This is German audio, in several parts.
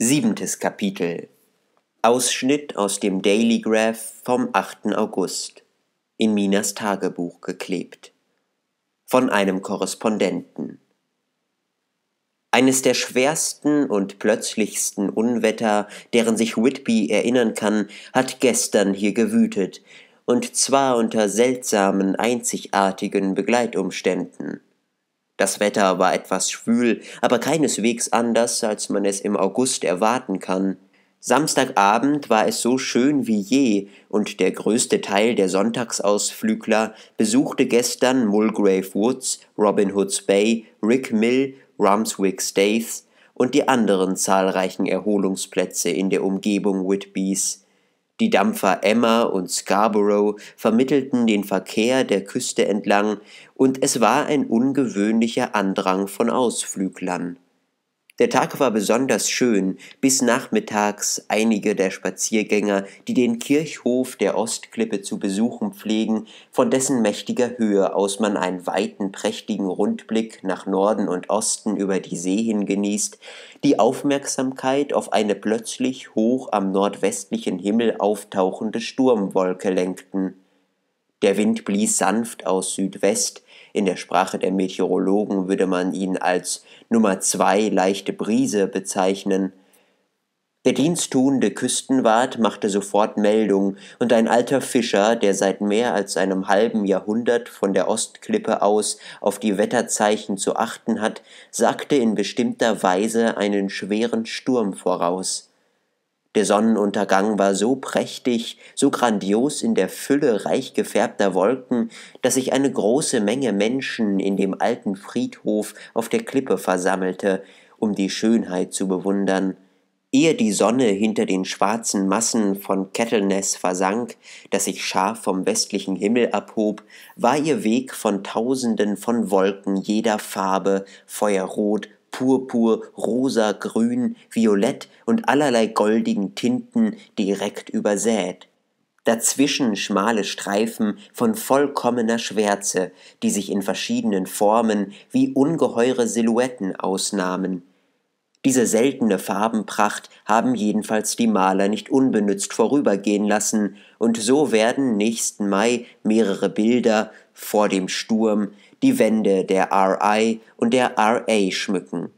Siebentes Kapitel Ausschnitt aus dem Daily Graph vom 8. August in Minas Tagebuch geklebt von einem Korrespondenten Eines der schwersten und plötzlichsten Unwetter, deren sich Whitby erinnern kann, hat gestern hier gewütet, und zwar unter seltsamen, einzigartigen Begleitumständen. Das Wetter war etwas schwül, aber keineswegs anders, als man es im August erwarten kann. Samstagabend war es so schön wie je, und der größte Teil der Sonntagsausflügler besuchte gestern Mulgrave Woods, Robin Hood's Bay, Rick Mill, Rumswick Staithes und die anderen zahlreichen Erholungsplätze in der Umgebung Whitbys. Die Dampfer Emma und Scarborough vermittelten den Verkehr der Küste entlang, und es war ein ungewöhnlicher Andrang von Ausflüglern der Tag war besonders schön, bis nachmittags einige der Spaziergänger, die den Kirchhof der Ostklippe zu besuchen pflegen, von dessen mächtiger Höhe aus man einen weiten, prächtigen Rundblick nach Norden und Osten über die See hin genießt, die Aufmerksamkeit auf eine plötzlich hoch am nordwestlichen Himmel auftauchende Sturmwolke lenkten. Der Wind blies sanft aus Südwest, in der Sprache der Meteorologen würde man ihn als Nummer zwei leichte Brise bezeichnen. Der diensttuende Küstenwart machte sofort Meldung, und ein alter Fischer, der seit mehr als einem halben Jahrhundert von der Ostklippe aus auf die Wetterzeichen zu achten hat, sagte in bestimmter Weise einen schweren Sturm voraus. Der Sonnenuntergang war so prächtig, so grandios in der Fülle reich gefärbter Wolken, dass sich eine große Menge Menschen in dem alten Friedhof auf der Klippe versammelte, um die Schönheit zu bewundern. Ehe die Sonne hinter den schwarzen Massen von Kettleness versank, das sich scharf vom westlichen Himmel abhob, war ihr Weg von Tausenden von Wolken jeder Farbe, feuerrot, Purpur, Rosa, Grün, Violett und allerlei goldigen Tinten direkt übersät. Dazwischen schmale Streifen von vollkommener Schwärze, die sich in verschiedenen Formen wie ungeheure Silhouetten ausnahmen. Diese seltene Farbenpracht haben jedenfalls die Maler nicht unbenützt vorübergehen lassen, und so werden nächsten Mai mehrere Bilder vor dem Sturm die Wände der RI und der RA schmücken.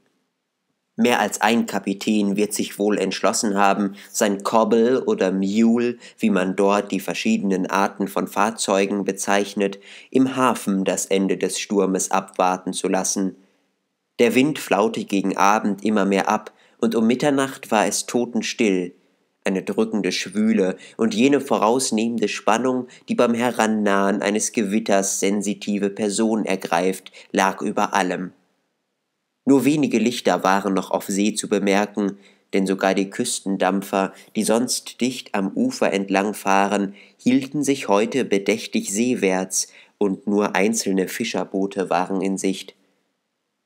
Mehr als ein Kapitän wird sich wohl entschlossen haben, sein Cobble oder Mule, wie man dort die verschiedenen Arten von Fahrzeugen bezeichnet, im Hafen das Ende des Sturmes abwarten zu lassen. Der Wind flaute gegen Abend immer mehr ab, und um Mitternacht war es totenstill, eine drückende Schwüle und jene vorausnehmende Spannung, die beim Herannahen eines Gewitters sensitive Personen ergreift, lag über allem. Nur wenige Lichter waren noch auf See zu bemerken, denn sogar die Küstendampfer, die sonst dicht am Ufer entlangfahren, hielten sich heute bedächtig seewärts, und nur einzelne Fischerboote waren in Sicht.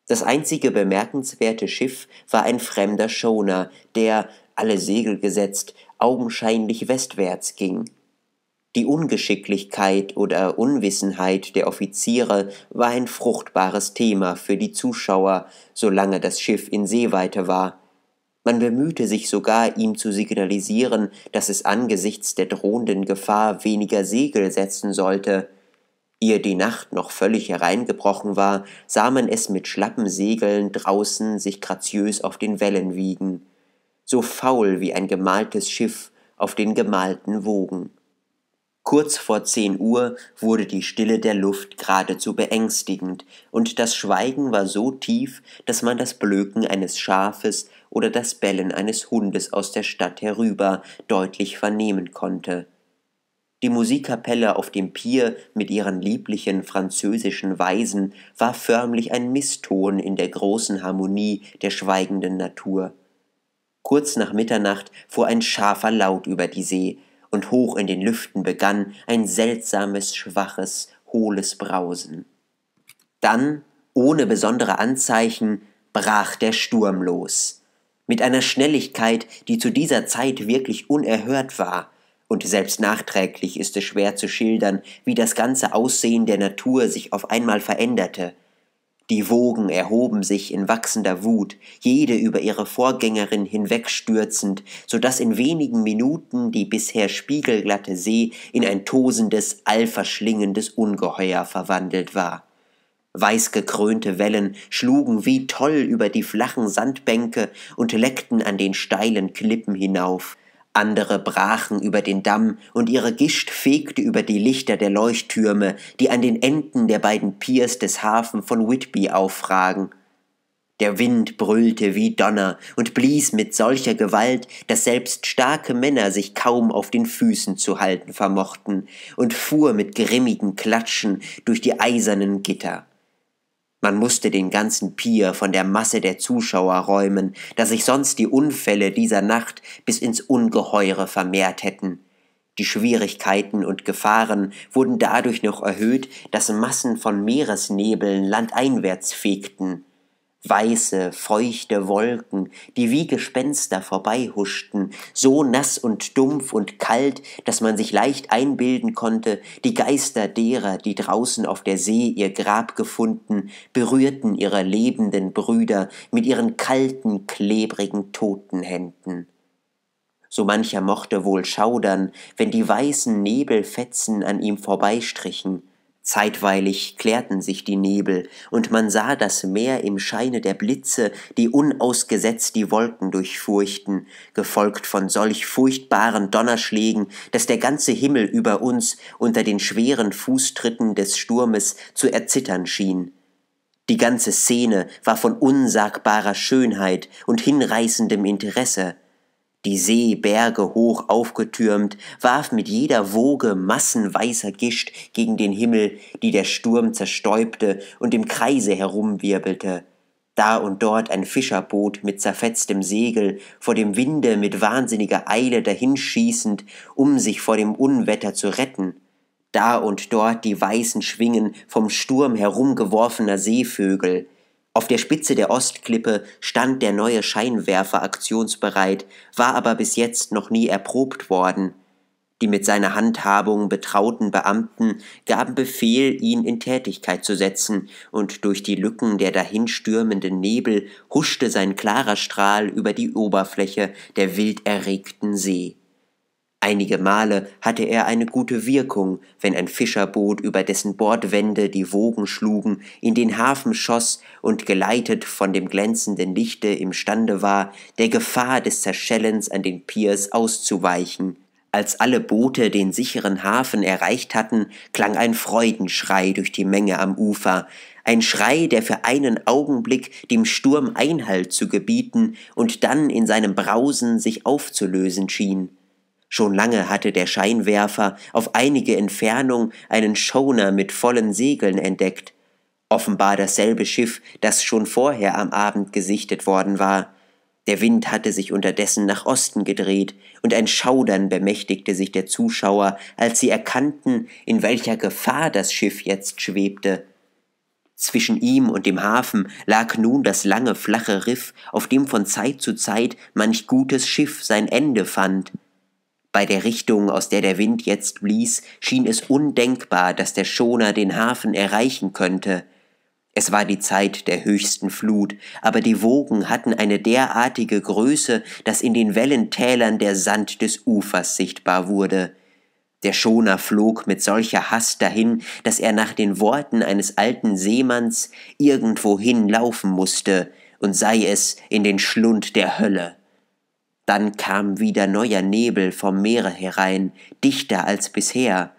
Das einzige bemerkenswerte Schiff war ein fremder Schoner, der, alle Segel gesetzt, augenscheinlich westwärts ging. Die Ungeschicklichkeit oder Unwissenheit der Offiziere war ein fruchtbares Thema für die Zuschauer, solange das Schiff in Seeweite war. Man bemühte sich sogar, ihm zu signalisieren, dass es angesichts der drohenden Gefahr weniger Segel setzen sollte. Ehe die Nacht noch völlig hereingebrochen war, sah man es mit schlappen Segeln draußen sich graziös auf den Wellen wiegen so faul wie ein gemaltes Schiff auf den gemalten Wogen. Kurz vor zehn Uhr wurde die Stille der Luft geradezu beängstigend, und das Schweigen war so tief, dass man das Blöken eines Schafes oder das Bellen eines Hundes aus der Stadt herüber deutlich vernehmen konnte. Die Musikkapelle auf dem Pier mit ihren lieblichen französischen Weisen war förmlich ein Misston in der großen Harmonie der schweigenden Natur. Kurz nach Mitternacht fuhr ein scharfer Laut über die See, und hoch in den Lüften begann ein seltsames, schwaches, hohles Brausen. Dann, ohne besondere Anzeichen, brach der Sturm los. Mit einer Schnelligkeit, die zu dieser Zeit wirklich unerhört war, und selbst nachträglich ist es schwer zu schildern, wie das ganze Aussehen der Natur sich auf einmal veränderte – die Wogen erhoben sich in wachsender Wut, jede über ihre Vorgängerin hinwegstürzend, so daß in wenigen Minuten die bisher spiegelglatte See in ein tosendes, allverschlingendes Ungeheuer verwandelt war. Weißgekrönte Wellen schlugen wie toll über die flachen Sandbänke und leckten an den steilen Klippen hinauf andere brachen über den Damm, und ihre Gischt fegte über die Lichter der Leuchttürme, die an den Enden der beiden Piers des Hafen von Whitby auffragen. Der Wind brüllte wie Donner und blies mit solcher Gewalt, dass selbst starke Männer sich kaum auf den Füßen zu halten vermochten, und fuhr mit grimmigen Klatschen durch die eisernen Gitter. Man musste den ganzen Pier von der Masse der Zuschauer räumen, da sich sonst die Unfälle dieser Nacht bis ins Ungeheure vermehrt hätten. Die Schwierigkeiten und Gefahren wurden dadurch noch erhöht, dass Massen von Meeresnebeln landeinwärts fegten. Weiße, feuchte Wolken, die wie Gespenster vorbeihuschten, so nass und dumpf und kalt, dass man sich leicht einbilden konnte, die Geister derer, die draußen auf der See ihr Grab gefunden, berührten ihre lebenden Brüder mit ihren kalten, klebrigen Totenhänden. So mancher mochte wohl schaudern, wenn die weißen Nebelfetzen an ihm vorbeistrichen, Zeitweilig klärten sich die Nebel, und man sah das Meer im Scheine der Blitze, die unausgesetzt die Wolken durchfurchten, gefolgt von solch furchtbaren Donnerschlägen, dass der ganze Himmel über uns unter den schweren Fußtritten des Sturmes zu erzittern schien. Die ganze Szene war von unsagbarer Schönheit und hinreißendem Interesse, die See, Berge hoch aufgetürmt, warf mit jeder Woge Massen weißer Gischt gegen den Himmel, die der Sturm zerstäubte und im Kreise herumwirbelte. Da und dort ein Fischerboot mit zerfetztem Segel, vor dem Winde mit wahnsinniger Eile dahinschießend, um sich vor dem Unwetter zu retten. Da und dort die weißen Schwingen vom Sturm herumgeworfener Seevögel – auf der Spitze der Ostklippe stand der neue Scheinwerfer aktionsbereit, war aber bis jetzt noch nie erprobt worden. Die mit seiner Handhabung betrauten Beamten gaben Befehl, ihn in Tätigkeit zu setzen, und durch die Lücken der dahinstürmenden Nebel huschte sein klarer Strahl über die Oberfläche der wild erregten See. Einige Male hatte er eine gute Wirkung, wenn ein Fischerboot über dessen Bordwände die Wogen schlugen, in den Hafen schoss und geleitet von dem glänzenden Lichte imstande war, der Gefahr des Zerschellens an den Piers auszuweichen. Als alle Boote den sicheren Hafen erreicht hatten, klang ein Freudenschrei durch die Menge am Ufer, ein Schrei, der für einen Augenblick dem Sturm Einhalt zu gebieten und dann in seinem Brausen sich aufzulösen schien. Schon lange hatte der Scheinwerfer auf einige Entfernung einen Schoner mit vollen Segeln entdeckt, offenbar dasselbe Schiff, das schon vorher am Abend gesichtet worden war. Der Wind hatte sich unterdessen nach Osten gedreht, und ein Schaudern bemächtigte sich der Zuschauer, als sie erkannten, in welcher Gefahr das Schiff jetzt schwebte. Zwischen ihm und dem Hafen lag nun das lange flache Riff, auf dem von Zeit zu Zeit manch gutes Schiff sein Ende fand, bei der Richtung, aus der der Wind jetzt blies, schien es undenkbar, dass der Schoner den Hafen erreichen könnte. Es war die Zeit der höchsten Flut, aber die Wogen hatten eine derartige Größe, dass in den Wellentälern der Sand des Ufers sichtbar wurde. Der Schoner flog mit solcher Hast dahin, dass er nach den Worten eines alten Seemanns irgendwohin laufen musste, und sei es in den Schlund der Hölle. Dann kam wieder neuer Nebel vom Meere herein, dichter als bisher.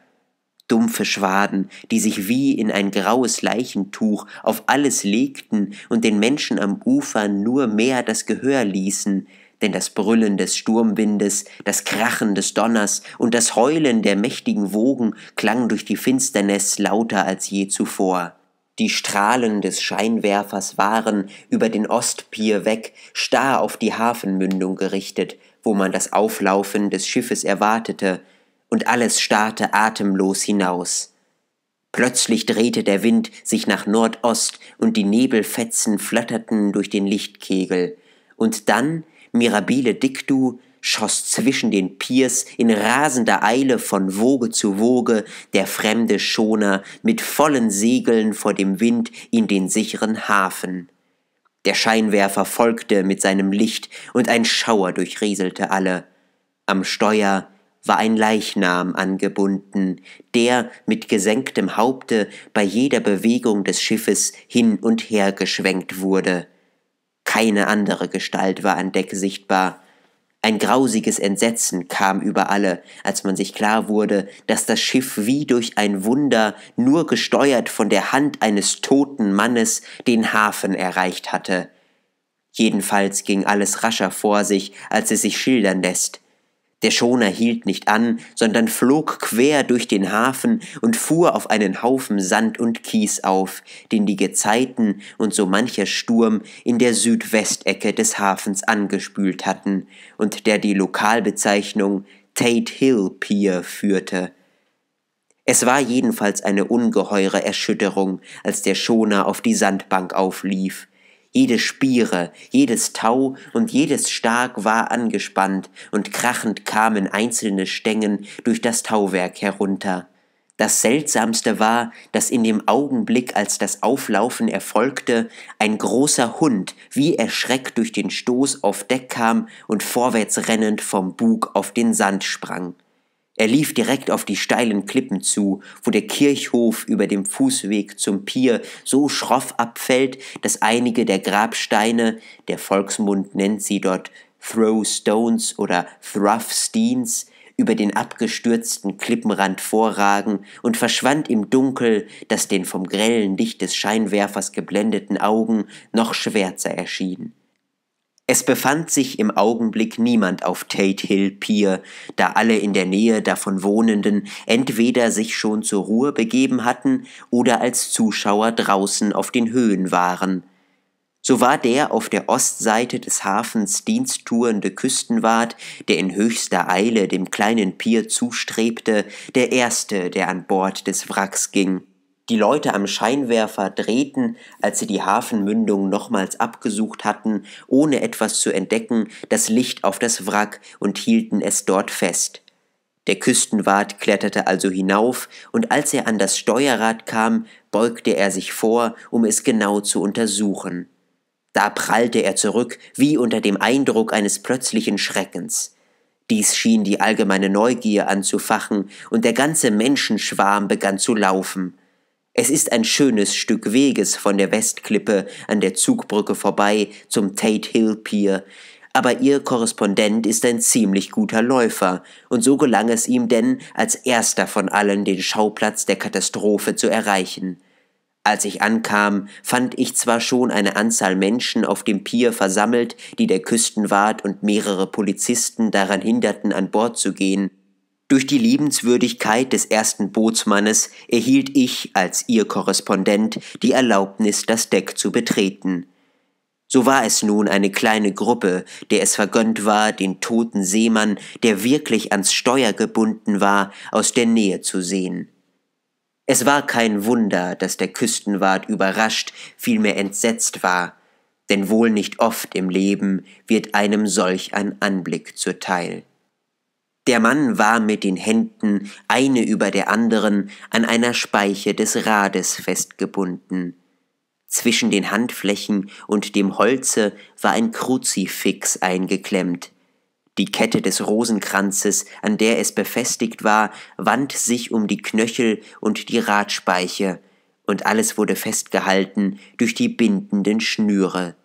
Dumpfe Schwaden, die sich wie in ein graues Leichentuch auf alles legten und den Menschen am Ufer nur mehr das Gehör ließen, denn das Brüllen des Sturmwindes, das Krachen des Donners und das Heulen der mächtigen Wogen klang durch die Finsternis lauter als je zuvor. Die Strahlen des Scheinwerfers waren über den Ostpier weg, starr auf die Hafenmündung gerichtet, wo man das Auflaufen des Schiffes erwartete, und alles starrte atemlos hinaus. Plötzlich drehte der Wind sich nach Nordost und die Nebelfetzen flatterten durch den Lichtkegel. Und dann, mirabile dictu, schoss zwischen den Piers in rasender Eile von Woge zu Woge der fremde Schoner mit vollen Segeln vor dem Wind in den sicheren Hafen. Der Scheinwerfer folgte mit seinem Licht und ein Schauer durchrieselte alle. Am Steuer war ein Leichnam angebunden, der mit gesenktem Haupte bei jeder Bewegung des Schiffes hin und her geschwenkt wurde. Keine andere Gestalt war an Deck sichtbar, ein grausiges Entsetzen kam über alle, als man sich klar wurde, dass das Schiff wie durch ein Wunder, nur gesteuert von der Hand eines toten Mannes, den Hafen erreicht hatte. Jedenfalls ging alles rascher vor sich, als es sich schildern lässt. Der Schoner hielt nicht an, sondern flog quer durch den Hafen und fuhr auf einen Haufen Sand und Kies auf, den die Gezeiten und so mancher Sturm in der Südwestecke des Hafens angespült hatten und der die Lokalbezeichnung Tate Hill Pier führte. Es war jedenfalls eine ungeheure Erschütterung, als der Schoner auf die Sandbank auflief. Jede Spiere, jedes Tau und jedes Stark war angespannt, und krachend kamen einzelne Stängen durch das Tauwerk herunter. Das Seltsamste war, dass in dem Augenblick, als das Auflaufen erfolgte, ein großer Hund wie erschreckt durch den Stoß auf Deck kam und vorwärts rennend vom Bug auf den Sand sprang. Er lief direkt auf die steilen Klippen zu, wo der Kirchhof über dem Fußweg zum Pier so schroff abfällt, dass einige der Grabsteine, der Volksmund nennt sie dort Throw Stones oder Thruff Steens, über den abgestürzten Klippenrand vorragen und verschwand im Dunkel, das den vom grellen Licht des Scheinwerfers geblendeten Augen noch schwärzer erschien. Es befand sich im Augenblick niemand auf Tate Hill Pier, da alle in der Nähe davon Wohnenden entweder sich schon zur Ruhe begeben hatten oder als Zuschauer draußen auf den Höhen waren. So war der auf der Ostseite des Hafens diensttuende Küstenwart, der in höchster Eile dem kleinen Pier zustrebte, der erste, der an Bord des Wracks ging die Leute am Scheinwerfer drehten, als sie die Hafenmündung nochmals abgesucht hatten, ohne etwas zu entdecken, das Licht auf das Wrack und hielten es dort fest. Der Küstenwart kletterte also hinauf, und als er an das Steuerrad kam, beugte er sich vor, um es genau zu untersuchen. Da prallte er zurück, wie unter dem Eindruck eines plötzlichen Schreckens. Dies schien die allgemeine Neugier anzufachen, und der ganze Menschenschwarm begann zu laufen. Es ist ein schönes Stück Weges von der Westklippe an der Zugbrücke vorbei zum Tate Hill Pier, aber ihr Korrespondent ist ein ziemlich guter Läufer, und so gelang es ihm denn, als erster von allen den Schauplatz der Katastrophe zu erreichen. Als ich ankam, fand ich zwar schon eine Anzahl Menschen auf dem Pier versammelt, die der Küstenwart und mehrere Polizisten daran hinderten, an Bord zu gehen, durch die Liebenswürdigkeit des ersten Bootsmannes erhielt ich als ihr Korrespondent die Erlaubnis, das Deck zu betreten. So war es nun eine kleine Gruppe, der es vergönnt war, den toten Seemann, der wirklich ans Steuer gebunden war, aus der Nähe zu sehen. Es war kein Wunder, dass der Küstenwart überrascht, vielmehr entsetzt war, denn wohl nicht oft im Leben wird einem solch ein Anblick zuteil. Der Mann war mit den Händen eine über der anderen an einer Speiche des Rades festgebunden. Zwischen den Handflächen und dem Holze war ein Kruzifix eingeklemmt. Die Kette des Rosenkranzes, an der es befestigt war, wand sich um die Knöchel und die Radspeiche, und alles wurde festgehalten durch die bindenden Schnüre.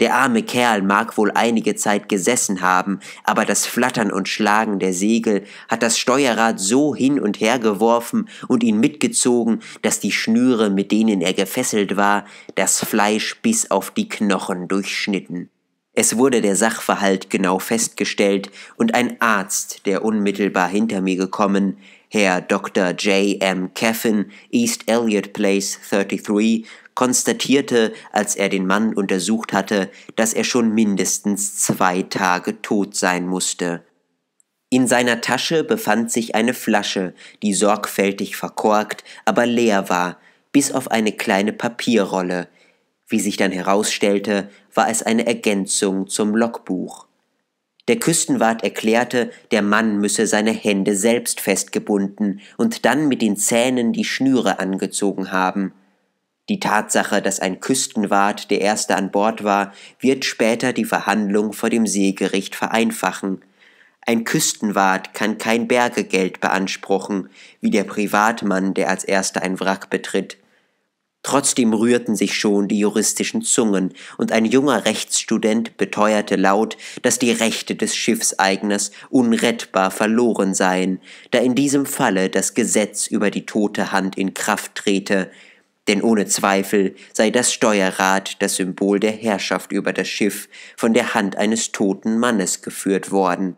Der arme Kerl mag wohl einige Zeit gesessen haben, aber das Flattern und Schlagen der Segel hat das Steuerrad so hin und her geworfen und ihn mitgezogen, dass die Schnüre, mit denen er gefesselt war, das Fleisch bis auf die Knochen durchschnitten. Es wurde der Sachverhalt genau festgestellt und ein Arzt, der unmittelbar hinter mir gekommen, Herr Dr. J. M. Caffin, East Elliott Place 33, konstatierte, als er den Mann untersucht hatte, dass er schon mindestens zwei Tage tot sein musste. In seiner Tasche befand sich eine Flasche, die sorgfältig verkorkt, aber leer war, bis auf eine kleine Papierrolle. Wie sich dann herausstellte, war es eine Ergänzung zum Logbuch. Der Küstenwart erklärte, der Mann müsse seine Hände selbst festgebunden und dann mit den Zähnen die Schnüre angezogen haben. Die Tatsache, dass ein Küstenwart der Erste an Bord war, wird später die Verhandlung vor dem Seegericht vereinfachen. Ein Küstenwart kann kein Bergegeld beanspruchen, wie der Privatmann, der als Erster ein Wrack betritt. Trotzdem rührten sich schon die juristischen Zungen, und ein junger Rechtsstudent beteuerte laut, dass die Rechte des Schiffseigners unrettbar verloren seien, da in diesem Falle das Gesetz über die tote Hand in Kraft trete, denn ohne Zweifel sei das Steuerrad, das Symbol der Herrschaft über das Schiff, von der Hand eines toten Mannes geführt worden.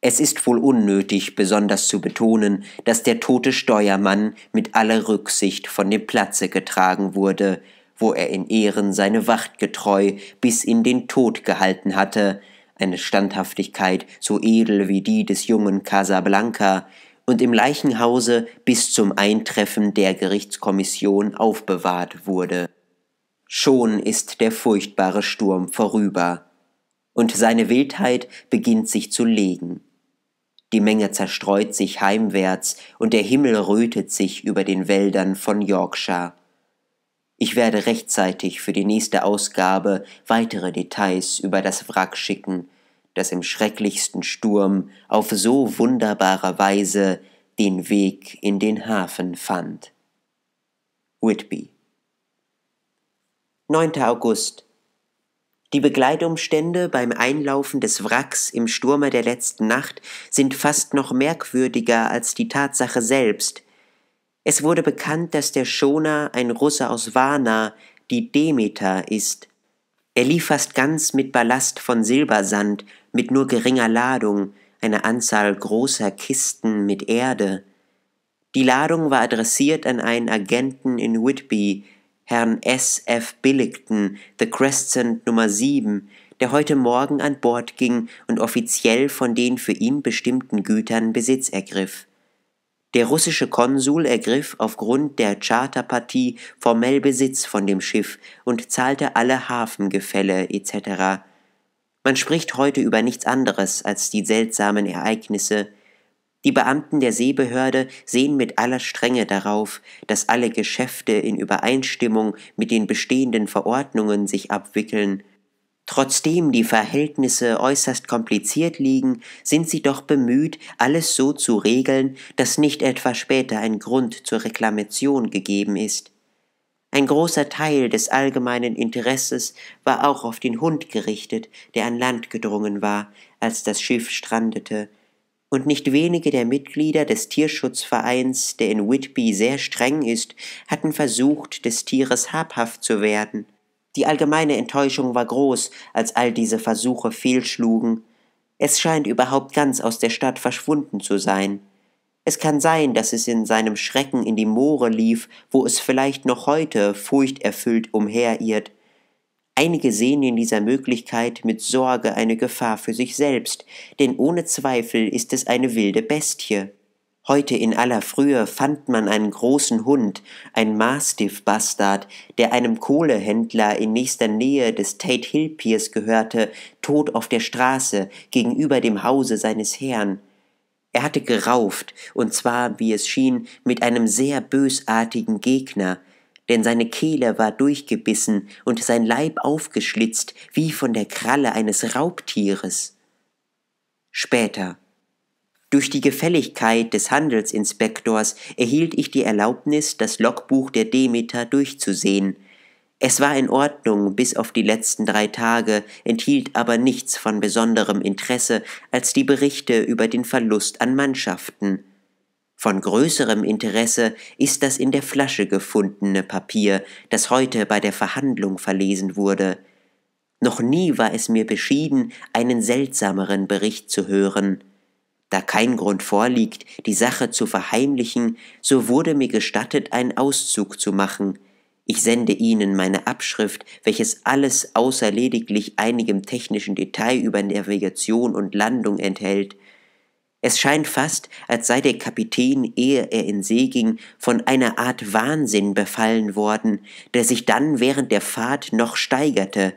Es ist wohl unnötig, besonders zu betonen, dass der tote Steuermann mit aller Rücksicht von dem Platze getragen wurde, wo er in Ehren seine Wacht getreu bis in den Tod gehalten hatte, eine Standhaftigkeit so edel wie die des jungen Casablanca, und im Leichenhause bis zum Eintreffen der Gerichtskommission aufbewahrt wurde. Schon ist der furchtbare Sturm vorüber, und seine Wildheit beginnt sich zu legen. Die Menge zerstreut sich heimwärts, und der Himmel rötet sich über den Wäldern von Yorkshire. Ich werde rechtzeitig für die nächste Ausgabe weitere Details über das Wrack schicken, das im schrecklichsten Sturm auf so wunderbare Weise den Weg in den Hafen fand. Whitby 9. August die Begleitumstände beim Einlaufen des Wracks im Sturme der letzten Nacht sind fast noch merkwürdiger als die Tatsache selbst. Es wurde bekannt, dass der Schoner ein Russe aus Varna, die Demeter, ist. Er lief fast ganz mit Ballast von Silbersand, mit nur geringer Ladung, eine Anzahl großer Kisten mit Erde. Die Ladung war adressiert an einen Agenten in Whitby, Herrn S. F. Billington, The Crescent Nummer 7, der heute Morgen an Bord ging und offiziell von den für ihn bestimmten Gütern Besitz ergriff. Der russische Konsul ergriff aufgrund der Charterpartie formell Besitz von dem Schiff und zahlte alle Hafengefälle etc. Man spricht heute über nichts anderes als die seltsamen Ereignisse. Die Beamten der Seebehörde sehen mit aller Strenge darauf, dass alle Geschäfte in Übereinstimmung mit den bestehenden Verordnungen sich abwickeln. Trotzdem die Verhältnisse äußerst kompliziert liegen, sind sie doch bemüht, alles so zu regeln, dass nicht etwa später ein Grund zur Reklamation gegeben ist. Ein großer Teil des allgemeinen Interesses war auch auf den Hund gerichtet, der an Land gedrungen war, als das Schiff strandete, und nicht wenige der Mitglieder des Tierschutzvereins, der in Whitby sehr streng ist, hatten versucht, des Tieres habhaft zu werden. Die allgemeine Enttäuschung war groß, als all diese Versuche fehlschlugen. Es scheint überhaupt ganz aus der Stadt verschwunden zu sein. Es kann sein, dass es in seinem Schrecken in die Moore lief, wo es vielleicht noch heute furchterfüllt umherirrt. Einige sehen in dieser Möglichkeit mit Sorge eine Gefahr für sich selbst, denn ohne Zweifel ist es eine wilde Bestie. Heute in aller Frühe fand man einen großen Hund, ein Mastiff-Bastard, der einem Kohlehändler in nächster Nähe des Tate Hill Piers gehörte, tot auf der Straße gegenüber dem Hause seines Herrn. Er hatte gerauft, und zwar, wie es schien, mit einem sehr bösartigen Gegner, denn seine Kehle war durchgebissen und sein Leib aufgeschlitzt wie von der Kralle eines Raubtieres. Später. Durch die Gefälligkeit des Handelsinspektors erhielt ich die Erlaubnis, das Logbuch der Demeter durchzusehen – es war in Ordnung bis auf die letzten drei Tage, enthielt aber nichts von besonderem Interesse als die Berichte über den Verlust an Mannschaften. Von größerem Interesse ist das in der Flasche gefundene Papier, das heute bei der Verhandlung verlesen wurde. Noch nie war es mir beschieden, einen seltsameren Bericht zu hören. Da kein Grund vorliegt, die Sache zu verheimlichen, so wurde mir gestattet, einen Auszug zu machen – ich sende Ihnen meine Abschrift, welches alles außer lediglich einigem technischen Detail über Navigation und Landung enthält. Es scheint fast, als sei der Kapitän, ehe er in See ging, von einer Art Wahnsinn befallen worden, der sich dann während der Fahrt noch steigerte,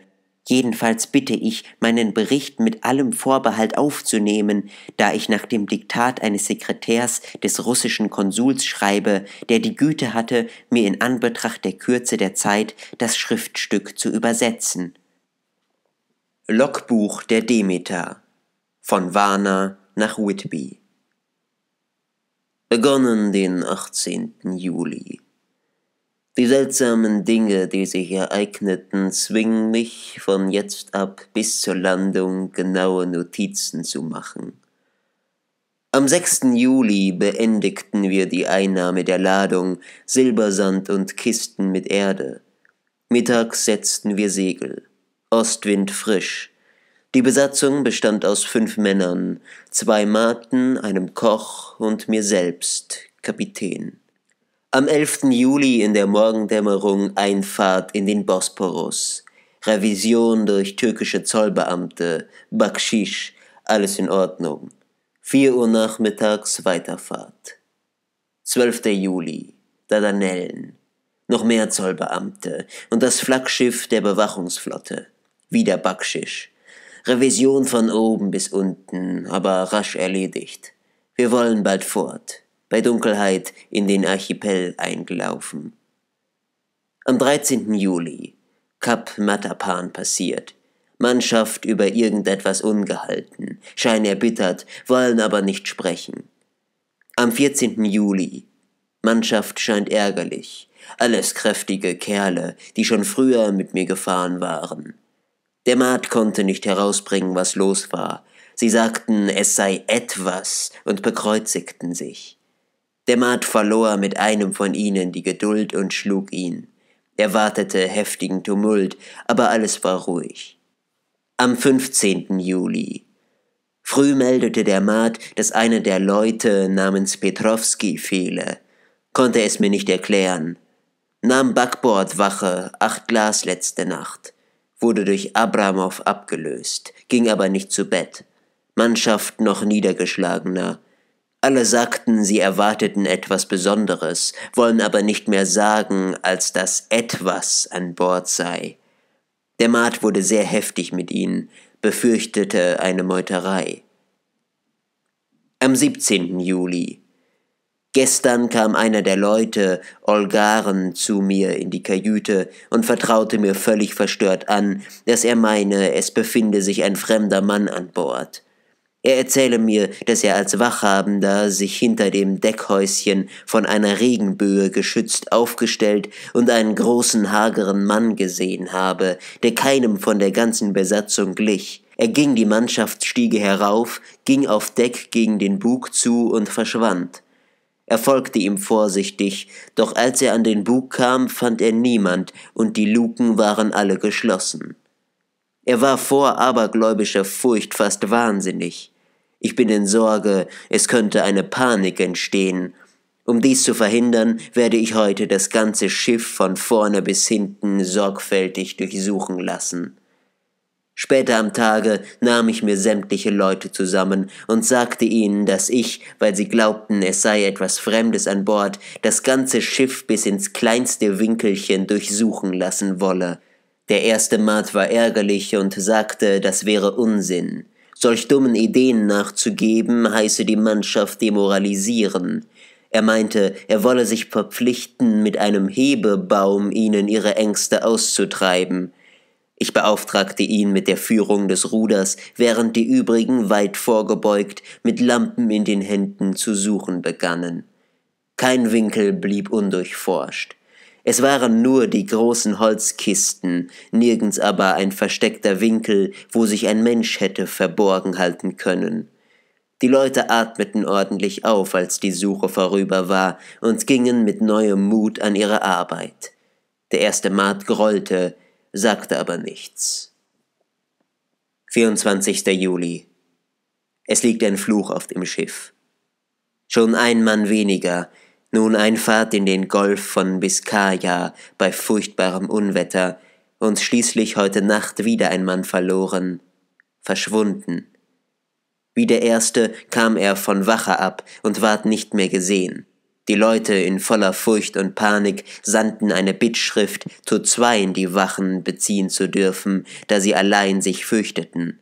Jedenfalls bitte ich, meinen Bericht mit allem Vorbehalt aufzunehmen, da ich nach dem Diktat eines Sekretärs des russischen Konsuls schreibe, der die Güte hatte, mir in Anbetracht der Kürze der Zeit das Schriftstück zu übersetzen. Logbuch der Demeter von Warner nach Whitby Begonnen den 18. Juli die seltsamen Dinge, die sich ereigneten, zwingen mich von jetzt ab bis zur Landung genaue Notizen zu machen. Am 6. Juli beendigten wir die Einnahme der Ladung Silbersand und Kisten mit Erde. Mittags setzten wir Segel. Ostwind frisch. Die Besatzung bestand aus fünf Männern, zwei Maten, einem Koch und mir selbst, Kapitän. Am 11. Juli in der Morgendämmerung Einfahrt in den Bosporus. Revision durch türkische Zollbeamte. Bakschisch. Alles in Ordnung. 4 Uhr nachmittags Weiterfahrt. 12. Juli. Dardanellen. Noch mehr Zollbeamte und das Flaggschiff der Bewachungsflotte. Wieder Bakschisch. Revision von oben bis unten, aber rasch erledigt. Wir wollen bald fort bei Dunkelheit in den Archipel eingelaufen. Am 13. Juli, Kap Matapan passiert. Mannschaft über irgendetwas ungehalten, Schein erbittert, wollen aber nicht sprechen. Am 14. Juli, Mannschaft scheint ärgerlich, alles kräftige Kerle, die schon früher mit mir gefahren waren. Der Maat konnte nicht herausbringen, was los war. Sie sagten, es sei etwas und bekreuzigten sich. Der Maat verlor mit einem von ihnen die Geduld und schlug ihn. Er wartete heftigen Tumult, aber alles war ruhig. Am 15. Juli. Früh meldete der Maat, dass einer der Leute namens Petrowski fehle. Konnte es mir nicht erklären. Nahm Backbordwache, acht Glas letzte Nacht. Wurde durch Abramow abgelöst, ging aber nicht zu Bett. Mannschaft noch niedergeschlagener. Alle sagten, sie erwarteten etwas Besonderes, wollen aber nicht mehr sagen, als dass etwas an Bord sei. Der Maat wurde sehr heftig mit ihnen, befürchtete eine Meuterei. Am 17. Juli. Gestern kam einer der Leute, Olgaren, zu mir in die Kajüte und vertraute mir völlig verstört an, dass er meine, es befinde sich ein fremder Mann an Bord. Er erzähle mir, dass er als Wachhabender sich hinter dem Deckhäuschen von einer Regenböe geschützt aufgestellt und einen großen hageren Mann gesehen habe, der keinem von der ganzen Besatzung glich. Er ging die Mannschaftsstiege herauf, ging auf Deck gegen den Bug zu und verschwand. Er folgte ihm vorsichtig, doch als er an den Bug kam, fand er niemand, und die Luken waren alle geschlossen. Er war vor abergläubischer Furcht fast wahnsinnig. Ich bin in Sorge, es könnte eine Panik entstehen. Um dies zu verhindern, werde ich heute das ganze Schiff von vorne bis hinten sorgfältig durchsuchen lassen. Später am Tage nahm ich mir sämtliche Leute zusammen und sagte ihnen, dass ich, weil sie glaubten, es sei etwas Fremdes an Bord, das ganze Schiff bis ins kleinste Winkelchen durchsuchen lassen wolle. Der erste Mat war ärgerlich und sagte, das wäre Unsinn. Solch dummen Ideen nachzugeben, heiße die Mannschaft demoralisieren. Er meinte, er wolle sich verpflichten, mit einem Hebebaum ihnen ihre Ängste auszutreiben. Ich beauftragte ihn mit der Führung des Ruders, während die übrigen, weit vorgebeugt, mit Lampen in den Händen zu suchen begannen. Kein Winkel blieb undurchforscht. Es waren nur die großen Holzkisten, nirgends aber ein versteckter Winkel, wo sich ein Mensch hätte verborgen halten können. Die Leute atmeten ordentlich auf, als die Suche vorüber war, und gingen mit neuem Mut an ihre Arbeit. Der erste Mart grollte, sagte aber nichts. 24. Juli. Es liegt ein Fluch auf dem Schiff. Schon ein Mann weniger, nun ein Fahrt in den Golf von Biscaya bei furchtbarem Unwetter und schließlich heute Nacht wieder ein Mann verloren, verschwunden. Wie der erste kam er von Wache ab und ward nicht mehr gesehen. Die Leute in voller Furcht und Panik sandten eine Bittschrift, zu zweien die Wachen beziehen zu dürfen, da sie allein sich fürchteten.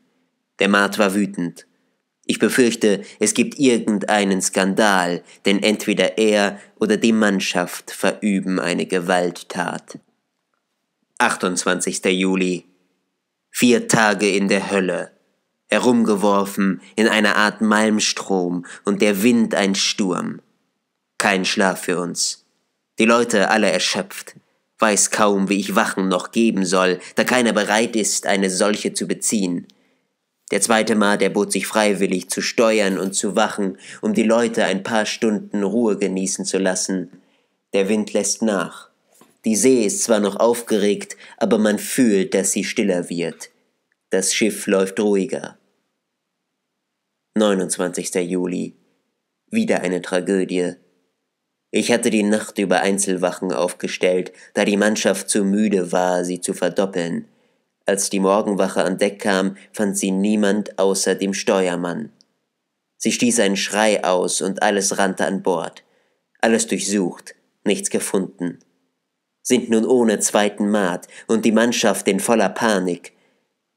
Der Mart war wütend. Ich befürchte, es gibt irgendeinen Skandal, denn entweder er oder die Mannschaft verüben eine Gewalttat. 28. Juli. Vier Tage in der Hölle. Herumgeworfen in einer Art Malmstrom und der Wind ein Sturm. Kein Schlaf für uns. Die Leute alle erschöpft. Weiß kaum, wie ich Wachen noch geben soll, da keiner bereit ist, eine solche zu beziehen. Der zweite Mart erbot sich freiwillig zu steuern und zu wachen, um die Leute ein paar Stunden Ruhe genießen zu lassen. Der Wind lässt nach. Die See ist zwar noch aufgeregt, aber man fühlt, dass sie stiller wird. Das Schiff läuft ruhiger. 29. Juli. Wieder eine Tragödie. Ich hatte die Nacht über Einzelwachen aufgestellt, da die Mannschaft zu müde war, sie zu verdoppeln. Als die Morgenwache an Deck kam, fand sie niemand außer dem Steuermann. Sie stieß einen Schrei aus und alles rannte an Bord. Alles durchsucht, nichts gefunden. Sind nun ohne zweiten Maat und die Mannschaft in voller Panik.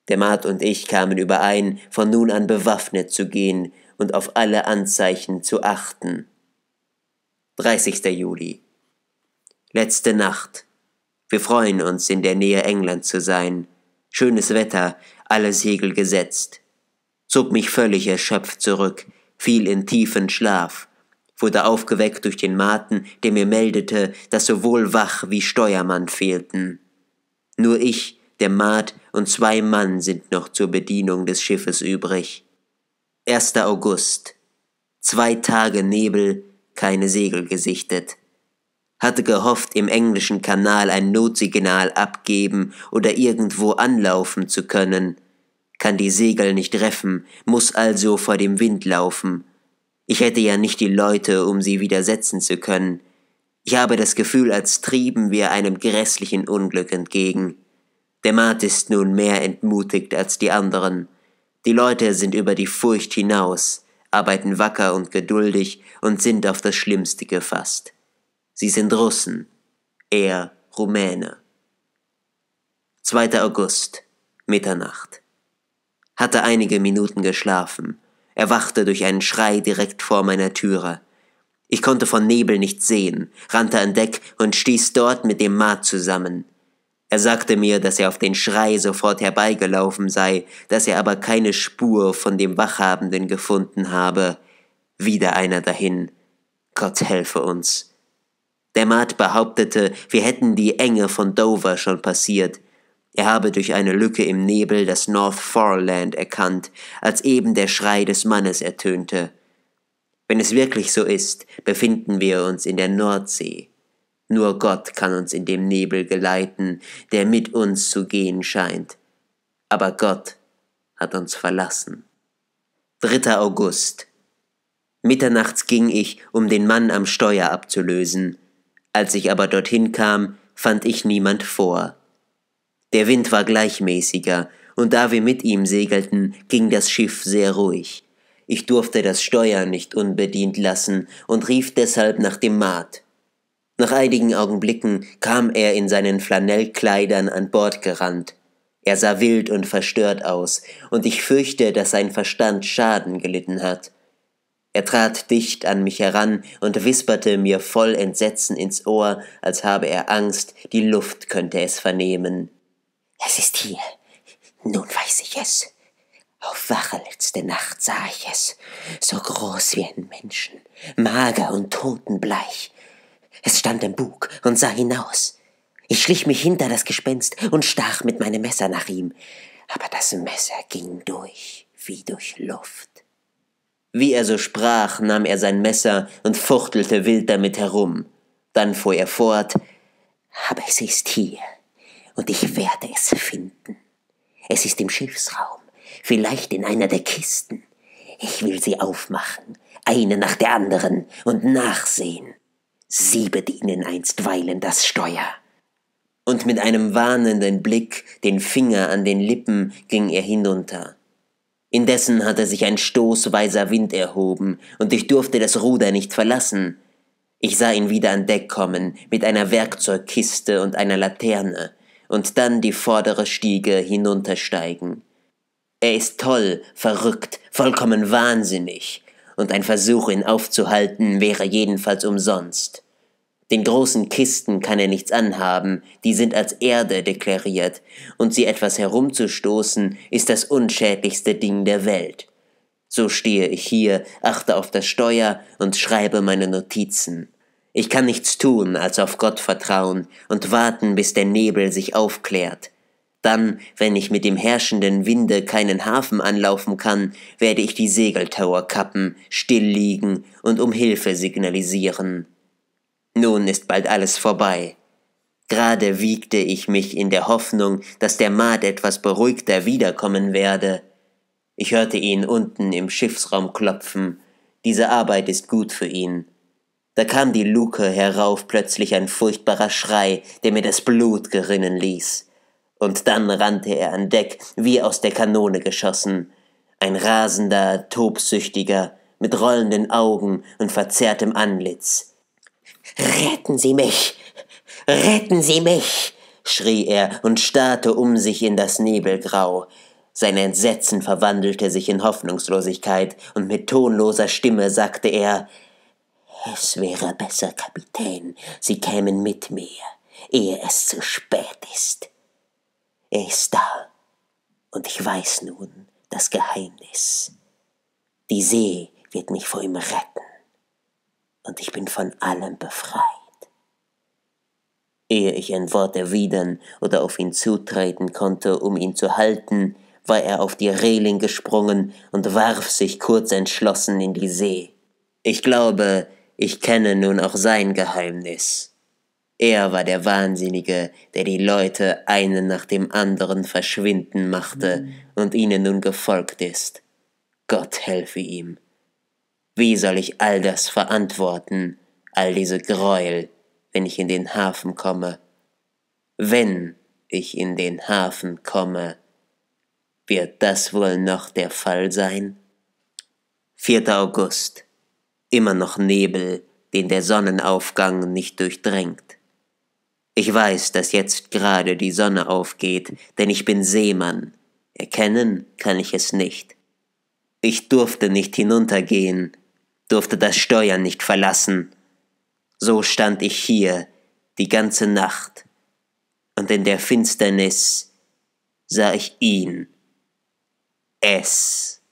Der Maat und ich kamen überein, von nun an bewaffnet zu gehen und auf alle Anzeichen zu achten. 30. Juli. Letzte Nacht. Wir freuen uns, in der Nähe England zu sein schönes Wetter, alle Segel gesetzt. Zog mich völlig erschöpft zurück, fiel in tiefen Schlaf, wurde aufgeweckt durch den Maten, der mir meldete, dass sowohl Wach wie Steuermann fehlten. Nur ich, der Maat und zwei Mann sind noch zur Bedienung des Schiffes übrig. 1. August. Zwei Tage Nebel, keine Segel gesichtet hatte gehofft, im englischen Kanal ein Notsignal abgeben oder irgendwo anlaufen zu können, kann die Segel nicht reffen, muss also vor dem Wind laufen. Ich hätte ja nicht die Leute, um sie widersetzen zu können. Ich habe das Gefühl, als trieben wir einem grässlichen Unglück entgegen. Der Mat ist nun mehr entmutigt als die anderen. Die Leute sind über die Furcht hinaus, arbeiten wacker und geduldig und sind auf das Schlimmste gefasst. Sie sind Russen, er Rumäne. 2. August, Mitternacht. Hatte einige Minuten geschlafen, erwachte durch einen Schrei direkt vor meiner Türe. Ich konnte von Nebel nichts sehen, rannte an Deck und stieß dort mit dem Maat zusammen. Er sagte mir, dass er auf den Schrei sofort herbeigelaufen sei, dass er aber keine Spur von dem Wachhabenden gefunden habe. Wieder einer dahin. Gott helfe uns. Demat behauptete, wir hätten die Enge von Dover schon passiert. Er habe durch eine Lücke im Nebel das North Foreland erkannt, als eben der Schrei des Mannes ertönte. Wenn es wirklich so ist, befinden wir uns in der Nordsee. Nur Gott kann uns in dem Nebel geleiten, der mit uns zu gehen scheint. Aber Gott hat uns verlassen. 3. August. Mitternachts ging ich, um den Mann am Steuer abzulösen. Als ich aber dorthin kam, fand ich niemand vor. Der Wind war gleichmäßiger, und da wir mit ihm segelten, ging das Schiff sehr ruhig. Ich durfte das Steuer nicht unbedient lassen und rief deshalb nach dem Maat. Nach einigen Augenblicken kam er in seinen Flanellkleidern an Bord gerannt. Er sah wild und verstört aus, und ich fürchte, dass sein Verstand Schaden gelitten hat. Er trat dicht an mich heran und wisperte mir voll Entsetzen ins Ohr, als habe er Angst, die Luft könnte es vernehmen. Es ist hier. Nun weiß ich es. Auf Wache letzte Nacht sah ich es, so groß wie ein Menschen, mager und totenbleich. Es stand im Bug und sah hinaus. Ich schlich mich hinter das Gespenst und stach mit meinem Messer nach ihm, aber das Messer ging durch wie durch Luft. Wie er so sprach, nahm er sein Messer und fuchtelte wild damit herum. Dann fuhr er fort, aber es ist hier, und ich werde es finden. Es ist im Schiffsraum, vielleicht in einer der Kisten. Ich will sie aufmachen, eine nach der anderen, und nachsehen. Sie bedienen einstweilen das Steuer. Und mit einem warnenden Blick, den Finger an den Lippen, ging er hinunter. Indessen hatte sich ein stoßweiser Wind erhoben, und ich durfte das Ruder nicht verlassen. Ich sah ihn wieder an Deck kommen, mit einer Werkzeugkiste und einer Laterne, und dann die vordere Stiege hinuntersteigen. Er ist toll, verrückt, vollkommen wahnsinnig, und ein Versuch, ihn aufzuhalten, wäre jedenfalls umsonst. Den großen Kisten kann er nichts anhaben, die sind als Erde deklariert, und sie etwas herumzustoßen, ist das unschädlichste Ding der Welt. So stehe ich hier, achte auf das Steuer und schreibe meine Notizen. Ich kann nichts tun, als auf Gott vertrauen und warten, bis der Nebel sich aufklärt. Dann, wenn ich mit dem herrschenden Winde keinen Hafen anlaufen kann, werde ich die Segeltauer kappen, still liegen und um Hilfe signalisieren. Nun ist bald alles vorbei. Gerade wiegte ich mich in der Hoffnung, dass der Maat etwas beruhigter wiederkommen werde. Ich hörte ihn unten im Schiffsraum klopfen. Diese Arbeit ist gut für ihn. Da kam die Luke herauf plötzlich ein furchtbarer Schrei, der mir das Blut gerinnen ließ. Und dann rannte er an Deck, wie aus der Kanone geschossen. Ein rasender, tobsüchtiger, mit rollenden Augen und verzerrtem Antlitz. Retten Sie mich! Retten Sie mich! schrie er und starrte um sich in das Nebelgrau. Sein Entsetzen verwandelte sich in Hoffnungslosigkeit, und mit tonloser Stimme sagte er Es wäre besser, Kapitän, Sie kämen mit mir, ehe es zu spät ist. Er ist da, und ich weiß nun das Geheimnis. Die See wird mich vor ihm retten und ich bin von allem befreit. Ehe ich ein Wort erwidern oder auf ihn zutreten konnte, um ihn zu halten, war er auf die Reling gesprungen und warf sich kurz entschlossen in die See. Ich glaube, ich kenne nun auch sein Geheimnis. Er war der Wahnsinnige, der die Leute einen nach dem anderen verschwinden machte hm. und ihnen nun gefolgt ist. Gott helfe ihm. Wie soll ich all das verantworten, all diese Gräuel, wenn ich in den Hafen komme? Wenn ich in den Hafen komme, wird das wohl noch der Fall sein? 4. August. Immer noch Nebel, den der Sonnenaufgang nicht durchdrängt. Ich weiß, dass jetzt gerade die Sonne aufgeht, denn ich bin Seemann. Erkennen kann ich es nicht. Ich durfte nicht hinuntergehen, durfte das Steuer nicht verlassen. So stand ich hier die ganze Nacht, und in der Finsternis sah ich ihn. Es.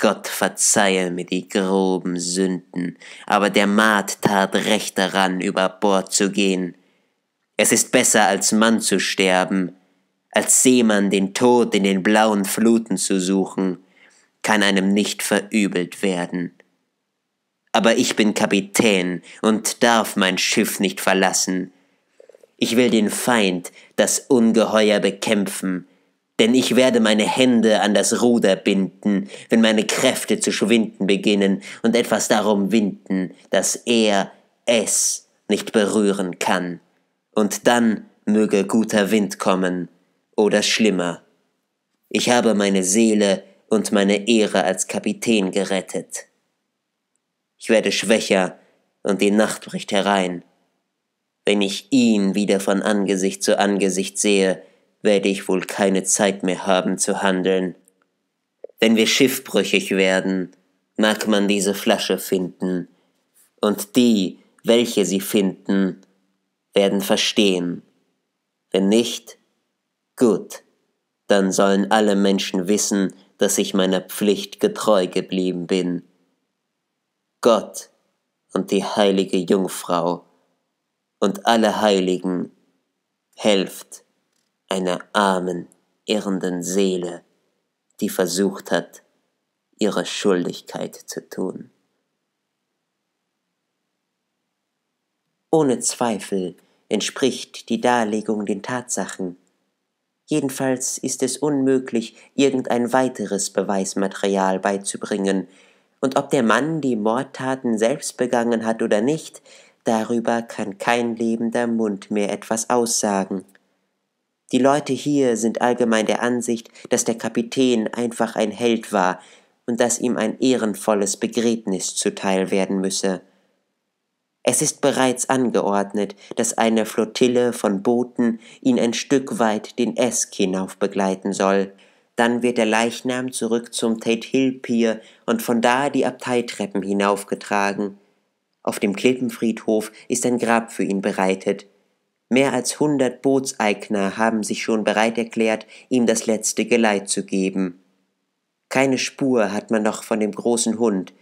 Gott verzeihe mir die groben Sünden, aber der Maat tat recht daran, über Bord zu gehen. Es ist besser, als Mann zu sterben, als Seemann den Tod in den blauen Fluten zu suchen, kann einem nicht verübelt werden aber ich bin Kapitän und darf mein Schiff nicht verlassen. Ich will den Feind, das Ungeheuer bekämpfen, denn ich werde meine Hände an das Ruder binden, wenn meine Kräfte zu schwinden beginnen und etwas darum winden, dass er es nicht berühren kann. Und dann möge guter Wind kommen oder schlimmer. Ich habe meine Seele und meine Ehre als Kapitän gerettet. Ich werde schwächer und die Nacht bricht herein. Wenn ich ihn wieder von Angesicht zu Angesicht sehe, werde ich wohl keine Zeit mehr haben zu handeln. Wenn wir schiffbrüchig werden, mag man diese Flasche finden, und die, welche sie finden, werden verstehen. Wenn nicht, gut, dann sollen alle Menschen wissen, dass ich meiner Pflicht getreu geblieben bin. Gott und die heilige Jungfrau und alle Heiligen, helft einer armen, irrenden Seele, die versucht hat, ihre Schuldigkeit zu tun. Ohne Zweifel entspricht die Darlegung den Tatsachen. Jedenfalls ist es unmöglich, irgendein weiteres Beweismaterial beizubringen, und ob der Mann die Mordtaten selbst begangen hat oder nicht, darüber kann kein lebender Mund mehr etwas aussagen. Die Leute hier sind allgemein der Ansicht, dass der Kapitän einfach ein Held war und dass ihm ein ehrenvolles Begräbnis zuteil werden müsse. Es ist bereits angeordnet, dass eine Flottille von Booten ihn ein Stück weit den Esk hinauf begleiten soll – dann wird der Leichnam zurück zum Tate Hill Pier und von da die Abteitreppen hinaufgetragen. Auf dem Klippenfriedhof ist ein Grab für ihn bereitet. Mehr als hundert Bootseigner haben sich schon bereit erklärt, ihm das letzte Geleit zu geben. Keine Spur hat man noch von dem großen Hund.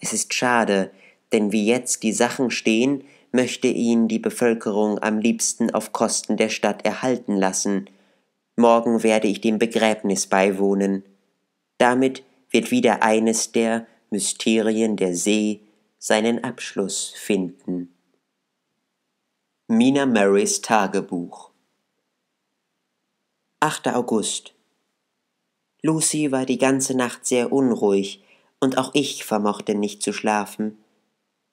Es ist schade, denn wie jetzt die Sachen stehen, möchte ihn die Bevölkerung am liebsten auf Kosten der Stadt erhalten lassen, morgen werde ich dem Begräbnis beiwohnen. Damit wird wieder eines der Mysterien der See seinen Abschluss finden. Mina Marys Tagebuch 8. August Lucy war die ganze Nacht sehr unruhig, und auch ich vermochte nicht zu schlafen.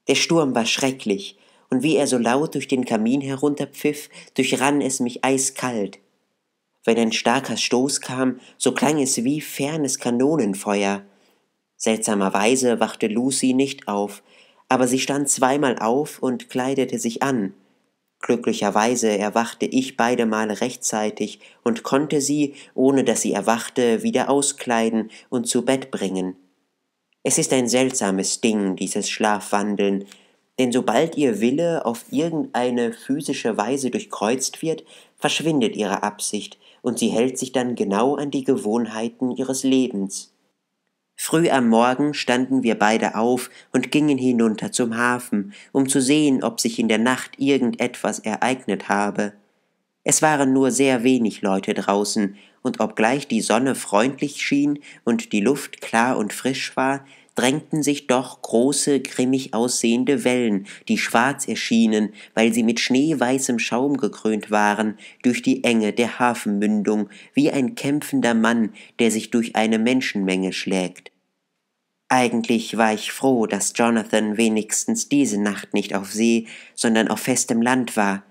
Der Sturm war schrecklich, und wie er so laut durch den Kamin herunterpfiff, durchrann es mich eiskalt. Wenn ein starker Stoß kam, so klang es wie fernes Kanonenfeuer. Seltsamerweise wachte Lucy nicht auf, aber sie stand zweimal auf und kleidete sich an. Glücklicherweise erwachte ich beide Male rechtzeitig und konnte sie, ohne dass sie erwachte, wieder auskleiden und zu Bett bringen. Es ist ein seltsames Ding, dieses Schlafwandeln, denn sobald ihr Wille auf irgendeine physische Weise durchkreuzt wird, verschwindet ihre Absicht, und sie hält sich dann genau an die Gewohnheiten ihres Lebens. Früh am Morgen standen wir beide auf und gingen hinunter zum Hafen, um zu sehen, ob sich in der Nacht irgendetwas ereignet habe. Es waren nur sehr wenig Leute draußen, und obgleich die Sonne freundlich schien und die Luft klar und frisch war, drängten sich doch große, grimmig aussehende Wellen, die schwarz erschienen, weil sie mit schneeweißem Schaum gekrönt waren, durch die Enge der Hafenmündung, wie ein kämpfender Mann, der sich durch eine Menschenmenge schlägt. Eigentlich war ich froh, dass Jonathan wenigstens diese Nacht nicht auf See, sondern auf festem Land war.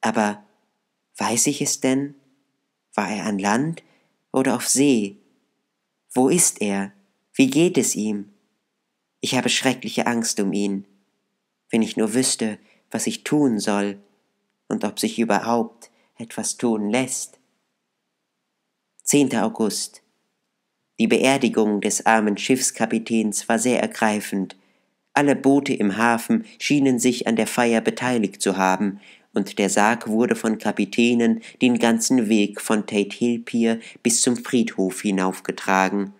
Aber weiß ich es denn? War er an Land oder auf See? Wo ist er? Wie geht es ihm? Ich habe schreckliche Angst um ihn. Wenn ich nur wüsste, was ich tun soll und ob sich überhaupt etwas tun lässt. 10. August. Die Beerdigung des armen Schiffskapitäns war sehr ergreifend. Alle Boote im Hafen schienen sich an der Feier beteiligt zu haben, und der Sarg wurde von Kapitänen den ganzen Weg von Tate Hill Pier bis zum Friedhof hinaufgetragen.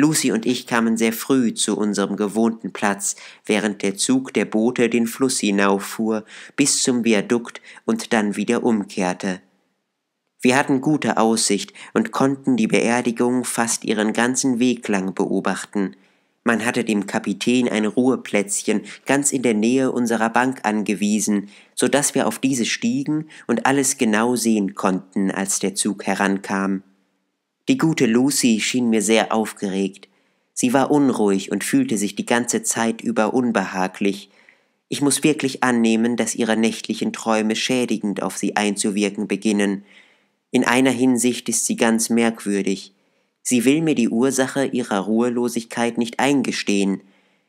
Lucy und ich kamen sehr früh zu unserem gewohnten Platz, während der Zug der Boote den Fluss hinauffuhr, bis zum Viadukt und dann wieder umkehrte. Wir hatten gute Aussicht und konnten die Beerdigung fast ihren ganzen Weg lang beobachten. Man hatte dem Kapitän ein Ruheplätzchen ganz in der Nähe unserer Bank angewiesen, so dass wir auf diese stiegen und alles genau sehen konnten, als der Zug herankam. Die gute Lucy schien mir sehr aufgeregt. Sie war unruhig und fühlte sich die ganze Zeit über unbehaglich. Ich muss wirklich annehmen, dass ihre nächtlichen Träume schädigend auf sie einzuwirken beginnen. In einer Hinsicht ist sie ganz merkwürdig. Sie will mir die Ursache ihrer Ruhelosigkeit nicht eingestehen.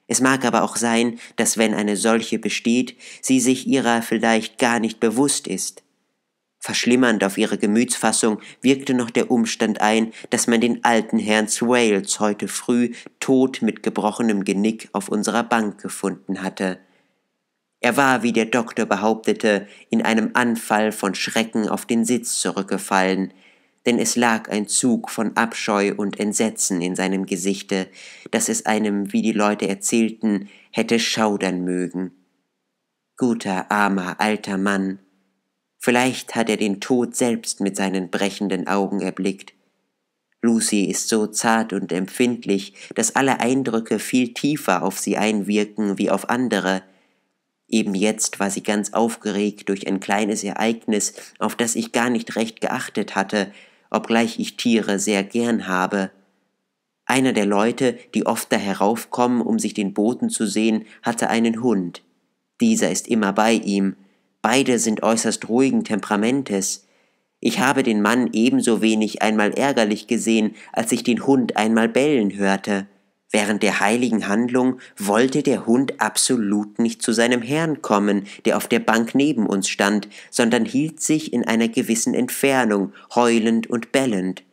Es mag aber auch sein, dass wenn eine solche besteht, sie sich ihrer vielleicht gar nicht bewusst ist. Verschlimmernd auf ihre Gemütsfassung wirkte noch der Umstand ein, dass man den alten Herrn Swales heute früh tot mit gebrochenem Genick auf unserer Bank gefunden hatte. Er war, wie der Doktor behauptete, in einem Anfall von Schrecken auf den Sitz zurückgefallen, denn es lag ein Zug von Abscheu und Entsetzen in seinem Gesichte, dass es einem, wie die Leute erzählten, hätte schaudern mögen. Guter, armer, alter Mann, Vielleicht hat er den Tod selbst mit seinen brechenden Augen erblickt. Lucy ist so zart und empfindlich, dass alle Eindrücke viel tiefer auf sie einwirken wie auf andere. Eben jetzt war sie ganz aufgeregt durch ein kleines Ereignis, auf das ich gar nicht recht geachtet hatte, obgleich ich Tiere sehr gern habe. Einer der Leute, die oft da heraufkommen, um sich den Boten zu sehen, hatte einen Hund. Dieser ist immer bei ihm, Beide sind äußerst ruhigen Temperamentes. Ich habe den Mann ebenso wenig einmal ärgerlich gesehen, als ich den Hund einmal bellen hörte. Während der heiligen Handlung wollte der Hund absolut nicht zu seinem Herrn kommen, der auf der Bank neben uns stand, sondern hielt sich in einer gewissen Entfernung, heulend und bellend.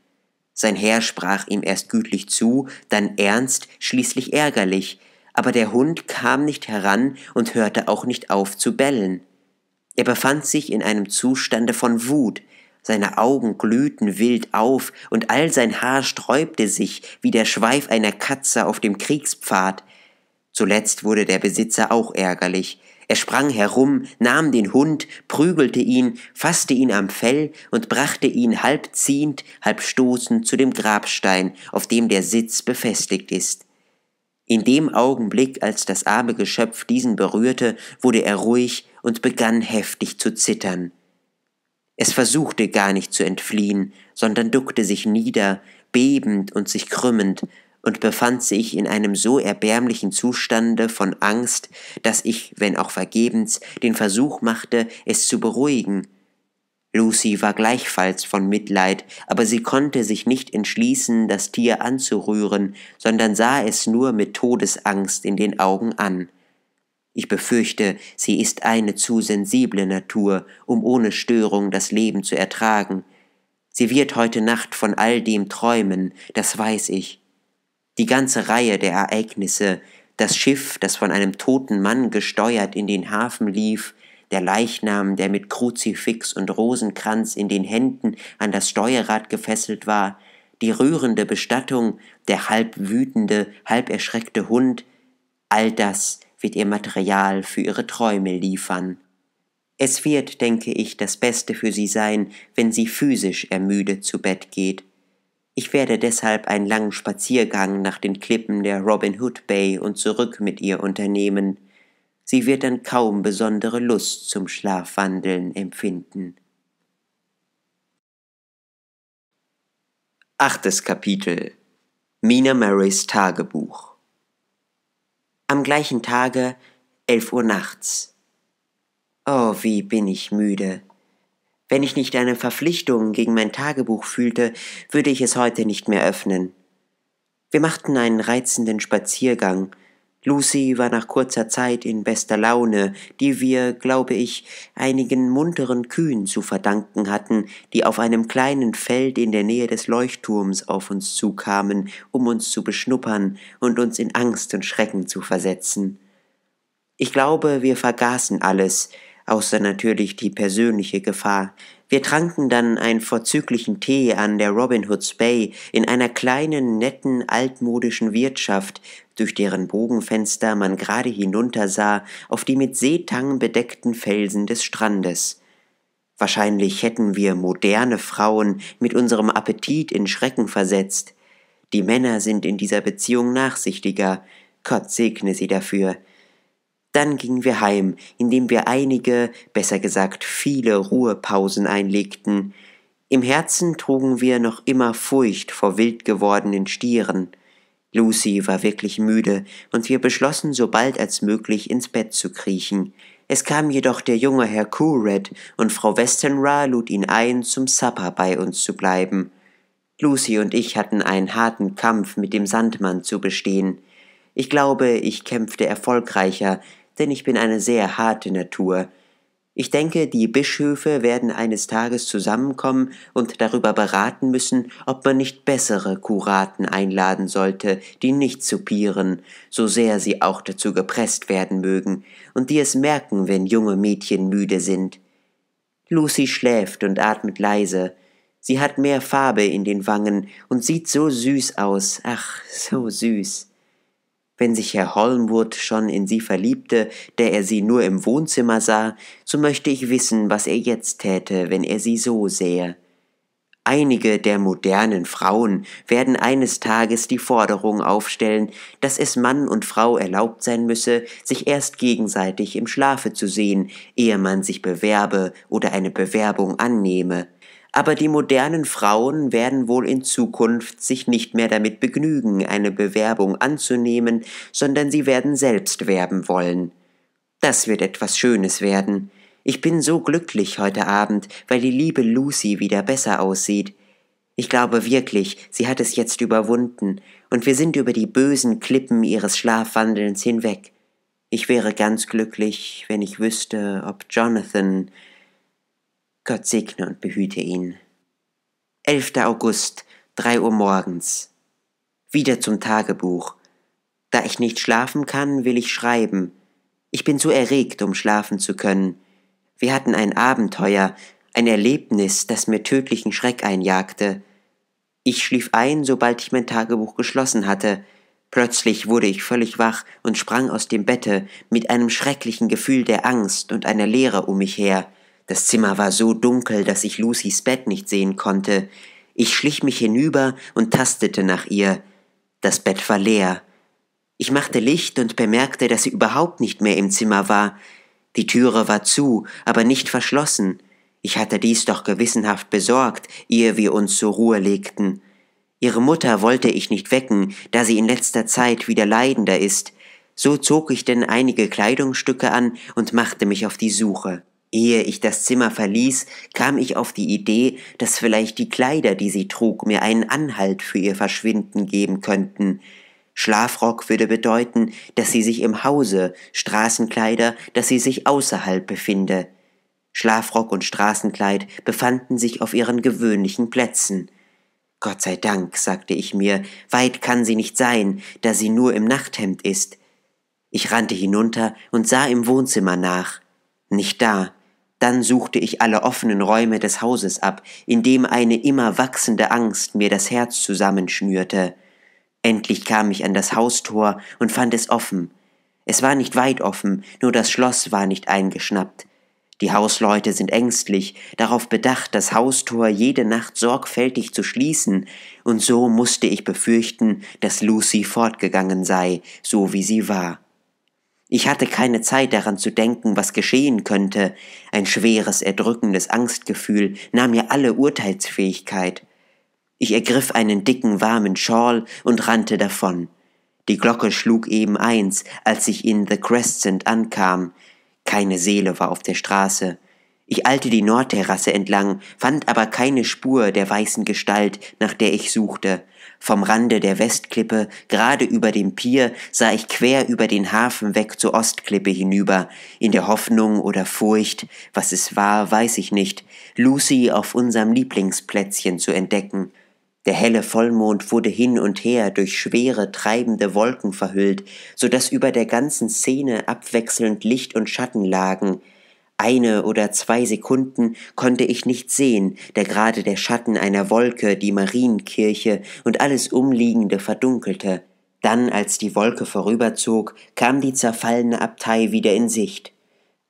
Sein Herr sprach ihm erst gütlich zu, dann ernst, schließlich ärgerlich, aber der Hund kam nicht heran und hörte auch nicht auf zu bellen. Er befand sich in einem Zustande von Wut, seine Augen glühten wild auf, und all sein Haar sträubte sich wie der Schweif einer Katze auf dem Kriegspfad. Zuletzt wurde der Besitzer auch ärgerlich, er sprang herum, nahm den Hund, prügelte ihn, fasste ihn am Fell und brachte ihn halb ziehend, halb stoßend zu dem Grabstein, auf dem der Sitz befestigt ist. In dem Augenblick, als das arme Geschöpf diesen berührte, wurde er ruhig und begann heftig zu zittern. Es versuchte gar nicht zu entfliehen, sondern duckte sich nieder, bebend und sich krümmend, und befand sich in einem so erbärmlichen Zustande von Angst, dass ich, wenn auch vergebens, den Versuch machte, es zu beruhigen. Lucy war gleichfalls von Mitleid, aber sie konnte sich nicht entschließen, das Tier anzurühren, sondern sah es nur mit Todesangst in den Augen an. Ich befürchte, sie ist eine zu sensible Natur, um ohne Störung das Leben zu ertragen. Sie wird heute Nacht von all dem träumen, das weiß ich. Die ganze Reihe der Ereignisse, das Schiff, das von einem toten Mann gesteuert in den Hafen lief, der Leichnam, der mit Kruzifix und Rosenkranz in den Händen an das Steuerrad gefesselt war, die rührende Bestattung, der halb wütende, halb erschreckte Hund, all das wird ihr Material für ihre Träume liefern. Es wird, denke ich, das Beste für sie sein, wenn sie physisch ermüdet zu Bett geht. Ich werde deshalb einen langen Spaziergang nach den Klippen der Robin Hood Bay und zurück mit ihr unternehmen. Sie wird dann kaum besondere Lust zum Schlafwandeln empfinden. Achtes Kapitel Mina Marys Tagebuch am gleichen Tage, elf Uhr nachts. Oh, wie bin ich müde. Wenn ich nicht eine Verpflichtung gegen mein Tagebuch fühlte, würde ich es heute nicht mehr öffnen. Wir machten einen reizenden Spaziergang, Lucy war nach kurzer Zeit in bester Laune, die wir, glaube ich, einigen munteren Kühen zu verdanken hatten, die auf einem kleinen Feld in der Nähe des Leuchtturms auf uns zukamen, um uns zu beschnuppern und uns in Angst und Schrecken zu versetzen. Ich glaube, wir vergaßen alles, außer natürlich die persönliche Gefahr, wir tranken dann einen vorzüglichen Tee an der Robin Hood's Bay in einer kleinen, netten, altmodischen Wirtschaft, durch deren Bogenfenster man gerade hinuntersah auf die mit Seetang bedeckten Felsen des Strandes. Wahrscheinlich hätten wir moderne Frauen mit unserem Appetit in Schrecken versetzt. Die Männer sind in dieser Beziehung nachsichtiger. Gott segne sie dafür. Dann gingen wir heim, indem wir einige, besser gesagt viele Ruhepausen einlegten. Im Herzen trugen wir noch immer Furcht vor wild gewordenen Stieren. Lucy war wirklich müde, und wir beschlossen, so bald als möglich ins Bett zu kriechen. Es kam jedoch der junge Herr Coolred, und Frau Westenra lud ihn ein, zum Supper bei uns zu bleiben. Lucy und ich hatten einen harten Kampf mit dem Sandmann zu bestehen. Ich glaube, ich kämpfte erfolgreicher, denn ich bin eine sehr harte Natur. Ich denke, die Bischöfe werden eines Tages zusammenkommen und darüber beraten müssen, ob man nicht bessere Kuraten einladen sollte, die nicht supieren, so sehr sie auch dazu gepresst werden mögen, und die es merken, wenn junge Mädchen müde sind. Lucy schläft und atmet leise, Sie hat mehr Farbe in den Wangen und sieht so süß aus, ach, so süß. Wenn sich Herr Holmwood schon in sie verliebte, der er sie nur im Wohnzimmer sah, so möchte ich wissen, was er jetzt täte, wenn er sie so sähe. Einige der modernen Frauen werden eines Tages die Forderung aufstellen, dass es Mann und Frau erlaubt sein müsse, sich erst gegenseitig im Schlafe zu sehen, ehe man sich bewerbe oder eine Bewerbung annehme aber die modernen Frauen werden wohl in Zukunft sich nicht mehr damit begnügen, eine Bewerbung anzunehmen, sondern sie werden selbst werben wollen. Das wird etwas Schönes werden. Ich bin so glücklich heute Abend, weil die liebe Lucy wieder besser aussieht. Ich glaube wirklich, sie hat es jetzt überwunden, und wir sind über die bösen Klippen ihres Schlafwandelns hinweg. Ich wäre ganz glücklich, wenn ich wüsste, ob Jonathan Gott segne und behüte ihn. 11. August, 3 Uhr morgens. Wieder zum Tagebuch. Da ich nicht schlafen kann, will ich schreiben. Ich bin zu erregt, um schlafen zu können. Wir hatten ein Abenteuer, ein Erlebnis, das mir tödlichen Schreck einjagte. Ich schlief ein, sobald ich mein Tagebuch geschlossen hatte. Plötzlich wurde ich völlig wach und sprang aus dem Bette mit einem schrecklichen Gefühl der Angst und einer Leere um mich her. Das Zimmer war so dunkel, dass ich Lucys Bett nicht sehen konnte. Ich schlich mich hinüber und tastete nach ihr. Das Bett war leer. Ich machte Licht und bemerkte, dass sie überhaupt nicht mehr im Zimmer war. Die Türe war zu, aber nicht verschlossen. Ich hatte dies doch gewissenhaft besorgt, ehe wir uns zur Ruhe legten. Ihre Mutter wollte ich nicht wecken, da sie in letzter Zeit wieder leidender ist. So zog ich denn einige Kleidungsstücke an und machte mich auf die Suche. Ehe ich das Zimmer verließ, kam ich auf die Idee, dass vielleicht die Kleider, die sie trug, mir einen Anhalt für ihr Verschwinden geben könnten. Schlafrock würde bedeuten, dass sie sich im Hause, Straßenkleider, dass sie sich außerhalb befinde. Schlafrock und Straßenkleid befanden sich auf ihren gewöhnlichen Plätzen. Gott sei Dank, sagte ich mir, weit kann sie nicht sein, da sie nur im Nachthemd ist. Ich rannte hinunter und sah im Wohnzimmer nach. Nicht da, dann suchte ich alle offenen Räume des Hauses ab, indem eine immer wachsende Angst mir das Herz zusammenschnürte. Endlich kam ich an das Haustor und fand es offen. Es war nicht weit offen, nur das Schloss war nicht eingeschnappt. Die Hausleute sind ängstlich, darauf bedacht, das Haustor jede Nacht sorgfältig zu schließen, und so musste ich befürchten, dass Lucy fortgegangen sei, so wie sie war. Ich hatte keine Zeit daran zu denken, was geschehen könnte. Ein schweres, erdrückendes Angstgefühl nahm mir alle Urteilsfähigkeit. Ich ergriff einen dicken, warmen Schal und rannte davon. Die Glocke schlug eben eins, als ich in The Crescent ankam. Keine Seele war auf der Straße. Ich eilte die Nordterrasse entlang, fand aber keine Spur der weißen Gestalt, nach der ich suchte. Vom Rande der Westklippe, gerade über dem Pier, sah ich quer über den Hafen weg zur Ostklippe hinüber, in der Hoffnung oder Furcht, was es war, weiß ich nicht, Lucy auf unserem Lieblingsplätzchen zu entdecken. Der helle Vollmond wurde hin und her durch schwere, treibende Wolken verhüllt, so dass über der ganzen Szene abwechselnd Licht und Schatten lagen, eine oder zwei Sekunden konnte ich nicht sehen, da gerade der Schatten einer Wolke die Marienkirche und alles Umliegende verdunkelte. Dann, als die Wolke vorüberzog, kam die zerfallene Abtei wieder in Sicht.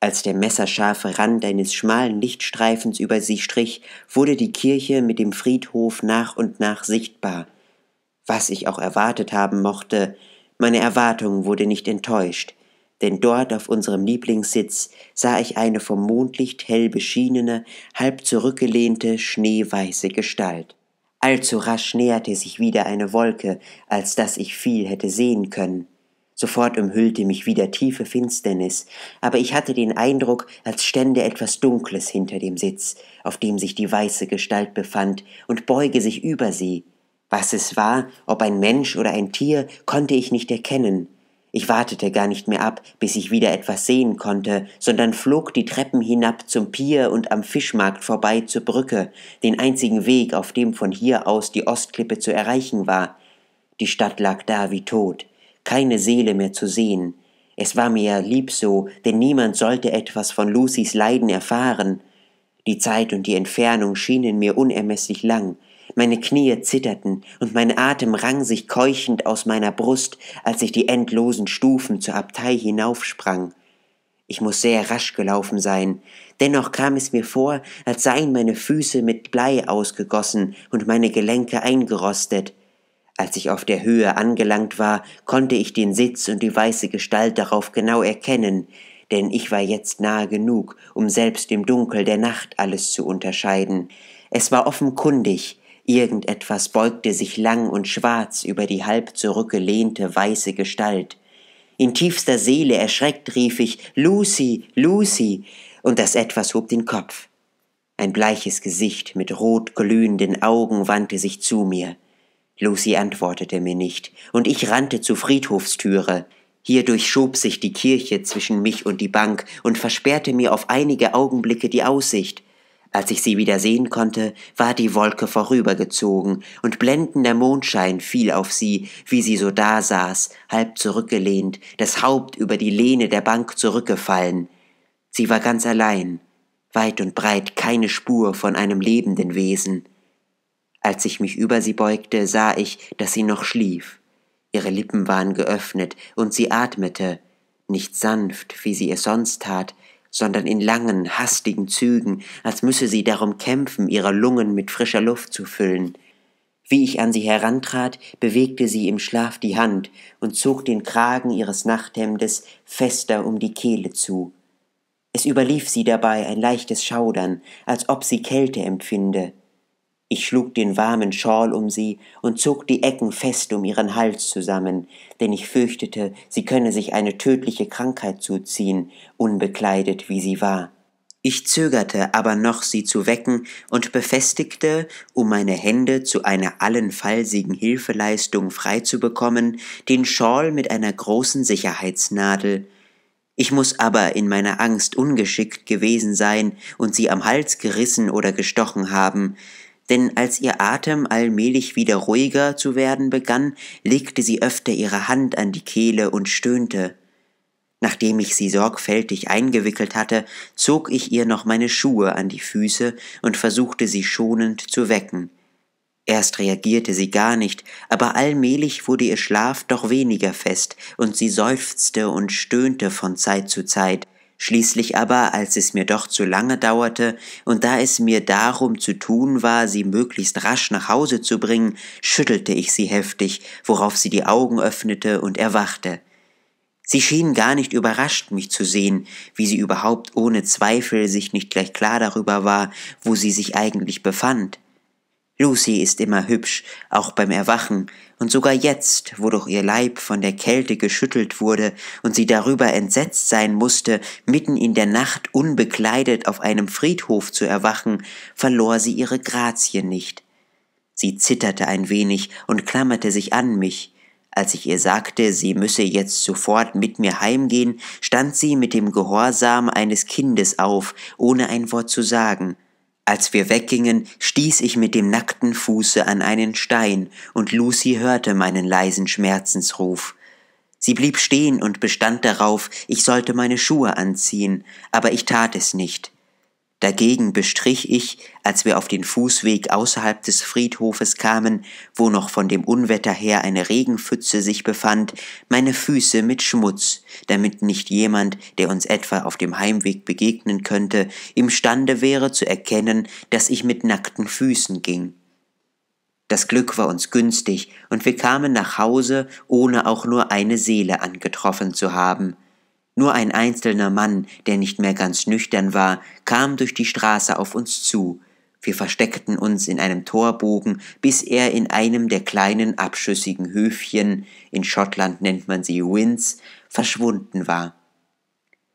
Als der messerscharfe Rand eines schmalen Lichtstreifens über sie strich, wurde die Kirche mit dem Friedhof nach und nach sichtbar. Was ich auch erwartet haben mochte, meine Erwartung wurde nicht enttäuscht denn dort auf unserem Lieblingssitz sah ich eine vom Mondlicht hell beschienene, halb zurückgelehnte, schneeweiße Gestalt. Allzu rasch näherte sich wieder eine Wolke, als dass ich viel hätte sehen können. Sofort umhüllte mich wieder tiefe Finsternis, aber ich hatte den Eindruck, als stände etwas Dunkles hinter dem Sitz, auf dem sich die weiße Gestalt befand, und beuge sich über sie. Was es war, ob ein Mensch oder ein Tier, konnte ich nicht erkennen, ich wartete gar nicht mehr ab, bis ich wieder etwas sehen konnte, sondern flog die Treppen hinab zum Pier und am Fischmarkt vorbei zur Brücke, den einzigen Weg, auf dem von hier aus die Ostklippe zu erreichen war. Die Stadt lag da wie tot, keine Seele mehr zu sehen. Es war mir lieb so, denn niemand sollte etwas von Lucys Leiden erfahren. Die Zeit und die Entfernung schienen mir unermesslich lang, meine Knie zitterten und mein Atem rang sich keuchend aus meiner Brust, als ich die endlosen Stufen zur Abtei hinaufsprang. Ich muß sehr rasch gelaufen sein, dennoch kam es mir vor, als seien meine Füße mit Blei ausgegossen und meine Gelenke eingerostet. Als ich auf der Höhe angelangt war, konnte ich den Sitz und die weiße Gestalt darauf genau erkennen, denn ich war jetzt nahe genug, um selbst im Dunkel der Nacht alles zu unterscheiden. Es war offenkundig, Irgendetwas beugte sich lang und schwarz über die halb zurückgelehnte weiße Gestalt. In tiefster Seele erschreckt rief ich Lucy, Lucy, und das etwas hob den Kopf. Ein bleiches Gesicht mit rot glühenden Augen wandte sich zu mir. Lucy antwortete mir nicht, und ich rannte zur Friedhofstüre. Hier durchschob sich die Kirche zwischen mich und die Bank und versperrte mir auf einige Augenblicke die Aussicht. Als ich sie wieder sehen konnte, war die Wolke vorübergezogen, und blendender Mondschein fiel auf sie, wie sie so dasaß, halb zurückgelehnt, das Haupt über die Lehne der Bank zurückgefallen. Sie war ganz allein, weit und breit keine Spur von einem lebenden Wesen. Als ich mich über sie beugte, sah ich, dass sie noch schlief. Ihre Lippen waren geöffnet, und sie atmete, nicht sanft, wie sie es sonst tat, sondern in langen, hastigen Zügen, als müsse sie darum kämpfen, ihre Lungen mit frischer Luft zu füllen. Wie ich an sie herantrat, bewegte sie im Schlaf die Hand und zog den Kragen ihres Nachthemdes fester um die Kehle zu. Es überlief sie dabei ein leichtes Schaudern, als ob sie Kälte empfinde. Ich schlug den warmen Schal um sie und zog die Ecken fest um ihren Hals zusammen, denn ich fürchtete, sie könne sich eine tödliche Krankheit zuziehen, unbekleidet wie sie war. Ich zögerte aber noch, sie zu wecken und befestigte, um meine Hände zu einer allenfallsigen Hilfeleistung frei zu bekommen, den Schal mit einer großen Sicherheitsnadel. Ich muß aber in meiner Angst ungeschickt gewesen sein und sie am Hals gerissen oder gestochen haben, denn als ihr Atem allmählich wieder ruhiger zu werden begann, legte sie öfter ihre Hand an die Kehle und stöhnte. Nachdem ich sie sorgfältig eingewickelt hatte, zog ich ihr noch meine Schuhe an die Füße und versuchte sie schonend zu wecken. Erst reagierte sie gar nicht, aber allmählich wurde ihr Schlaf doch weniger fest, und sie seufzte und stöhnte von Zeit zu Zeit, Schließlich aber, als es mir doch zu lange dauerte und da es mir darum zu tun war, sie möglichst rasch nach Hause zu bringen, schüttelte ich sie heftig, worauf sie die Augen öffnete und erwachte. Sie schien gar nicht überrascht, mich zu sehen, wie sie überhaupt ohne Zweifel sich nicht gleich klar darüber war, wo sie sich eigentlich befand. Lucy ist immer hübsch, auch beim Erwachen, und sogar jetzt, wo doch ihr Leib von der Kälte geschüttelt wurde und sie darüber entsetzt sein musste, mitten in der Nacht unbekleidet auf einem Friedhof zu erwachen, verlor sie ihre Grazie nicht. Sie zitterte ein wenig und klammerte sich an mich. Als ich ihr sagte, sie müsse jetzt sofort mit mir heimgehen, stand sie mit dem Gehorsam eines Kindes auf, ohne ein Wort zu sagen – als wir weggingen, stieß ich mit dem nackten Fuße an einen Stein, und Lucy hörte meinen leisen Schmerzensruf. Sie blieb stehen und bestand darauf, ich sollte meine Schuhe anziehen, aber ich tat es nicht. Dagegen bestrich ich, als wir auf den Fußweg außerhalb des Friedhofes kamen, wo noch von dem Unwetter her eine Regenpfütze sich befand, meine Füße mit Schmutz, damit nicht jemand, der uns etwa auf dem Heimweg begegnen könnte, imstande wäre zu erkennen, dass ich mit nackten Füßen ging. Das Glück war uns günstig, und wir kamen nach Hause, ohne auch nur eine Seele angetroffen zu haben. Nur ein einzelner Mann, der nicht mehr ganz nüchtern war, kam durch die Straße auf uns zu. Wir versteckten uns in einem Torbogen, bis er in einem der kleinen abschüssigen Höfchen, in Schottland nennt man sie Winds, verschwunden war.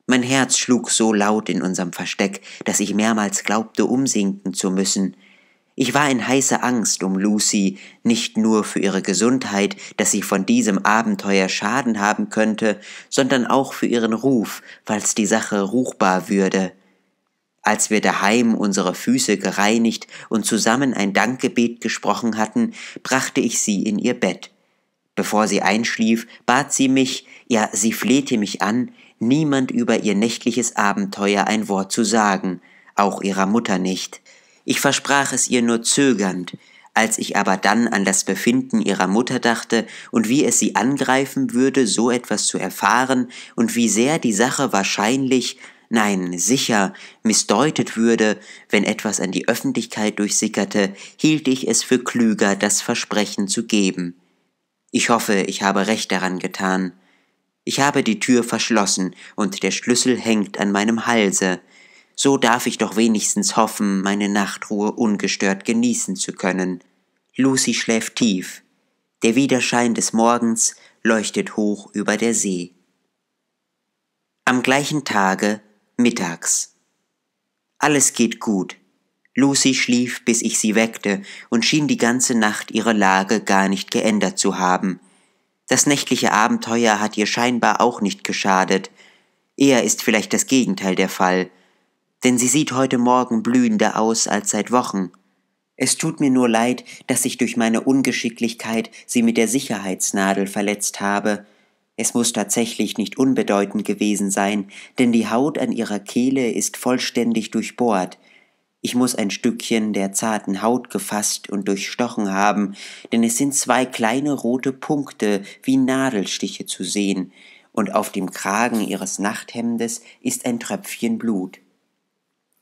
Mein Herz schlug so laut in unserem Versteck, dass ich mehrmals glaubte, umsinken zu müssen – ich war in heißer Angst um Lucy, nicht nur für ihre Gesundheit, dass sie von diesem Abenteuer Schaden haben könnte, sondern auch für ihren Ruf, falls die Sache ruchbar würde. Als wir daheim unsere Füße gereinigt und zusammen ein Dankgebet gesprochen hatten, brachte ich sie in ihr Bett. Bevor sie einschlief, bat sie mich, ja, sie flehte mich an, niemand über ihr nächtliches Abenteuer ein Wort zu sagen, auch ihrer Mutter nicht. Ich versprach es ihr nur zögernd, als ich aber dann an das Befinden ihrer Mutter dachte und wie es sie angreifen würde, so etwas zu erfahren und wie sehr die Sache wahrscheinlich, nein, sicher, missdeutet würde, wenn etwas an die Öffentlichkeit durchsickerte, hielt ich es für klüger, das Versprechen zu geben. Ich hoffe, ich habe recht daran getan. Ich habe die Tür verschlossen und der Schlüssel hängt an meinem Halse, so darf ich doch wenigstens hoffen, meine Nachtruhe ungestört genießen zu können. Lucy schläft tief. Der Widerschein des Morgens leuchtet hoch über der See. Am gleichen Tage, mittags. Alles geht gut. Lucy schlief, bis ich sie weckte und schien die ganze Nacht ihre Lage gar nicht geändert zu haben. Das nächtliche Abenteuer hat ihr scheinbar auch nicht geschadet. Eher ist vielleicht das Gegenteil der Fall – denn sie sieht heute Morgen blühender aus als seit Wochen. Es tut mir nur leid, dass ich durch meine Ungeschicklichkeit sie mit der Sicherheitsnadel verletzt habe. Es muss tatsächlich nicht unbedeutend gewesen sein, denn die Haut an ihrer Kehle ist vollständig durchbohrt. Ich muss ein Stückchen der zarten Haut gefasst und durchstochen haben, denn es sind zwei kleine rote Punkte wie Nadelstiche zu sehen, und auf dem Kragen ihres Nachthemdes ist ein Tröpfchen Blut.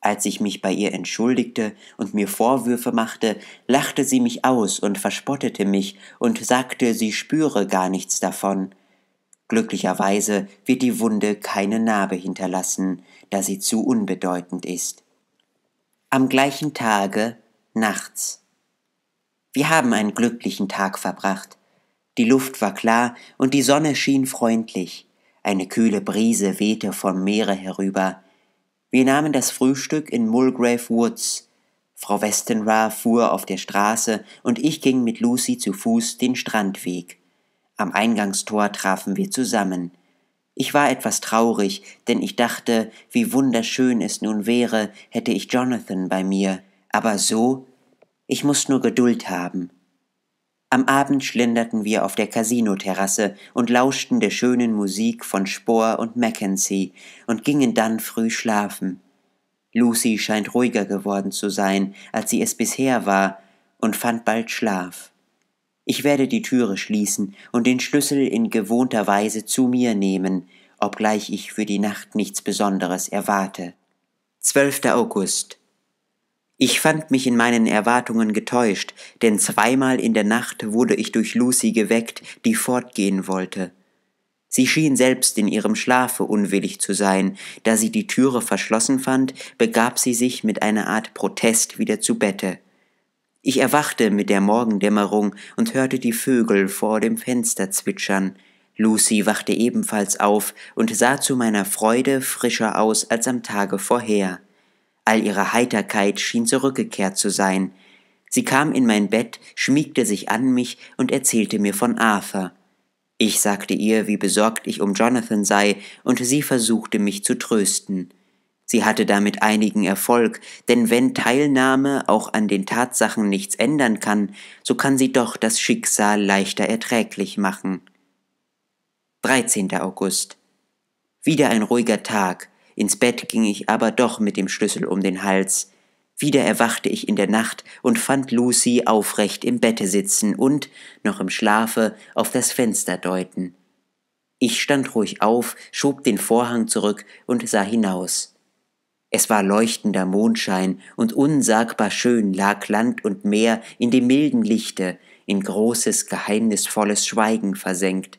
Als ich mich bei ihr entschuldigte und mir Vorwürfe machte, lachte sie mich aus und verspottete mich und sagte, sie spüre gar nichts davon. Glücklicherweise wird die Wunde keine Narbe hinterlassen, da sie zu unbedeutend ist. Am gleichen Tage, nachts. Wir haben einen glücklichen Tag verbracht. Die Luft war klar und die Sonne schien freundlich. Eine kühle Brise wehte vom Meere herüber. Wir nahmen das Frühstück in Mulgrave Woods. Frau Westenra fuhr auf der Straße und ich ging mit Lucy zu Fuß den Strandweg. Am Eingangstor trafen wir zusammen. Ich war etwas traurig, denn ich dachte, wie wunderschön es nun wäre, hätte ich Jonathan bei mir. Aber so? Ich muss nur Geduld haben. Am Abend schlenderten wir auf der Casino-Terrasse und lauschten der schönen Musik von Spohr und Mackenzie und gingen dann früh schlafen. Lucy scheint ruhiger geworden zu sein, als sie es bisher war, und fand bald Schlaf. Ich werde die Türe schließen und den Schlüssel in gewohnter Weise zu mir nehmen, obgleich ich für die Nacht nichts Besonderes erwarte. 12. August ich fand mich in meinen Erwartungen getäuscht, denn zweimal in der Nacht wurde ich durch Lucy geweckt, die fortgehen wollte. Sie schien selbst in ihrem Schlafe unwillig zu sein, da sie die Türe verschlossen fand, begab sie sich mit einer Art Protest wieder zu Bette. Ich erwachte mit der Morgendämmerung und hörte die Vögel vor dem Fenster zwitschern. Lucy wachte ebenfalls auf und sah zu meiner Freude frischer aus als am Tage vorher all ihre Heiterkeit schien zurückgekehrt zu sein. Sie kam in mein Bett, schmiegte sich an mich und erzählte mir von Arthur. Ich sagte ihr, wie besorgt ich um Jonathan sei, und sie versuchte mich zu trösten. Sie hatte damit einigen Erfolg, denn wenn Teilnahme auch an den Tatsachen nichts ändern kann, so kann sie doch das Schicksal leichter erträglich machen. 13. August. Wieder ein ruhiger Tag ins Bett ging ich aber doch mit dem Schlüssel um den Hals. Wieder erwachte ich in der Nacht und fand Lucy aufrecht im Bette sitzen und, noch im Schlafe, auf das Fenster deuten. Ich stand ruhig auf, schob den Vorhang zurück und sah hinaus. Es war leuchtender Mondschein, und unsagbar schön lag Land und Meer in dem milden Lichte, in großes, geheimnisvolles Schweigen versenkt.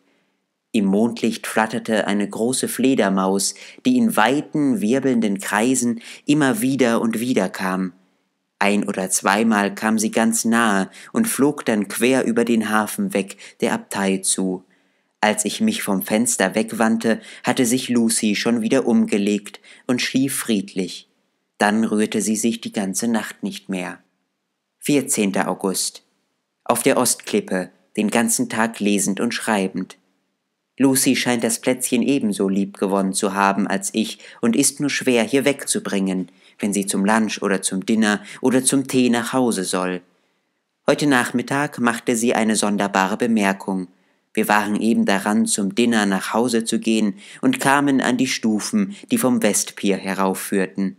Im Mondlicht flatterte eine große Fledermaus, die in weiten, wirbelnden Kreisen immer wieder und wieder kam. Ein oder zweimal kam sie ganz nahe und flog dann quer über den Hafen weg der Abtei zu. Als ich mich vom Fenster wegwandte, hatte sich Lucy schon wieder umgelegt und schlief friedlich. Dann rührte sie sich die ganze Nacht nicht mehr. 14. August. Auf der Ostklippe, den ganzen Tag lesend und schreibend. Lucy scheint das Plätzchen ebenso lieb gewonnen zu haben als ich und ist nur schwer hier wegzubringen, wenn sie zum Lunch oder zum Dinner oder zum Tee nach Hause soll. Heute Nachmittag machte sie eine sonderbare Bemerkung. Wir waren eben daran, zum Dinner nach Hause zu gehen und kamen an die Stufen, die vom Westpier heraufführten.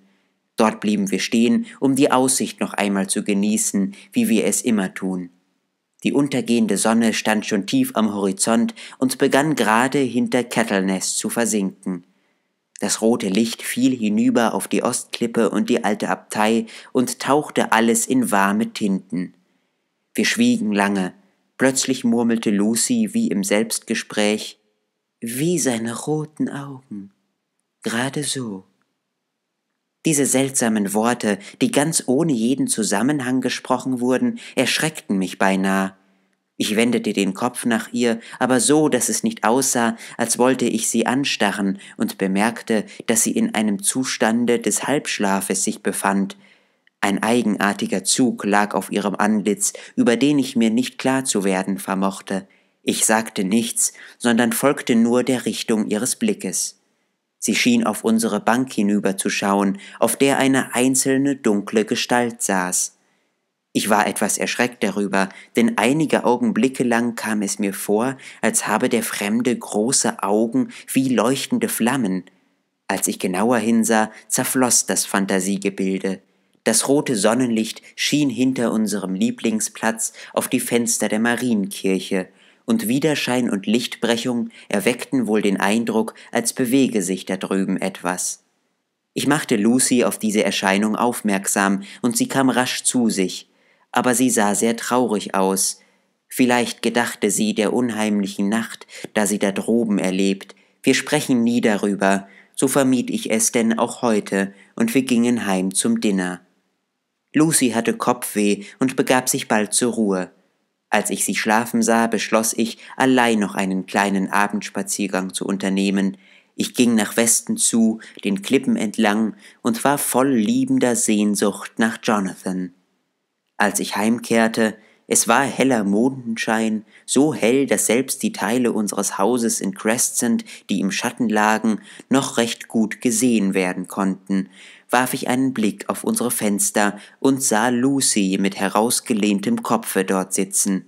Dort blieben wir stehen, um die Aussicht noch einmal zu genießen, wie wir es immer tun. Die untergehende Sonne stand schon tief am Horizont und begann gerade hinter Kettleness zu versinken. Das rote Licht fiel hinüber auf die Ostklippe und die alte Abtei und tauchte alles in warme Tinten. Wir schwiegen lange. Plötzlich murmelte Lucy wie im Selbstgespräch Wie seine roten Augen. Gerade so. Diese seltsamen Worte, die ganz ohne jeden Zusammenhang gesprochen wurden, erschreckten mich beinahe. Ich wendete den Kopf nach ihr, aber so, dass es nicht aussah, als wollte ich sie anstarren, und bemerkte, dass sie in einem Zustande des Halbschlafes sich befand. Ein eigenartiger Zug lag auf ihrem Antlitz, über den ich mir nicht klar zu werden vermochte. Ich sagte nichts, sondern folgte nur der Richtung ihres Blickes. Sie schien auf unsere Bank hinüberzuschauen, auf der eine einzelne dunkle Gestalt saß. Ich war etwas erschreckt darüber, denn einige Augenblicke lang kam es mir vor, als habe der Fremde große Augen wie leuchtende Flammen. Als ich genauer hinsah, zerfloss das Fantasiegebilde. Das rote Sonnenlicht schien hinter unserem Lieblingsplatz auf die Fenster der Marienkirche, und Widerschein und Lichtbrechung erweckten wohl den Eindruck, als bewege sich da drüben etwas. Ich machte Lucy auf diese Erscheinung aufmerksam, und sie kam rasch zu sich, aber sie sah sehr traurig aus. Vielleicht gedachte sie der unheimlichen Nacht, da sie da droben erlebt. Wir sprechen nie darüber, so vermied ich es denn auch heute, und wir gingen heim zum Dinner. Lucy hatte Kopfweh und begab sich bald zur Ruhe. Als ich sie schlafen sah, beschloss ich, allein noch einen kleinen Abendspaziergang zu unternehmen. Ich ging nach Westen zu, den Klippen entlang und war voll liebender Sehnsucht nach Jonathan. Als ich heimkehrte, es war heller Mondenschein, so hell, dass selbst die Teile unseres Hauses in Crescent, die im Schatten lagen, noch recht gut gesehen werden konnten, warf ich einen Blick auf unsere Fenster und sah Lucy mit herausgelehntem Kopfe dort sitzen.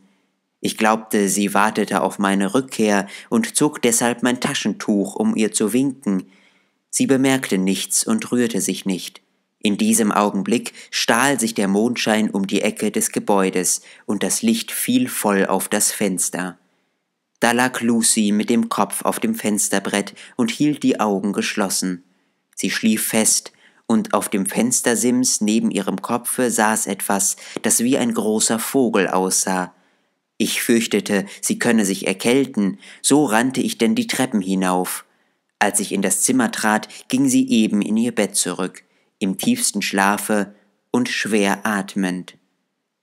Ich glaubte, sie wartete auf meine Rückkehr und zog deshalb mein Taschentuch, um ihr zu winken. Sie bemerkte nichts und rührte sich nicht. In diesem Augenblick stahl sich der Mondschein um die Ecke des Gebäudes und das Licht fiel voll auf das Fenster. Da lag Lucy mit dem Kopf auf dem Fensterbrett und hielt die Augen geschlossen. Sie schlief fest, und auf dem Fenstersims neben ihrem Kopfe saß etwas, das wie ein großer Vogel aussah. Ich fürchtete, sie könne sich erkälten, so rannte ich denn die Treppen hinauf. Als ich in das Zimmer trat, ging sie eben in ihr Bett zurück, im tiefsten Schlafe und schwer atmend.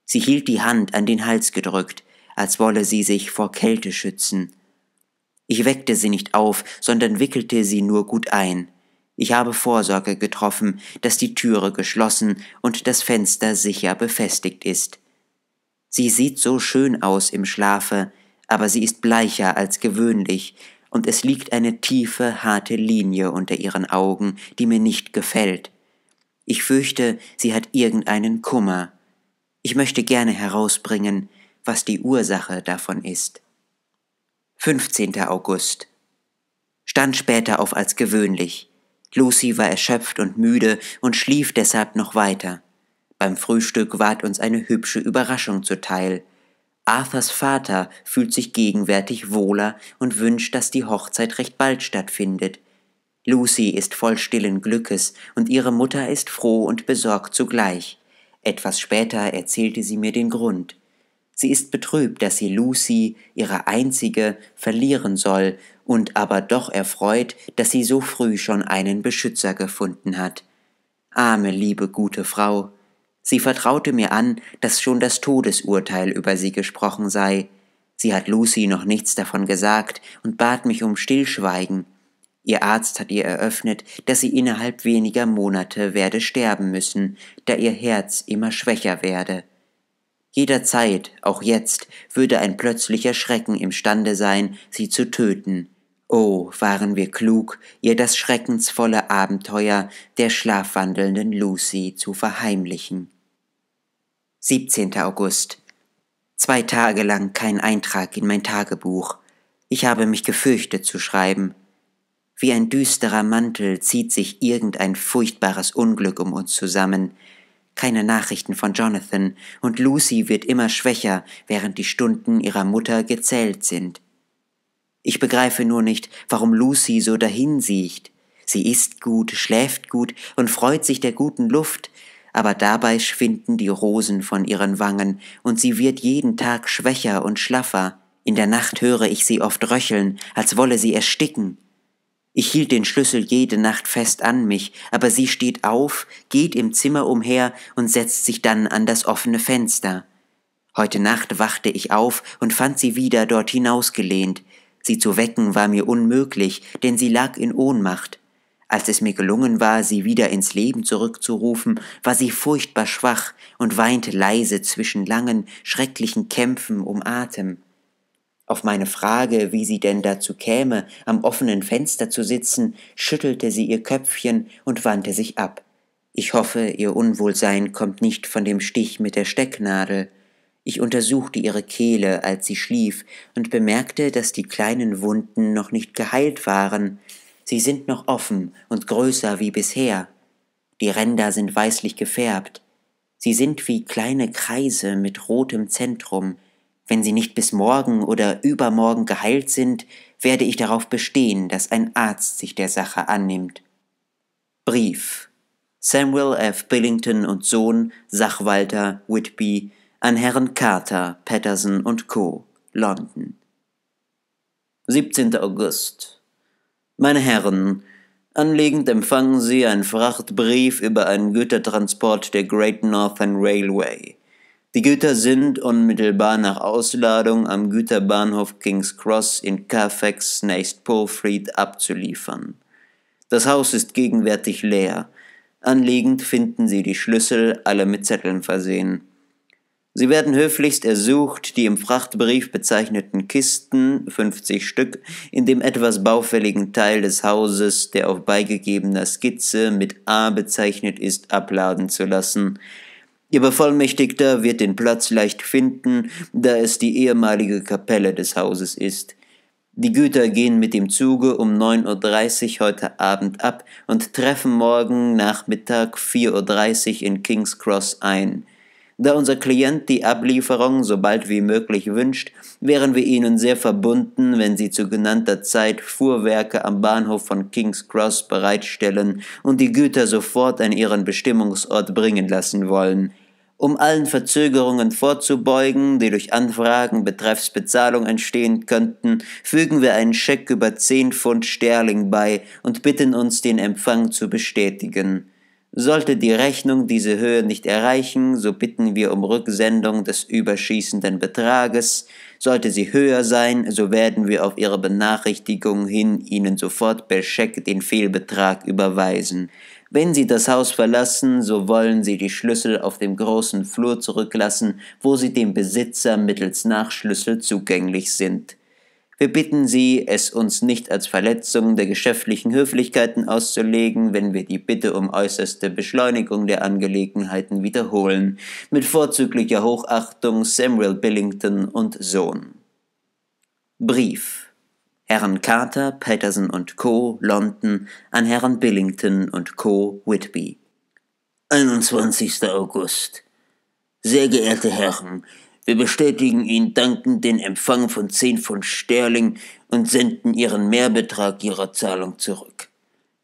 Sie hielt die Hand an den Hals gedrückt, als wolle sie sich vor Kälte schützen. Ich weckte sie nicht auf, sondern wickelte sie nur gut ein. Ich habe Vorsorge getroffen, dass die Türe geschlossen und das Fenster sicher befestigt ist. Sie sieht so schön aus im Schlafe, aber sie ist bleicher als gewöhnlich, und es liegt eine tiefe, harte Linie unter ihren Augen, die mir nicht gefällt. Ich fürchte, sie hat irgendeinen Kummer. Ich möchte gerne herausbringen, was die Ursache davon ist. 15. August stand später auf als gewöhnlich. Lucy war erschöpft und müde und schlief deshalb noch weiter. Beim Frühstück ward uns eine hübsche Überraschung zuteil. Arthurs Vater fühlt sich gegenwärtig wohler und wünscht, dass die Hochzeit recht bald stattfindet. Lucy ist voll stillen Glückes und ihre Mutter ist froh und besorgt zugleich. Etwas später erzählte sie mir den Grund. Sie ist betrübt, dass sie Lucy, ihre einzige, verlieren soll und aber doch erfreut, dass sie so früh schon einen Beschützer gefunden hat. Arme, liebe, gute Frau. Sie vertraute mir an, dass schon das Todesurteil über sie gesprochen sei. Sie hat Lucy noch nichts davon gesagt und bat mich um Stillschweigen. Ihr Arzt hat ihr eröffnet, dass sie innerhalb weniger Monate werde sterben müssen, da ihr Herz immer schwächer werde. Jederzeit, auch jetzt, würde ein plötzlicher Schrecken imstande sein, sie zu töten. Oh, waren wir klug, ihr das schreckensvolle Abenteuer der schlafwandelnden Lucy zu verheimlichen. 17. August. Zwei Tage lang kein Eintrag in mein Tagebuch. Ich habe mich gefürchtet zu schreiben. Wie ein düsterer Mantel zieht sich irgendein furchtbares Unglück um uns zusammen, keine Nachrichten von Jonathan, und Lucy wird immer schwächer, während die Stunden ihrer Mutter gezählt sind. Ich begreife nur nicht, warum Lucy so dahinsiecht. Sie isst gut, schläft gut und freut sich der guten Luft, aber dabei schwinden die Rosen von ihren Wangen, und sie wird jeden Tag schwächer und schlaffer. In der Nacht höre ich sie oft röcheln, als wolle sie ersticken. Ich hielt den Schlüssel jede Nacht fest an mich, aber sie steht auf, geht im Zimmer umher und setzt sich dann an das offene Fenster. Heute Nacht wachte ich auf und fand sie wieder dort hinausgelehnt. Sie zu wecken war mir unmöglich, denn sie lag in Ohnmacht. Als es mir gelungen war, sie wieder ins Leben zurückzurufen, war sie furchtbar schwach und weinte leise zwischen langen, schrecklichen Kämpfen um Atem. Auf meine Frage, wie sie denn dazu käme, am offenen Fenster zu sitzen, schüttelte sie ihr Köpfchen und wandte sich ab. Ich hoffe, ihr Unwohlsein kommt nicht von dem Stich mit der Stecknadel. Ich untersuchte ihre Kehle, als sie schlief, und bemerkte, dass die kleinen Wunden noch nicht geheilt waren. Sie sind noch offen und größer wie bisher. Die Ränder sind weißlich gefärbt. Sie sind wie kleine Kreise mit rotem Zentrum. Wenn sie nicht bis morgen oder übermorgen geheilt sind, werde ich darauf bestehen, dass ein Arzt sich der Sache annimmt. Brief Samuel F. Billington und Sohn, Sachwalter, Whitby, an Herren Carter, Patterson und Co., London. 17. August. Meine Herren, anlegend empfangen Sie einen Frachtbrief über einen Gütertransport der Great Northern Railway. Die Güter sind unmittelbar nach Ausladung am Güterbahnhof King's Cross in Carfax, nächst Polfleet abzuliefern. Das Haus ist gegenwärtig leer. Anliegend finden Sie die Schlüssel, alle mit Zetteln versehen. Sie werden höflichst ersucht, die im Frachtbrief bezeichneten Kisten, 50 Stück, in dem etwas baufälligen Teil des Hauses, der auf beigegebener Skizze mit A bezeichnet ist, abladen zu lassen – Ihr Bevollmächtigter wird den Platz leicht finden, da es die ehemalige Kapelle des Hauses ist. Die Güter gehen mit dem Zuge um 9.30 Uhr heute Abend ab und treffen morgen Nachmittag 4.30 Uhr in King's Cross ein. Da unser Klient die Ablieferung so bald wie möglich wünscht, wären wir Ihnen sehr verbunden, wenn Sie zu genannter Zeit Fuhrwerke am Bahnhof von King's Cross bereitstellen und die Güter sofort an ihren Bestimmungsort bringen lassen wollen. Um allen Verzögerungen vorzubeugen, die durch Anfragen betreffs Bezahlung entstehen könnten, fügen wir einen Scheck über 10 Pfund Sterling bei und bitten uns, den Empfang zu bestätigen. Sollte die Rechnung diese Höhe nicht erreichen, so bitten wir um Rücksendung des überschießenden Betrages. Sollte sie höher sein, so werden wir auf Ihre Benachrichtigung hin Ihnen sofort per Scheck den Fehlbetrag überweisen. Wenn sie das Haus verlassen, so wollen sie die Schlüssel auf dem großen Flur zurücklassen, wo sie dem Besitzer mittels Nachschlüssel zugänglich sind. Wir bitten Sie, es uns nicht als Verletzung der geschäftlichen Höflichkeiten auszulegen, wenn wir die Bitte um äußerste Beschleunigung der Angelegenheiten wiederholen. Mit vorzüglicher Hochachtung Samuel Billington und Sohn. Brief Herren Carter, Patterson und Co. London an Herren Billington und Co. Whitby. 21. August. Sehr geehrte Herren, wir bestätigen Ihnen dankend den Empfang von 10 Pfund Sterling und senden Ihren Mehrbetrag Ihrer Zahlung zurück.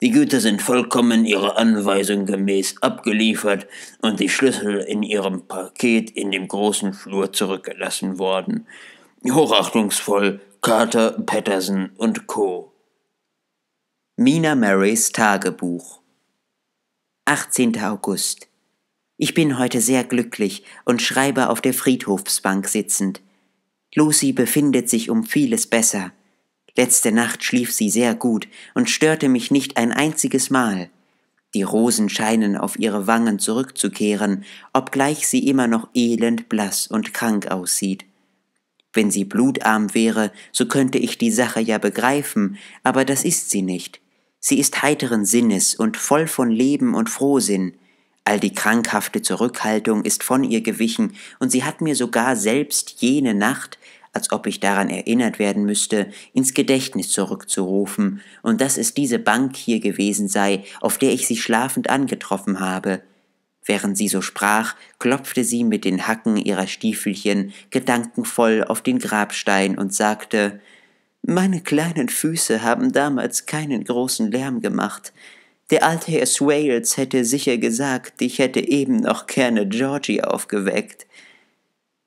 Die Güter sind vollkommen Ihrer Anweisung gemäß abgeliefert und die Schlüssel in Ihrem Paket in dem großen Flur zurückgelassen worden. Hochachtungsvoll, Carter, Patterson und Co. Mina Marys Tagebuch 18. August Ich bin heute sehr glücklich und schreibe auf der Friedhofsbank sitzend. Lucy befindet sich um vieles besser. Letzte Nacht schlief sie sehr gut und störte mich nicht ein einziges Mal. Die Rosen scheinen auf ihre Wangen zurückzukehren, obgleich sie immer noch elend blass und krank aussieht. Wenn sie blutarm wäre, so könnte ich die Sache ja begreifen, aber das ist sie nicht. Sie ist heiteren Sinnes und voll von Leben und Frohsinn. All die krankhafte Zurückhaltung ist von ihr gewichen, und sie hat mir sogar selbst jene Nacht, als ob ich daran erinnert werden müsste, ins Gedächtnis zurückzurufen, und dass es diese Bank hier gewesen sei, auf der ich sie schlafend angetroffen habe. Während sie so sprach, klopfte sie mit den Hacken ihrer Stiefelchen gedankenvoll auf den Grabstein und sagte Meine kleinen Füße haben damals keinen großen Lärm gemacht. Der alte Herr Swales hätte sicher gesagt, ich hätte eben noch gerne Georgie aufgeweckt.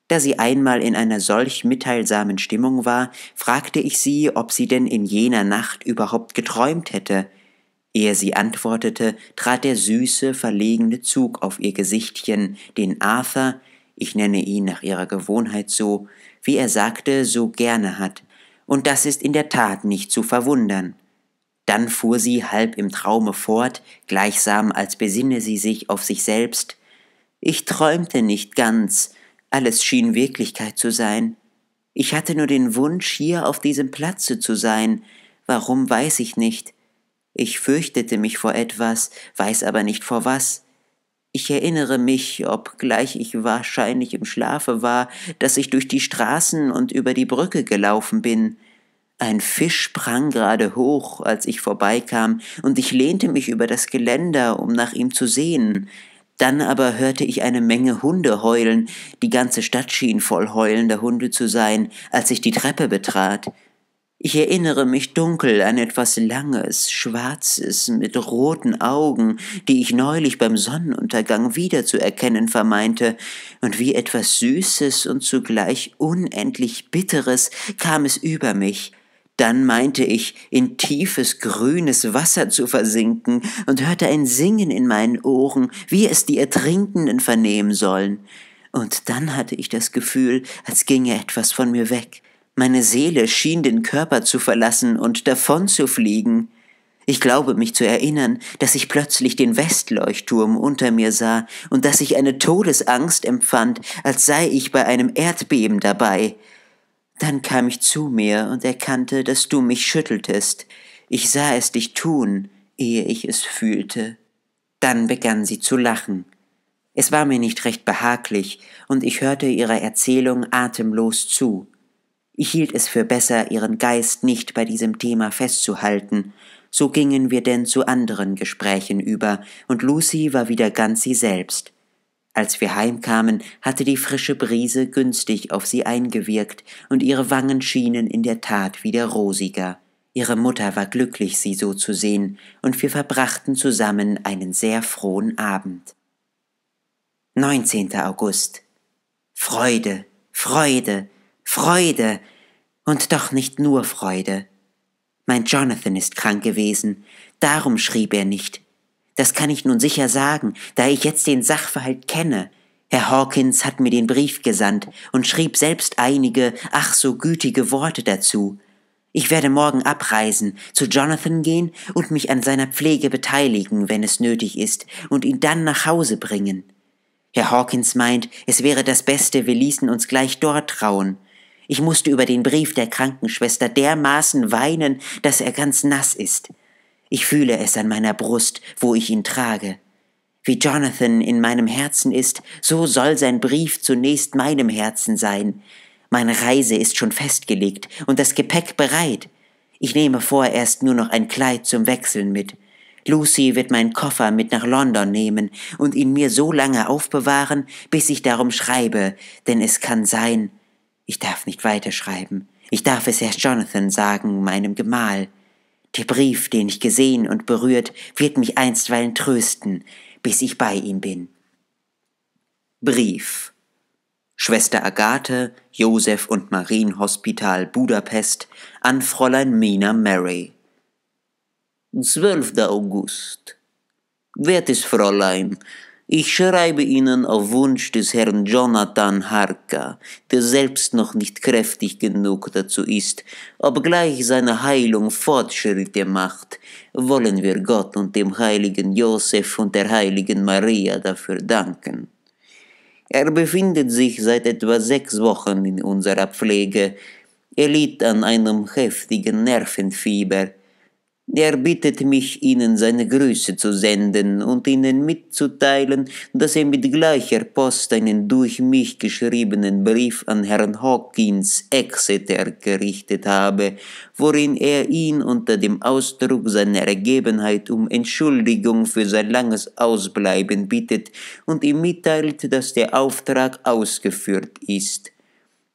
Da sie einmal in einer solch mitteilsamen Stimmung war, fragte ich sie, ob sie denn in jener Nacht überhaupt geträumt hätte. Ehe sie antwortete, trat der süße, verlegene Zug auf ihr Gesichtchen, den Arthur, ich nenne ihn nach ihrer Gewohnheit so, wie er sagte, so gerne hat, und das ist in der Tat nicht zu verwundern. Dann fuhr sie halb im Traume fort, gleichsam als besinne sie sich auf sich selbst. Ich träumte nicht ganz, alles schien Wirklichkeit zu sein. Ich hatte nur den Wunsch, hier auf diesem Platze zu sein, warum weiß ich nicht, ich fürchtete mich vor etwas, weiß aber nicht vor was. Ich erinnere mich, obgleich ich wahrscheinlich im Schlafe war, dass ich durch die Straßen und über die Brücke gelaufen bin. Ein Fisch sprang gerade hoch, als ich vorbeikam, und ich lehnte mich über das Geländer, um nach ihm zu sehen. Dann aber hörte ich eine Menge Hunde heulen, die ganze Stadt schien voll heulender Hunde zu sein, als ich die Treppe betrat. Ich erinnere mich dunkel an etwas Langes, Schwarzes mit roten Augen, die ich neulich beim Sonnenuntergang wiederzuerkennen vermeinte, und wie etwas Süßes und zugleich unendlich Bitteres kam es über mich, dann meinte ich, in tiefes grünes Wasser zu versinken und hörte ein Singen in meinen Ohren, wie es die Ertrinkenden vernehmen sollen. Und dann hatte ich das Gefühl, als ginge etwas von mir weg, meine Seele schien den Körper zu verlassen und davon zu fliegen. Ich glaube mich zu erinnern, dass ich plötzlich den Westleuchtturm unter mir sah und dass ich eine Todesangst empfand, als sei ich bei einem Erdbeben dabei. Dann kam ich zu mir und erkannte, dass du mich schütteltest. Ich sah es dich tun, ehe ich es fühlte. Dann begann sie zu lachen. Es war mir nicht recht behaglich, und ich hörte ihrer Erzählung atemlos zu. Ich hielt es für besser, ihren Geist nicht bei diesem Thema festzuhalten. So gingen wir denn zu anderen Gesprächen über, und Lucy war wieder ganz sie selbst. Als wir heimkamen, hatte die frische Brise günstig auf sie eingewirkt, und ihre Wangen schienen in der Tat wieder rosiger. Ihre Mutter war glücklich, sie so zu sehen, und wir verbrachten zusammen einen sehr frohen Abend. 19. August Freude, Freude, Freude, und doch nicht nur Freude. Mein Jonathan ist krank gewesen, darum schrieb er nicht. Das kann ich nun sicher sagen, da ich jetzt den Sachverhalt kenne. Herr Hawkins hat mir den Brief gesandt und schrieb selbst einige, ach so gütige Worte dazu. Ich werde morgen abreisen, zu Jonathan gehen und mich an seiner Pflege beteiligen, wenn es nötig ist, und ihn dann nach Hause bringen. Herr Hawkins meint, es wäre das Beste, wir ließen uns gleich dort trauen, ich musste über den Brief der Krankenschwester dermaßen weinen, dass er ganz nass ist. Ich fühle es an meiner Brust, wo ich ihn trage. Wie Jonathan in meinem Herzen ist, so soll sein Brief zunächst meinem Herzen sein. Meine Reise ist schon festgelegt und das Gepäck bereit. Ich nehme vorerst nur noch ein Kleid zum Wechseln mit. Lucy wird meinen Koffer mit nach London nehmen und ihn mir so lange aufbewahren, bis ich darum schreibe, denn es kann sein, ich darf nicht weiterschreiben. Ich darf es erst Jonathan sagen, meinem Gemahl. Der Brief, den ich gesehen und berührt, wird mich einstweilen trösten, bis ich bei ihm bin. Brief Schwester Agathe, Josef und Marienhospital Budapest an Fräulein Mina Mary. 12. August. Wertes Fräulein, ich schreibe Ihnen auf Wunsch des Herrn Jonathan Harker, der selbst noch nicht kräftig genug dazu ist, obgleich seine Heilung Fortschritte macht, wollen wir Gott und dem heiligen Josef und der heiligen Maria dafür danken. Er befindet sich seit etwa sechs Wochen in unserer Pflege. Er litt an einem heftigen Nervenfieber, er bittet mich, Ihnen seine Grüße zu senden und Ihnen mitzuteilen, dass er mit gleicher Post einen durch mich geschriebenen Brief an Herrn Hawkins Exeter gerichtet habe, worin er ihn unter dem Ausdruck seiner Ergebenheit um Entschuldigung für sein langes Ausbleiben bittet und ihm mitteilt, dass der Auftrag ausgeführt ist.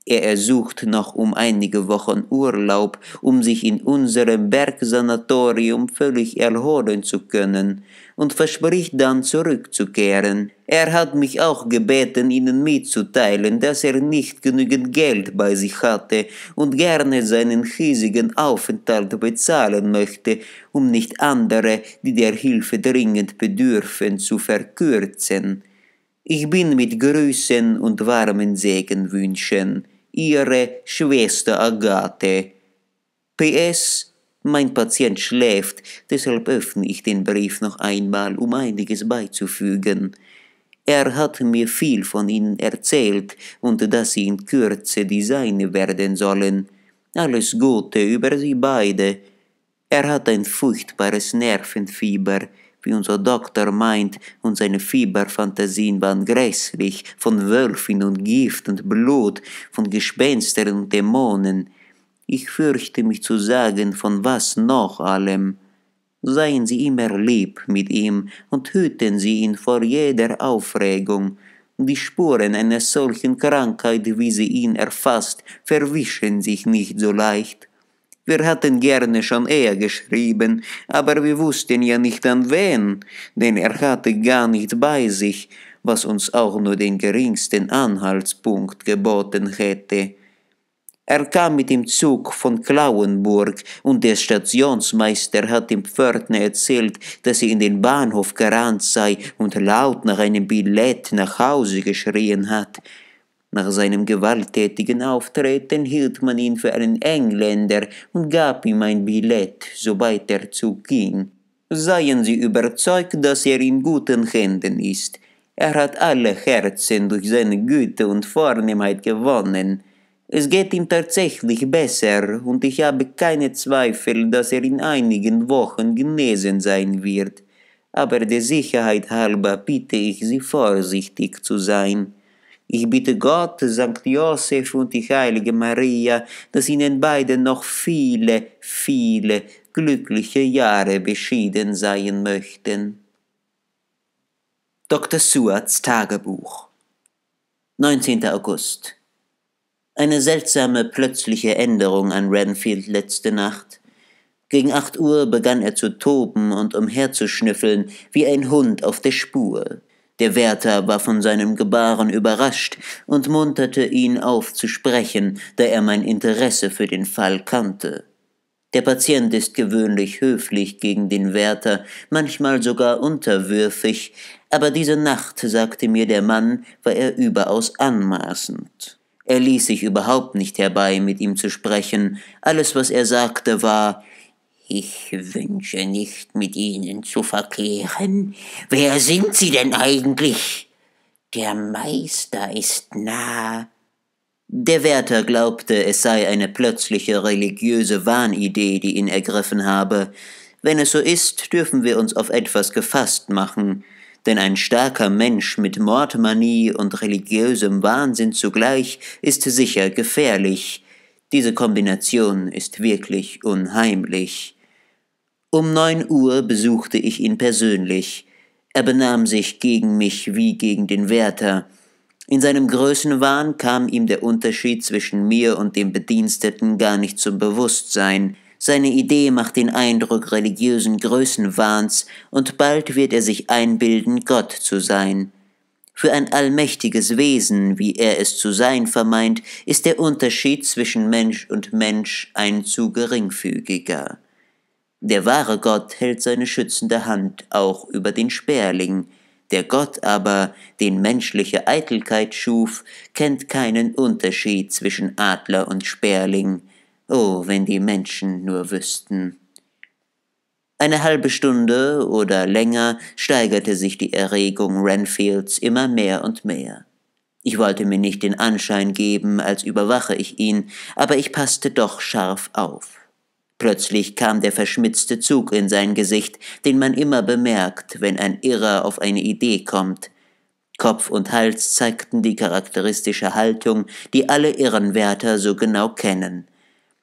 Er ersucht noch um einige Wochen Urlaub, um sich in unserem Bergsanatorium völlig erholen zu können und verspricht dann zurückzukehren. Er hat mich auch gebeten, Ihnen mitzuteilen, dass er nicht genügend Geld bei sich hatte und gerne seinen hiesigen Aufenthalt bezahlen möchte, um nicht andere, die der Hilfe dringend bedürfen, zu verkürzen. Ich bin mit Grüßen und warmen Segenwünschen ihre Schwester Agathe. PS, mein Patient schläft, deshalb öffne ich den Brief noch einmal, um einiges beizufügen. Er hat mir viel von ihnen erzählt und dass sie in Kürze die Seine werden sollen. Alles Gute über sie beide. Er hat ein furchtbares Nervenfieber, wie unser Doktor meint, und seine Fieberfantasien waren grässlich, von Wölfen und Gift und Blut, von Gespenstern und Dämonen. Ich fürchte mich zu sagen, von was noch allem. Seien Sie immer lieb mit ihm und hüten Sie ihn vor jeder Aufregung. Die Spuren einer solchen Krankheit, wie sie ihn erfasst, verwischen sich nicht so leicht. Wir hatten gerne schon eher geschrieben, aber wir wussten ja nicht an wen, denn er hatte gar nicht bei sich, was uns auch nur den geringsten Anhaltspunkt geboten hätte. Er kam mit dem Zug von Klauenburg und der Stationsmeister hat dem Pförtner erzählt, dass er in den Bahnhof gerannt sei und laut nach einem Billett nach Hause geschrien hat. Nach seinem gewalttätigen Auftreten hielt man ihn für einen Engländer und gab ihm ein Billett, sobald der Zug ging. Seien Sie überzeugt, dass er in guten Händen ist. Er hat alle Herzen durch seine Güte und Vornehmheit gewonnen. Es geht ihm tatsächlich besser, und ich habe keine Zweifel, dass er in einigen Wochen genesen sein wird. Aber der Sicherheit halber bitte ich Sie vorsichtig zu sein. Ich bitte Gott, Sankt Josef und die heilige Maria, dass ihnen beiden noch viele, viele glückliche Jahre beschieden sein möchten. Dr. Suarts Tagebuch 19. August Eine seltsame plötzliche Änderung an Renfield letzte Nacht. Gegen acht Uhr begann er zu toben und umherzuschnüffeln wie ein Hund auf der Spur. Der Wärter war von seinem Gebaren überrascht und munterte ihn auf zu sprechen, da er mein Interesse für den Fall kannte. Der Patient ist gewöhnlich höflich gegen den Wärter, manchmal sogar unterwürfig, aber diese Nacht, sagte mir der Mann, war er überaus anmaßend. Er ließ sich überhaupt nicht herbei, mit ihm zu sprechen, alles, was er sagte, war ich wünsche nicht, mit Ihnen zu verkehren. Wer sind Sie denn eigentlich? Der Meister ist nah. Der Wärter glaubte, es sei eine plötzliche religiöse Wahnidee, die ihn ergriffen habe. Wenn es so ist, dürfen wir uns auf etwas gefasst machen, denn ein starker Mensch mit Mordmanie und religiösem Wahnsinn zugleich ist sicher gefährlich. Diese Kombination ist wirklich unheimlich. Um neun Uhr besuchte ich ihn persönlich. Er benahm sich gegen mich wie gegen den Wärter. In seinem Größenwahn kam ihm der Unterschied zwischen mir und dem Bediensteten gar nicht zum Bewusstsein. Seine Idee macht den Eindruck religiösen Größenwahns, und bald wird er sich einbilden, Gott zu sein. Für ein allmächtiges Wesen, wie er es zu sein vermeint, ist der Unterschied zwischen Mensch und Mensch ein zu geringfügiger. Der wahre Gott hält seine schützende Hand auch über den Sperling, der Gott aber, den menschliche Eitelkeit schuf, kennt keinen Unterschied zwischen Adler und Sperling. Oh, wenn die Menschen nur wüssten. Eine halbe Stunde oder länger steigerte sich die Erregung Renfields immer mehr und mehr. Ich wollte mir nicht den Anschein geben, als überwache ich ihn, aber ich passte doch scharf auf. Plötzlich kam der verschmitzte Zug in sein Gesicht, den man immer bemerkt, wenn ein Irrer auf eine Idee kommt. Kopf und Hals zeigten die charakteristische Haltung, die alle Irrenwärter so genau kennen.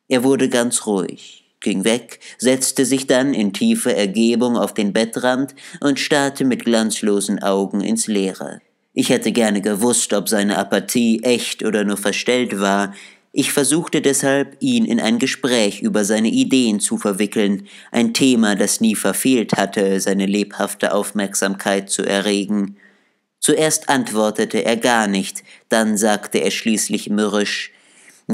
Er wurde ganz ruhig, ging weg, setzte sich dann in tiefer Ergebung auf den Bettrand und starrte mit glanzlosen Augen ins Leere. Ich hätte gerne gewusst, ob seine Apathie echt oder nur verstellt war, ich versuchte deshalb, ihn in ein Gespräch über seine Ideen zu verwickeln, ein Thema, das nie verfehlt hatte, seine lebhafte Aufmerksamkeit zu erregen. Zuerst antwortete er gar nicht, dann sagte er schließlich mürrisch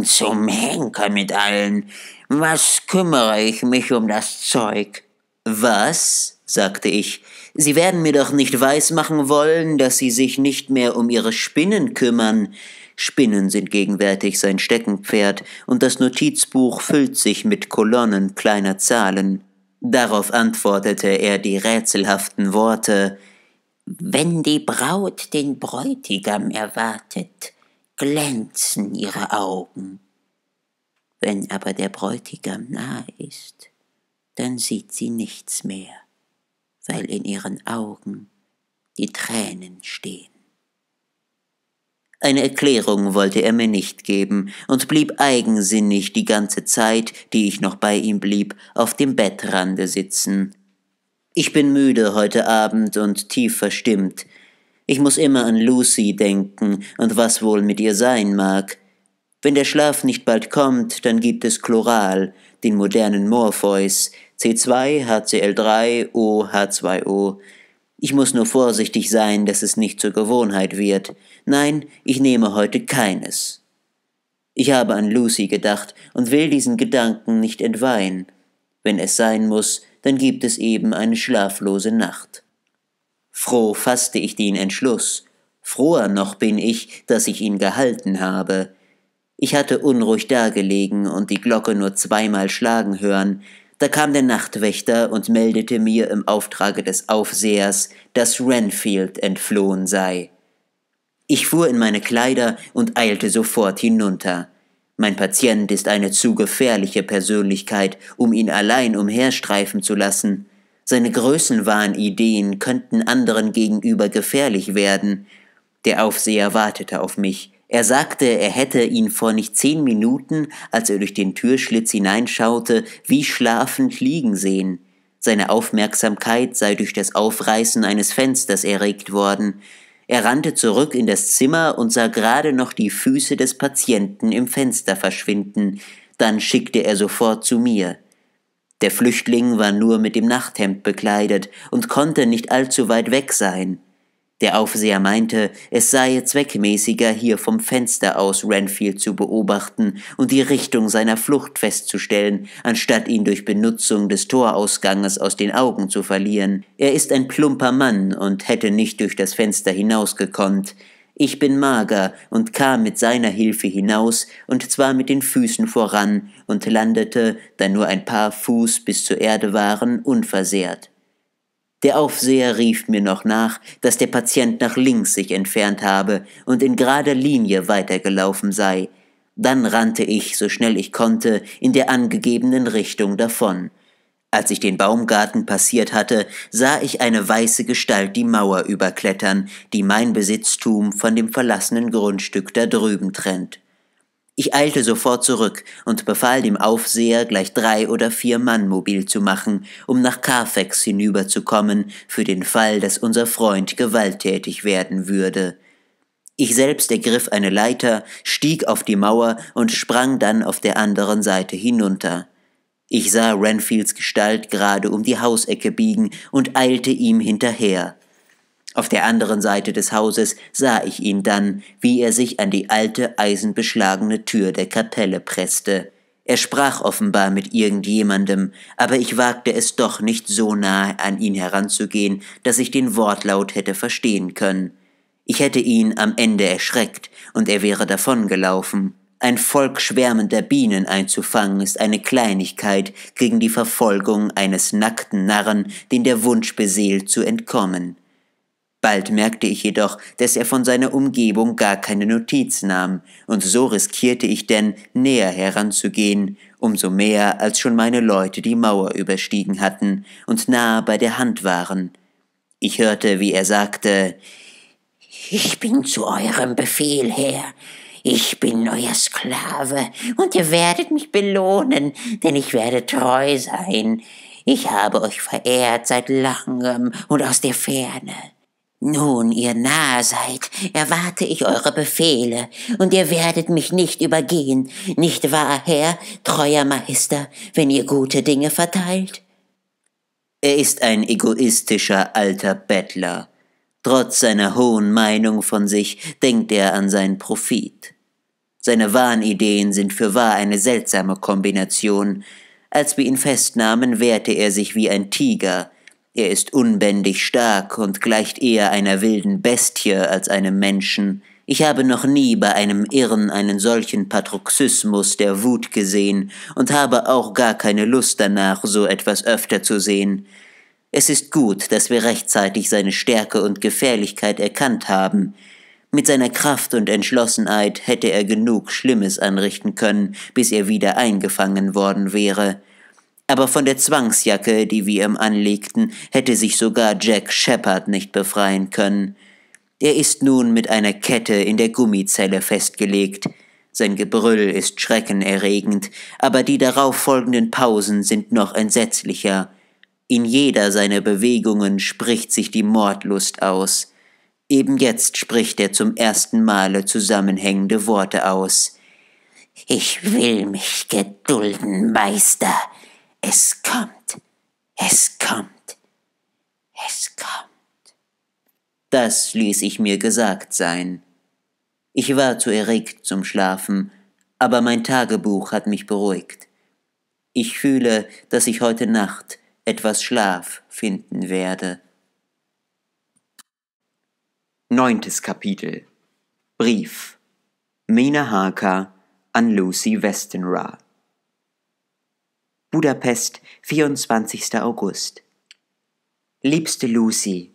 Zum Henker mit allen. Was kümmere ich mich um das Zeug? Was? sagte ich. Sie werden mir doch nicht weismachen wollen, dass Sie sich nicht mehr um Ihre Spinnen kümmern. Spinnen sind gegenwärtig sein Steckenpferd, und das Notizbuch füllt sich mit Kolonnen kleiner Zahlen. Darauf antwortete er die rätselhaften Worte Wenn die Braut den Bräutigam erwartet, glänzen ihre Augen. Wenn aber der Bräutigam nahe ist, dann sieht sie nichts mehr, weil in ihren Augen die Tränen stehen. Eine Erklärung wollte er mir nicht geben und blieb eigensinnig die ganze Zeit, die ich noch bei ihm blieb, auf dem Bettrande sitzen. Ich bin müde heute Abend und tief verstimmt. Ich muss immer an Lucy denken und was wohl mit ihr sein mag. Wenn der Schlaf nicht bald kommt, dann gibt es Chloral, den modernen Morpheus, C2, HCl3, OH2O. Ich muss nur vorsichtig sein, dass es nicht zur Gewohnheit wird. Nein, ich nehme heute keines. Ich habe an Lucy gedacht und will diesen Gedanken nicht entweihen. Wenn es sein muss, dann gibt es eben eine schlaflose Nacht. Froh fasste ich den Entschluss. Froher noch bin ich, dass ich ihn gehalten habe. Ich hatte unruhig dagelegen und die Glocke nur zweimal schlagen hören, da kam der Nachtwächter und meldete mir im Auftrage des Aufsehers, dass Renfield entflohen sei. Ich fuhr in meine Kleider und eilte sofort hinunter. Mein Patient ist eine zu gefährliche Persönlichkeit, um ihn allein umherstreifen zu lassen. Seine Größenwahnideen könnten anderen gegenüber gefährlich werden. Der Aufseher wartete auf mich. Er sagte, er hätte ihn vor nicht zehn Minuten, als er durch den Türschlitz hineinschaute, wie schlafend liegen sehen. Seine Aufmerksamkeit sei durch das Aufreißen eines Fensters erregt worden. Er rannte zurück in das Zimmer und sah gerade noch die Füße des Patienten im Fenster verschwinden. Dann schickte er sofort zu mir. Der Flüchtling war nur mit dem Nachthemd bekleidet und konnte nicht allzu weit weg sein. Der Aufseher meinte, es sei zweckmäßiger, hier vom Fenster aus Renfield zu beobachten und die Richtung seiner Flucht festzustellen, anstatt ihn durch Benutzung des Torausganges aus den Augen zu verlieren. Er ist ein plumper Mann und hätte nicht durch das Fenster hinausgekonnt. Ich bin mager und kam mit seiner Hilfe hinaus, und zwar mit den Füßen voran, und landete, da nur ein paar Fuß bis zur Erde waren, unversehrt. Der Aufseher rief mir noch nach, dass der Patient nach links sich entfernt habe und in gerader Linie weitergelaufen sei. Dann rannte ich, so schnell ich konnte, in der angegebenen Richtung davon. Als ich den Baumgarten passiert hatte, sah ich eine weiße Gestalt die Mauer überklettern, die mein Besitztum von dem verlassenen Grundstück da drüben trennt. Ich eilte sofort zurück und befahl dem Aufseher, gleich drei oder vier Mann mobil zu machen, um nach Carfax hinüberzukommen, für den Fall, dass unser Freund gewalttätig werden würde. Ich selbst ergriff eine Leiter, stieg auf die Mauer und sprang dann auf der anderen Seite hinunter. Ich sah Renfields Gestalt gerade um die Hausecke biegen und eilte ihm hinterher. Auf der anderen Seite des Hauses sah ich ihn dann, wie er sich an die alte eisenbeschlagene Tür der Kapelle presste. Er sprach offenbar mit irgendjemandem, aber ich wagte es doch nicht so nahe an ihn heranzugehen, dass ich den Wortlaut hätte verstehen können. Ich hätte ihn am Ende erschreckt, und er wäre davongelaufen. Ein Volk schwärmender Bienen einzufangen ist eine Kleinigkeit gegen die Verfolgung eines nackten Narren, den der Wunsch beseelt zu entkommen. Bald merkte ich jedoch, dass er von seiner Umgebung gar keine Notiz nahm, und so riskierte ich denn, näher heranzugehen, umso mehr, als schon meine Leute die Mauer überstiegen hatten und nahe bei der Hand waren. Ich hörte, wie er sagte Ich bin zu eurem Befehl, Herr. Ich bin euer Sklave, und ihr werdet mich belohnen, denn ich werde treu sein. Ich habe euch verehrt seit langem und aus der Ferne. Nun ihr nahe seid, erwarte ich eure Befehle, und ihr werdet mich nicht übergehen, nicht wahr, Herr, treuer Meister, wenn ihr gute Dinge verteilt? Er ist ein egoistischer alter Bettler. Trotz seiner hohen Meinung von sich denkt er an seinen Profit. Seine Wahnideen sind für wahr eine seltsame Kombination. Als wir ihn festnahmen, wehrte er sich wie ein Tiger, er ist unbändig stark und gleicht eher einer wilden Bestie als einem Menschen. Ich habe noch nie bei einem Irren einen solchen Patroxysmus der Wut gesehen und habe auch gar keine Lust danach, so etwas öfter zu sehen. Es ist gut, dass wir rechtzeitig seine Stärke und Gefährlichkeit erkannt haben. Mit seiner Kraft und Entschlossenheit hätte er genug Schlimmes anrichten können, bis er wieder eingefangen worden wäre aber von der Zwangsjacke, die wir ihm anlegten, hätte sich sogar Jack Shepard nicht befreien können. Er ist nun mit einer Kette in der Gummizelle festgelegt. Sein Gebrüll ist schreckenerregend, aber die darauffolgenden Pausen sind noch entsetzlicher. In jeder seiner Bewegungen spricht sich die Mordlust aus. Eben jetzt spricht er zum ersten Male zusammenhängende Worte aus. Ich will mich gedulden, Meister, es kommt, es kommt, es kommt. Das ließ ich mir gesagt sein. Ich war zu erregt zum Schlafen, aber mein Tagebuch hat mich beruhigt. Ich fühle, dass ich heute Nacht etwas Schlaf finden werde. Neuntes Kapitel Brief Mina Harker an Lucy Westenra Budapest, 24. August. Liebste Lucy,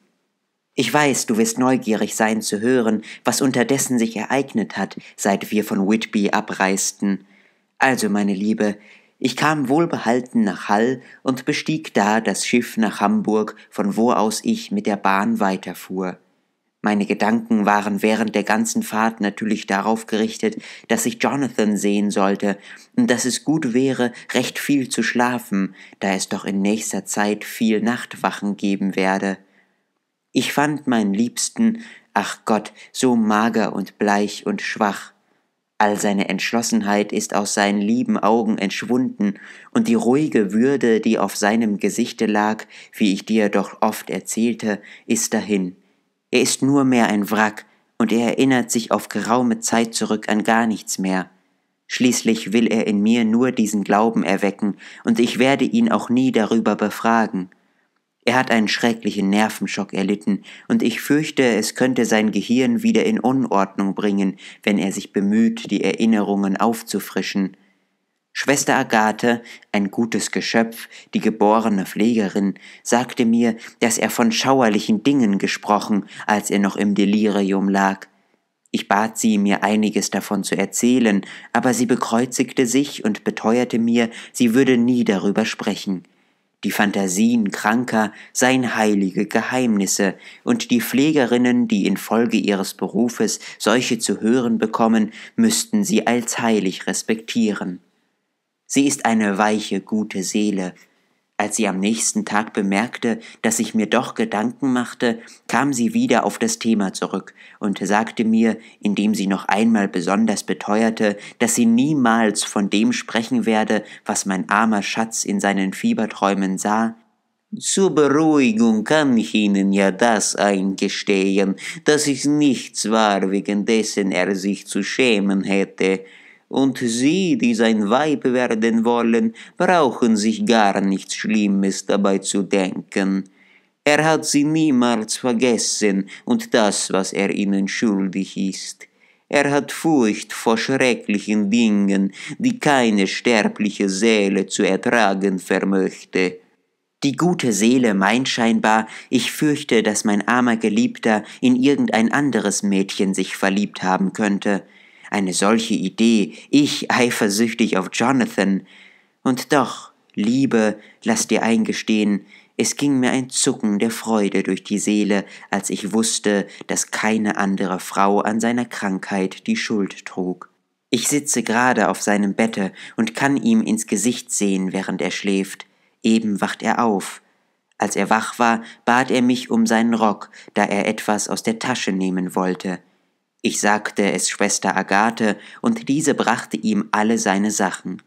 ich weiß, du wirst neugierig sein zu hören, was unterdessen sich ereignet hat, seit wir von Whitby abreisten. Also, meine Liebe, ich kam wohlbehalten nach Hall und bestieg da das Schiff nach Hamburg, von wo aus ich mit der Bahn weiterfuhr. Meine Gedanken waren während der ganzen Fahrt natürlich darauf gerichtet, dass ich Jonathan sehen sollte und dass es gut wäre, recht viel zu schlafen, da es doch in nächster Zeit viel Nachtwachen geben werde. Ich fand meinen Liebsten, ach Gott, so mager und bleich und schwach. All seine Entschlossenheit ist aus seinen lieben Augen entschwunden, und die ruhige Würde, die auf seinem Gesichte lag, wie ich dir doch oft erzählte, ist dahin. Er ist nur mehr ein Wrack, und er erinnert sich auf geraume Zeit zurück an gar nichts mehr. Schließlich will er in mir nur diesen Glauben erwecken, und ich werde ihn auch nie darüber befragen. Er hat einen schrecklichen Nervenschock erlitten, und ich fürchte, es könnte sein Gehirn wieder in Unordnung bringen, wenn er sich bemüht, die Erinnerungen aufzufrischen. Schwester Agathe, ein gutes Geschöpf, die geborene Pflegerin, sagte mir, dass er von schauerlichen Dingen gesprochen, als er noch im Delirium lag. Ich bat sie, mir einiges davon zu erzählen, aber sie bekreuzigte sich und beteuerte mir, sie würde nie darüber sprechen. Die Phantasien Kranker seien heilige Geheimnisse, und die Pflegerinnen, die infolge ihres Berufes solche zu hören bekommen, müssten sie als heilig respektieren. Sie ist eine weiche, gute Seele. Als sie am nächsten Tag bemerkte, dass ich mir doch Gedanken machte, kam sie wieder auf das Thema zurück und sagte mir, indem sie noch einmal besonders beteuerte, dass sie niemals von dem sprechen werde, was mein armer Schatz in seinen Fieberträumen sah, zur Beruhigung kann ich Ihnen ja das eingestehen, dass es nichts war, wegen dessen er sich zu schämen hätte und sie, die sein Weib werden wollen, brauchen sich gar nichts Schlimmes dabei zu denken. Er hat sie niemals vergessen und das, was er ihnen schuldig ist. Er hat Furcht vor schrecklichen Dingen, die keine sterbliche Seele zu ertragen vermöchte. Die gute Seele meint scheinbar, ich fürchte, dass mein armer Geliebter in irgendein anderes Mädchen sich verliebt haben könnte, eine solche Idee, ich eifersüchtig auf Jonathan. Und doch, Liebe, lass dir eingestehen, es ging mir ein Zucken der Freude durch die Seele, als ich wusste, dass keine andere Frau an seiner Krankheit die Schuld trug. Ich sitze gerade auf seinem Bette und kann ihm ins Gesicht sehen, während er schläft. Eben wacht er auf. Als er wach war, bat er mich um seinen Rock, da er etwas aus der Tasche nehmen wollte. Ich sagte es Schwester Agathe, und diese brachte ihm alle seine Sachen.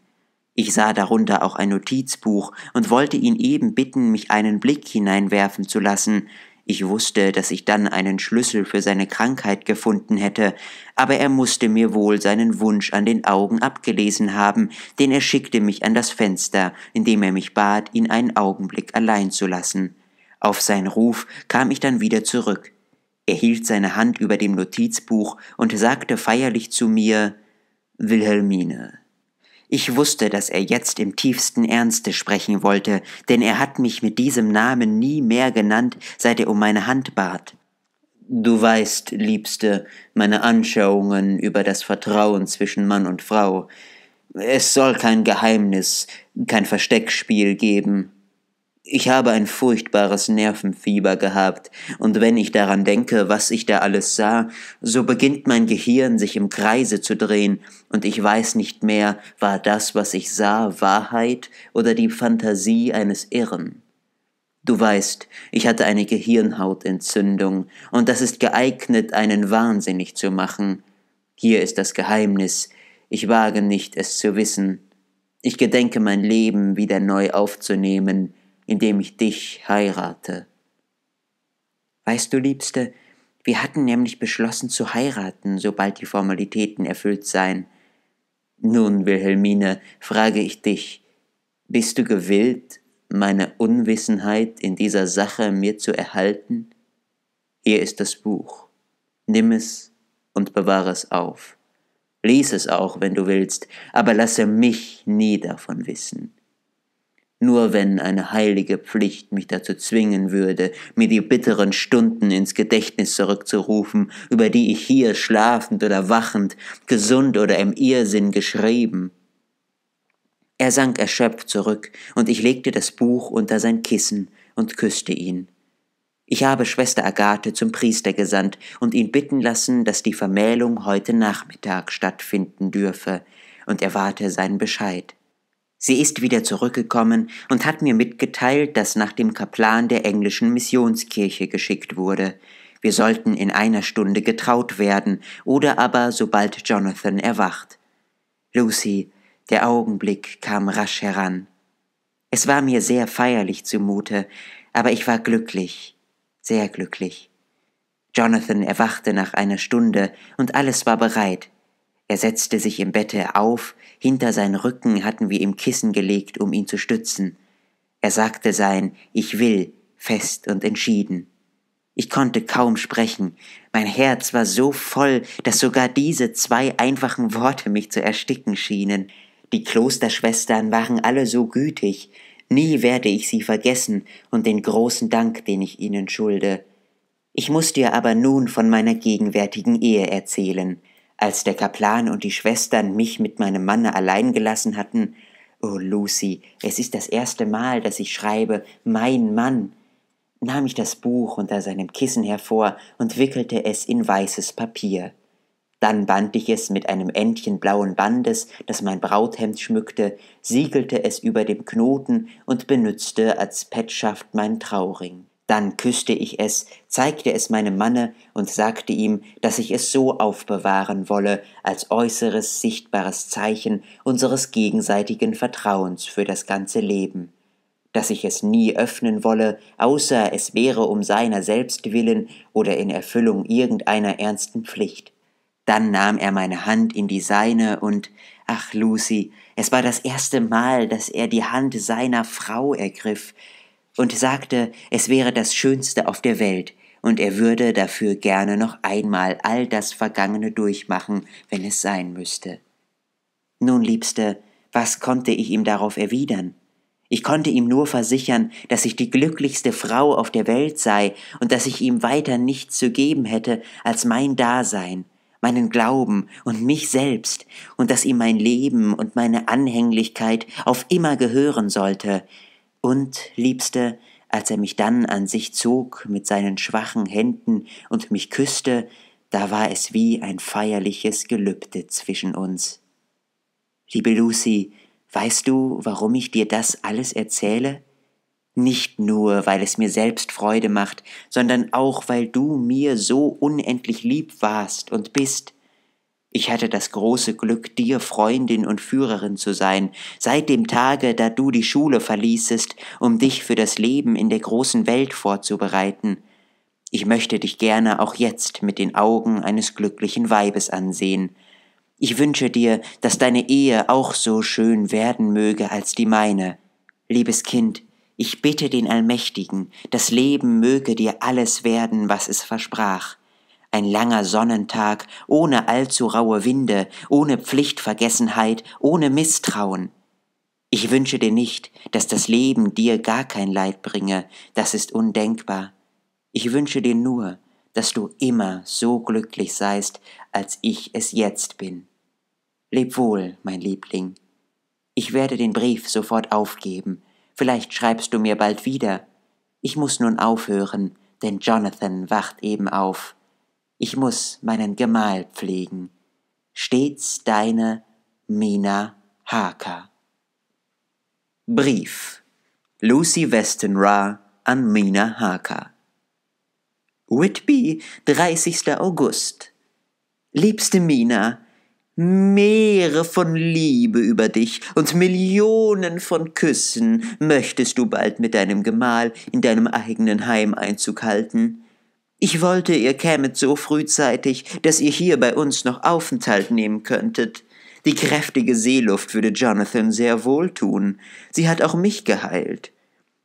Ich sah darunter auch ein Notizbuch und wollte ihn eben bitten, mich einen Blick hineinwerfen zu lassen. Ich wusste, dass ich dann einen Schlüssel für seine Krankheit gefunden hätte, aber er musste mir wohl seinen Wunsch an den Augen abgelesen haben, denn er schickte mich an das Fenster, indem er mich bat, ihn einen Augenblick allein zu lassen. Auf seinen Ruf kam ich dann wieder zurück. Er hielt seine Hand über dem Notizbuch und sagte feierlich zu mir Wilhelmine. Ich wusste, dass er jetzt im tiefsten Ernste sprechen wollte, denn er hat mich mit diesem Namen nie mehr genannt, seit er um meine Hand bat. Du weißt, Liebste, meine Anschauungen über das Vertrauen zwischen Mann und Frau. Es soll kein Geheimnis, kein Versteckspiel geben. Ich habe ein furchtbares Nervenfieber gehabt, und wenn ich daran denke, was ich da alles sah, so beginnt mein Gehirn sich im Kreise zu drehen, und ich weiß nicht mehr, war das, was ich sah, Wahrheit oder die Fantasie eines Irren. Du weißt, ich hatte eine Gehirnhautentzündung, und das ist geeignet, einen wahnsinnig zu machen. Hier ist das Geheimnis, ich wage nicht, es zu wissen. Ich gedenke mein Leben wieder neu aufzunehmen, indem ich dich heirate. Weißt du, Liebste, wir hatten nämlich beschlossen zu heiraten, sobald die Formalitäten erfüllt seien. Nun, Wilhelmine, frage ich dich, bist du gewillt, meine Unwissenheit in dieser Sache mir zu erhalten? Hier ist das Buch. Nimm es und bewahre es auf. Lies es auch, wenn du willst, aber lasse mich nie davon wissen nur wenn eine heilige Pflicht mich dazu zwingen würde, mir die bitteren Stunden ins Gedächtnis zurückzurufen, über die ich hier schlafend oder wachend, gesund oder im Irrsinn geschrieben. Er sank erschöpft zurück, und ich legte das Buch unter sein Kissen und küsste ihn. Ich habe Schwester Agathe zum Priester gesandt und ihn bitten lassen, dass die Vermählung heute Nachmittag stattfinden dürfe, und erwarte seinen Bescheid. Sie ist wieder zurückgekommen und hat mir mitgeteilt, dass nach dem Kaplan der englischen Missionskirche geschickt wurde. Wir sollten in einer Stunde getraut werden oder aber sobald Jonathan erwacht. Lucy, der Augenblick kam rasch heran. Es war mir sehr feierlich zumute, aber ich war glücklich, sehr glücklich. Jonathan erwachte nach einer Stunde und alles war bereit. Er setzte sich im Bette auf, hinter seinen Rücken hatten wir ihm Kissen gelegt, um ihn zu stützen. Er sagte sein Ich will, fest und entschieden. Ich konnte kaum sprechen. Mein Herz war so voll, dass sogar diese zwei einfachen Worte mich zu ersticken schienen. Die Klosterschwestern waren alle so gütig. Nie werde ich sie vergessen und den großen Dank, den ich ihnen schulde. Ich muß dir aber nun von meiner gegenwärtigen Ehe erzählen. Als der Kaplan und die Schwestern mich mit meinem Manne allein gelassen hatten, Oh Lucy, es ist das erste Mal, dass ich schreibe Mein Mann, nahm ich das Buch unter seinem Kissen hervor und wickelte es in weißes Papier. Dann band ich es mit einem Endchen blauen Bandes, das mein Brauthemd schmückte, siegelte es über dem Knoten und benützte als Petschaft mein Trauring. Dann küsste ich es, zeigte es meinem Manne und sagte ihm, dass ich es so aufbewahren wolle, als äußeres, sichtbares Zeichen unseres gegenseitigen Vertrauens für das ganze Leben, dass ich es nie öffnen wolle, außer es wäre um seiner selbst willen oder in Erfüllung irgendeiner ernsten Pflicht. Dann nahm er meine Hand in die seine und, ach Lucy, es war das erste Mal, dass er die Hand seiner Frau ergriff, und sagte, es wäre das Schönste auf der Welt und er würde dafür gerne noch einmal all das Vergangene durchmachen, wenn es sein müsste. Nun, Liebste, was konnte ich ihm darauf erwidern? Ich konnte ihm nur versichern, dass ich die glücklichste Frau auf der Welt sei und dass ich ihm weiter nichts zu geben hätte als mein Dasein, meinen Glauben und mich selbst, und dass ihm mein Leben und meine Anhänglichkeit auf immer gehören sollte, und, Liebste, als er mich dann an sich zog mit seinen schwachen Händen und mich küsste, da war es wie ein feierliches Gelübde zwischen uns. Liebe Lucy, weißt du, warum ich dir das alles erzähle? Nicht nur, weil es mir selbst Freude macht, sondern auch, weil du mir so unendlich lieb warst und bist, ich hatte das große Glück, dir Freundin und Führerin zu sein, seit dem Tage, da du die Schule verließest, um dich für das Leben in der großen Welt vorzubereiten. Ich möchte dich gerne auch jetzt mit den Augen eines glücklichen Weibes ansehen. Ich wünsche dir, dass deine Ehe auch so schön werden möge als die meine. Liebes Kind, ich bitte den Allmächtigen, das Leben möge dir alles werden, was es versprach ein langer Sonnentag, ohne allzu raue Winde, ohne Pflichtvergessenheit, ohne Misstrauen. Ich wünsche dir nicht, dass das Leben dir gar kein Leid bringe, das ist undenkbar. Ich wünsche dir nur, dass du immer so glücklich seist, als ich es jetzt bin. Leb wohl, mein Liebling. Ich werde den Brief sofort aufgeben. Vielleicht schreibst du mir bald wieder. Ich muss nun aufhören, denn Jonathan wacht eben auf ich muss meinen Gemahl pflegen. Stets deine Mina Haka. Brief Lucy Westenra an Mina Haka. Whitby, 30. August. Liebste Mina, Meere von Liebe über dich und Millionen von Küssen möchtest du bald mit deinem Gemahl in deinem eigenen Heim Einzug halten. Ich wollte, ihr kämet so frühzeitig, dass ihr hier bei uns noch Aufenthalt nehmen könntet. Die kräftige Seeluft würde Jonathan sehr wohltun. Sie hat auch mich geheilt.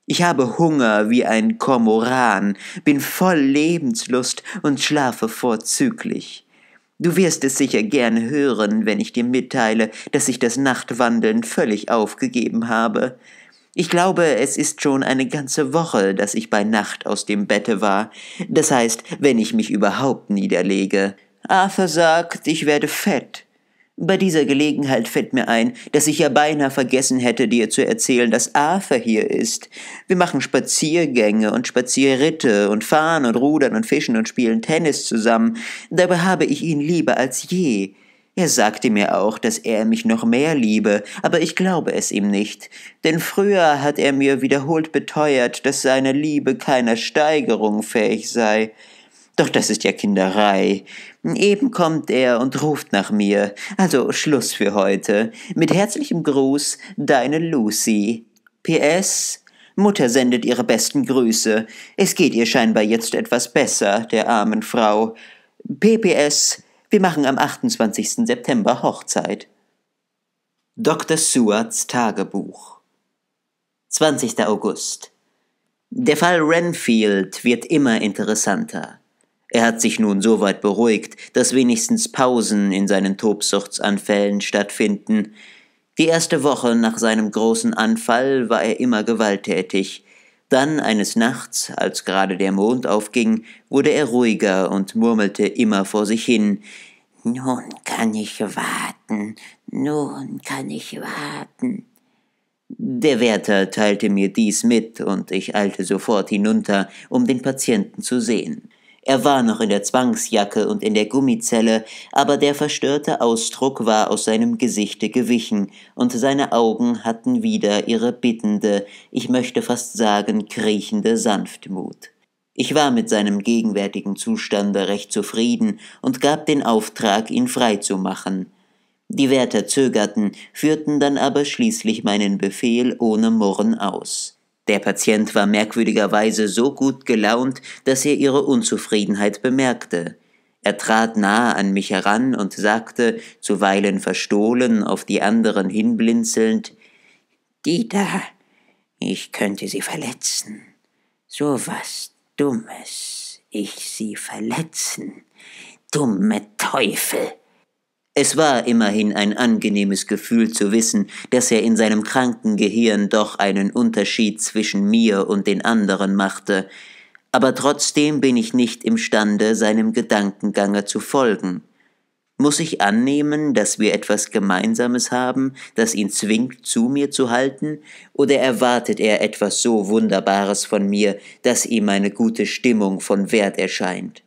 Ich habe Hunger wie ein Kormoran, bin voll Lebenslust und schlafe vorzüglich. Du wirst es sicher gern hören, wenn ich dir mitteile, dass ich das Nachtwandeln völlig aufgegeben habe. Ich glaube, es ist schon eine ganze Woche, dass ich bei Nacht aus dem Bette war. Das heißt, wenn ich mich überhaupt niederlege. Arthur sagt, ich werde fett. Bei dieser Gelegenheit fällt mir ein, dass ich ja beinahe vergessen hätte, dir zu erzählen, dass Arthur hier ist. Wir machen Spaziergänge und Spazierritte und fahren und rudern und fischen und spielen Tennis zusammen. Dabei habe ich ihn lieber als je. Er sagte mir auch, dass er mich noch mehr liebe, aber ich glaube es ihm nicht, denn früher hat er mir wiederholt beteuert, dass seine Liebe keiner Steigerung fähig sei. Doch das ist ja Kinderei. Eben kommt er und ruft nach mir. Also Schluss für heute. Mit herzlichem Gruß, deine Lucy. PS Mutter sendet ihre besten Grüße. Es geht ihr scheinbar jetzt etwas besser, der armen Frau. PPS wir machen am 28. September Hochzeit. Dr. Sewards Tagebuch 20. August Der Fall Renfield wird immer interessanter. Er hat sich nun so weit beruhigt, dass wenigstens Pausen in seinen Tobsuchtsanfällen stattfinden. Die erste Woche nach seinem großen Anfall war er immer gewalttätig. Dann eines Nachts, als gerade der Mond aufging, wurde er ruhiger und murmelte immer vor sich hin Nun kann ich warten, nun kann ich warten. Der Wärter teilte mir dies mit, und ich eilte sofort hinunter, um den Patienten zu sehen. Er war noch in der Zwangsjacke und in der Gummizelle, aber der verstörte Ausdruck war aus seinem Gesichte gewichen, und seine Augen hatten wieder ihre bittende, ich möchte fast sagen kriechende Sanftmut. Ich war mit seinem gegenwärtigen Zustande recht zufrieden und gab den Auftrag, ihn freizumachen. Die Wärter zögerten, führten dann aber schließlich meinen Befehl ohne Murren aus. Der Patient war merkwürdigerweise so gut gelaunt, dass er ihre Unzufriedenheit bemerkte. Er trat nahe an mich heran und sagte, zuweilen verstohlen, auf die anderen hinblinzelnd, Dieter, ich könnte sie verletzen. So was Dummes, ich sie verletzen. Dumme Teufel! Es war immerhin ein angenehmes Gefühl zu wissen, dass er in seinem kranken Gehirn doch einen Unterschied zwischen mir und den anderen machte, aber trotzdem bin ich nicht imstande, seinem Gedankengange zu folgen. Muss ich annehmen, dass wir etwas Gemeinsames haben, das ihn zwingt, zu mir zu halten, oder erwartet er etwas so Wunderbares von mir, dass ihm eine gute Stimmung von Wert erscheint?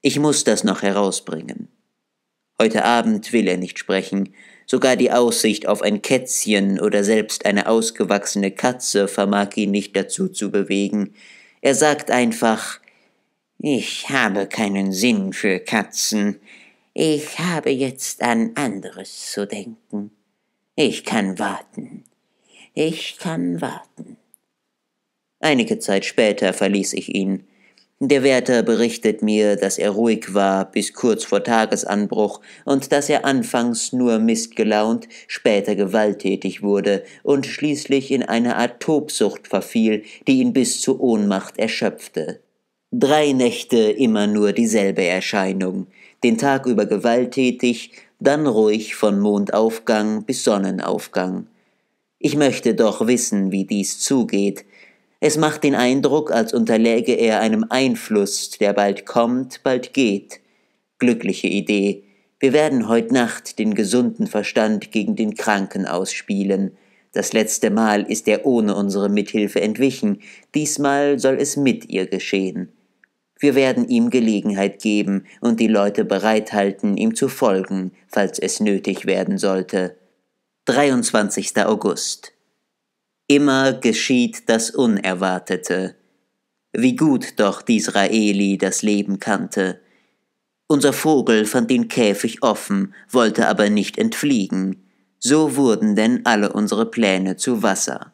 Ich muss das noch herausbringen. Heute Abend will er nicht sprechen. Sogar die Aussicht auf ein Kätzchen oder selbst eine ausgewachsene Katze vermag ihn nicht dazu zu bewegen. Er sagt einfach Ich habe keinen Sinn für Katzen. Ich habe jetzt an anderes zu denken. Ich kann warten. Ich kann warten. Einige Zeit später verließ ich ihn. Der Wärter berichtet mir, dass er ruhig war bis kurz vor Tagesanbruch und dass er anfangs nur missgelaunt, später gewalttätig wurde und schließlich in eine Art Tobsucht verfiel, die ihn bis zur Ohnmacht erschöpfte. Drei Nächte immer nur dieselbe Erscheinung, den Tag über gewalttätig, dann ruhig von Mondaufgang bis Sonnenaufgang. Ich möchte doch wissen, wie dies zugeht, es macht den Eindruck, als unterläge er einem Einfluss, der bald kommt, bald geht. Glückliche Idee. Wir werden heute Nacht den gesunden Verstand gegen den Kranken ausspielen. Das letzte Mal ist er ohne unsere Mithilfe entwichen, diesmal soll es mit ihr geschehen. Wir werden ihm Gelegenheit geben und die Leute bereithalten, ihm zu folgen, falls es nötig werden sollte. 23. August Immer geschieht das Unerwartete. Wie gut doch Disraeli das Leben kannte. Unser Vogel fand den Käfig offen, wollte aber nicht entfliegen. So wurden denn alle unsere Pläne zu Wasser.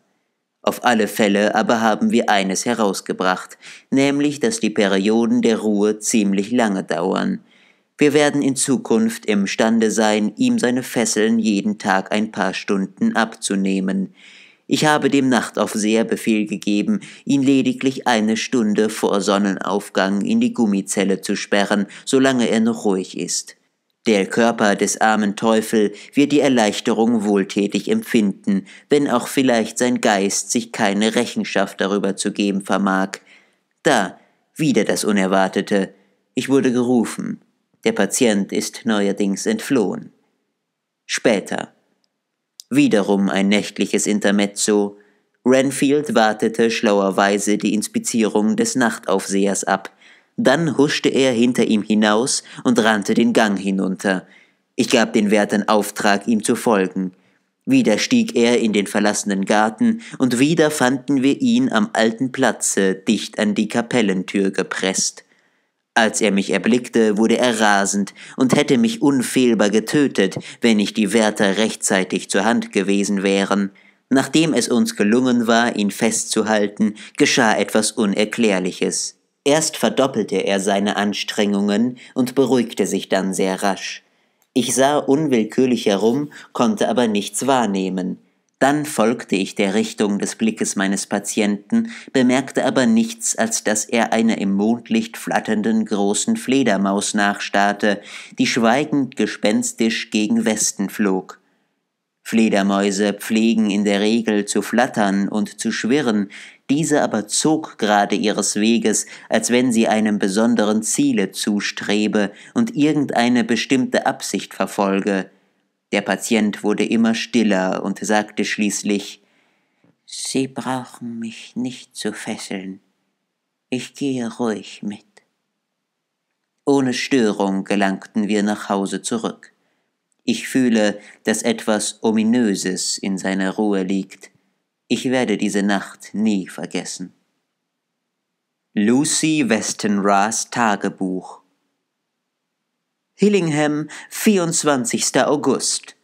Auf alle Fälle aber haben wir eines herausgebracht, nämlich dass die Perioden der Ruhe ziemlich lange dauern. Wir werden in Zukunft imstande sein, ihm seine Fesseln jeden Tag ein paar Stunden abzunehmen, ich habe dem Nachtaufseher Befehl gegeben, ihn lediglich eine Stunde vor Sonnenaufgang in die Gummizelle zu sperren, solange er noch ruhig ist. Der Körper des armen Teufel wird die Erleichterung wohltätig empfinden, wenn auch vielleicht sein Geist sich keine Rechenschaft darüber zu geben vermag. Da, wieder das Unerwartete. Ich wurde gerufen. Der Patient ist neuerdings entflohen. Später. Wiederum ein nächtliches Intermezzo. Renfield wartete schlauerweise die Inspizierung des Nachtaufsehers ab. Dann huschte er hinter ihm hinaus und rannte den Gang hinunter. Ich gab den Wärtern Auftrag, ihm zu folgen. Wieder stieg er in den verlassenen Garten, und wieder fanden wir ihn am alten Platze dicht an die Kapellentür gepresst. Als er mich erblickte, wurde er rasend und hätte mich unfehlbar getötet, wenn nicht die Wärter rechtzeitig zur Hand gewesen wären. Nachdem es uns gelungen war, ihn festzuhalten, geschah etwas Unerklärliches. Erst verdoppelte er seine Anstrengungen und beruhigte sich dann sehr rasch. Ich sah unwillkürlich herum, konnte aber nichts wahrnehmen. Dann folgte ich der Richtung des Blickes meines Patienten, bemerkte aber nichts, als dass er einer im Mondlicht flatternden großen Fledermaus nachstarrte, die schweigend gespenstisch gegen Westen flog. Fledermäuse pflegen in der Regel zu flattern und zu schwirren, diese aber zog gerade ihres Weges, als wenn sie einem besonderen Ziele zustrebe und irgendeine bestimmte Absicht verfolge. Der Patient wurde immer stiller und sagte schließlich Sie brauchen mich nicht zu fesseln. Ich gehe ruhig mit. Ohne Störung gelangten wir nach Hause zurück. Ich fühle, dass etwas Ominöses in seiner Ruhe liegt. Ich werde diese Nacht nie vergessen. Lucy Westenras Tagebuch Hillingham, 24. August.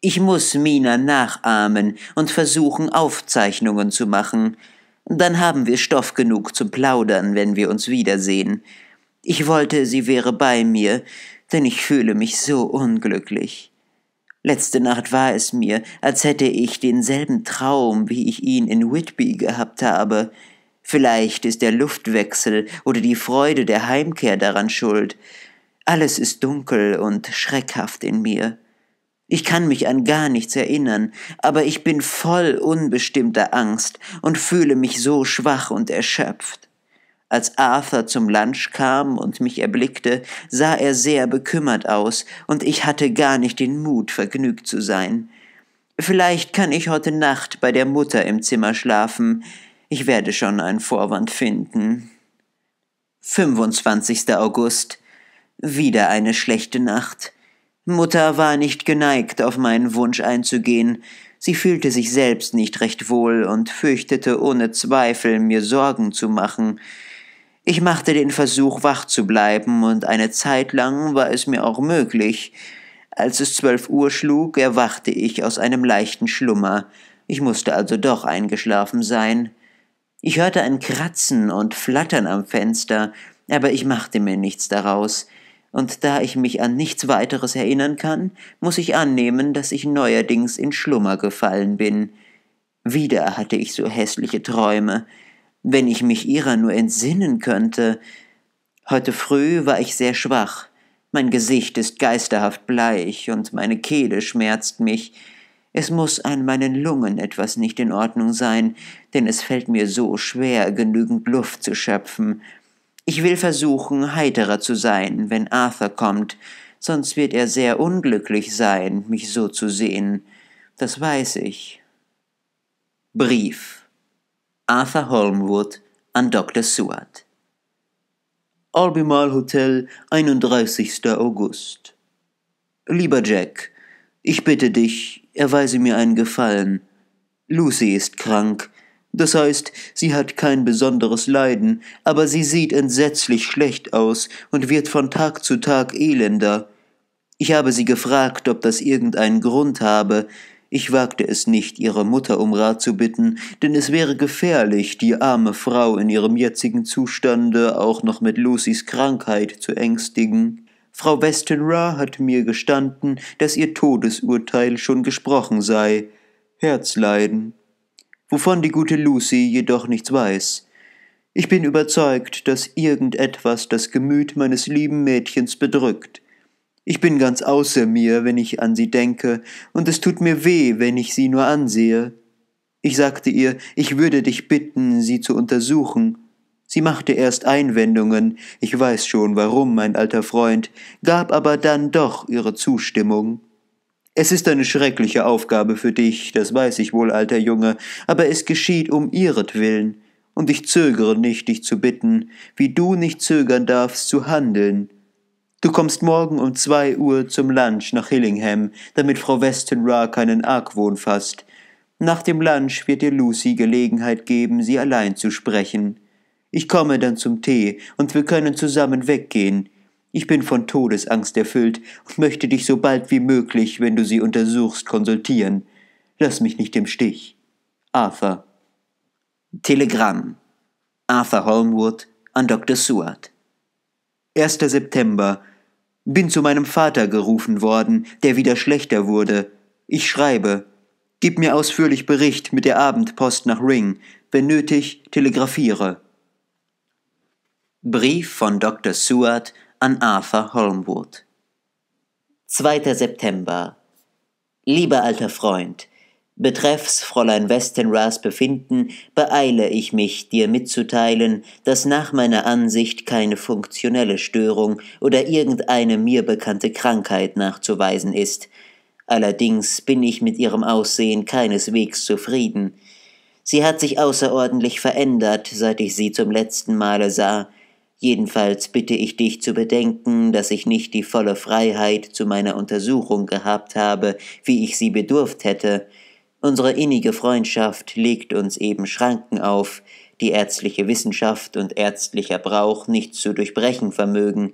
Ich muss Mina nachahmen und versuchen, Aufzeichnungen zu machen. Dann haben wir Stoff genug zum Plaudern, wenn wir uns wiedersehen. Ich wollte, sie wäre bei mir, denn ich fühle mich so unglücklich. Letzte Nacht war es mir, als hätte ich denselben Traum, wie ich ihn in Whitby gehabt habe. Vielleicht ist der Luftwechsel oder die Freude der Heimkehr daran schuld. Alles ist dunkel und schreckhaft in mir. Ich kann mich an gar nichts erinnern, aber ich bin voll unbestimmter Angst und fühle mich so schwach und erschöpft. Als Arthur zum Lunch kam und mich erblickte, sah er sehr bekümmert aus, und ich hatte gar nicht den Mut, vergnügt zu sein. Vielleicht kann ich heute Nacht bei der Mutter im Zimmer schlafen. Ich werde schon einen Vorwand finden. 25. August wieder eine schlechte Nacht. Mutter war nicht geneigt, auf meinen Wunsch einzugehen. Sie fühlte sich selbst nicht recht wohl und fürchtete ohne Zweifel, mir Sorgen zu machen. Ich machte den Versuch, wach zu bleiben, und eine Zeit lang war es mir auch möglich. Als es zwölf Uhr schlug, erwachte ich aus einem leichten Schlummer. Ich musste also doch eingeschlafen sein. Ich hörte ein Kratzen und Flattern am Fenster, aber ich machte mir nichts daraus und da ich mich an nichts weiteres erinnern kann, muss ich annehmen, dass ich neuerdings in Schlummer gefallen bin. Wieder hatte ich so hässliche Träume. Wenn ich mich ihrer nur entsinnen könnte. Heute früh war ich sehr schwach. Mein Gesicht ist geisterhaft bleich und meine Kehle schmerzt mich. Es muss an meinen Lungen etwas nicht in Ordnung sein, denn es fällt mir so schwer, genügend Luft zu schöpfen. Ich will versuchen, heiterer zu sein, wenn Arthur kommt, sonst wird er sehr unglücklich sein, mich so zu sehen. Das weiß ich. Brief Arthur Holmwood an Dr. Seward Albemarle Hotel, 31. August. Lieber Jack, ich bitte dich, erweise mir einen Gefallen. Lucy ist krank, das heißt, sie hat kein besonderes Leiden, aber sie sieht entsetzlich schlecht aus und wird von Tag zu Tag elender. Ich habe sie gefragt, ob das irgendeinen Grund habe. Ich wagte es nicht, ihre Mutter um Rat zu bitten, denn es wäre gefährlich, die arme Frau in ihrem jetzigen Zustande auch noch mit Lucys Krankheit zu ängstigen. Frau Westenra hat mir gestanden, dass ihr Todesurteil schon gesprochen sei. Herzleiden wovon die gute Lucy jedoch nichts weiß. Ich bin überzeugt, dass irgendetwas das Gemüt meines lieben Mädchens bedrückt. Ich bin ganz außer mir, wenn ich an sie denke, und es tut mir weh, wenn ich sie nur ansehe. Ich sagte ihr, ich würde dich bitten, sie zu untersuchen. Sie machte erst Einwendungen, ich weiß schon warum, mein alter Freund, gab aber dann doch ihre Zustimmung. Es ist eine schreckliche Aufgabe für dich, das weiß ich wohl, alter Junge, aber es geschieht um ihretwillen, und ich zögere nicht, dich zu bitten, wie du nicht zögern darfst zu handeln. Du kommst morgen um zwei Uhr zum Lunch nach Hillingham, damit Frau Westenra keinen Argwohn fasst. Nach dem Lunch wird dir Lucy Gelegenheit geben, sie allein zu sprechen. Ich komme dann zum Tee, und wir können zusammen weggehen. Ich bin von Todesangst erfüllt und möchte dich so bald wie möglich, wenn du sie untersuchst, konsultieren. Lass mich nicht im Stich. Arthur. Telegramm. Arthur Holmwood an Dr. Seward. 1. September. Bin zu meinem Vater gerufen worden, der wieder schlechter wurde. Ich schreibe. Gib mir ausführlich Bericht mit der Abendpost nach Ring. Wenn nötig, telegrafiere. Brief von Dr. Seward an Arthur Holmwood. 2. September. Lieber alter Freund, betreffs Fräulein Westenras Befinden beeile ich mich, dir mitzuteilen, dass nach meiner Ansicht keine funktionelle Störung oder irgendeine mir bekannte Krankheit nachzuweisen ist. Allerdings bin ich mit ihrem Aussehen keineswegs zufrieden. Sie hat sich außerordentlich verändert, seit ich sie zum letzten Male sah. Jedenfalls bitte ich dich zu bedenken, dass ich nicht die volle Freiheit zu meiner Untersuchung gehabt habe, wie ich sie bedurft hätte. Unsere innige Freundschaft legt uns eben Schranken auf, die ärztliche Wissenschaft und ärztlicher Brauch nicht zu durchbrechen vermögen.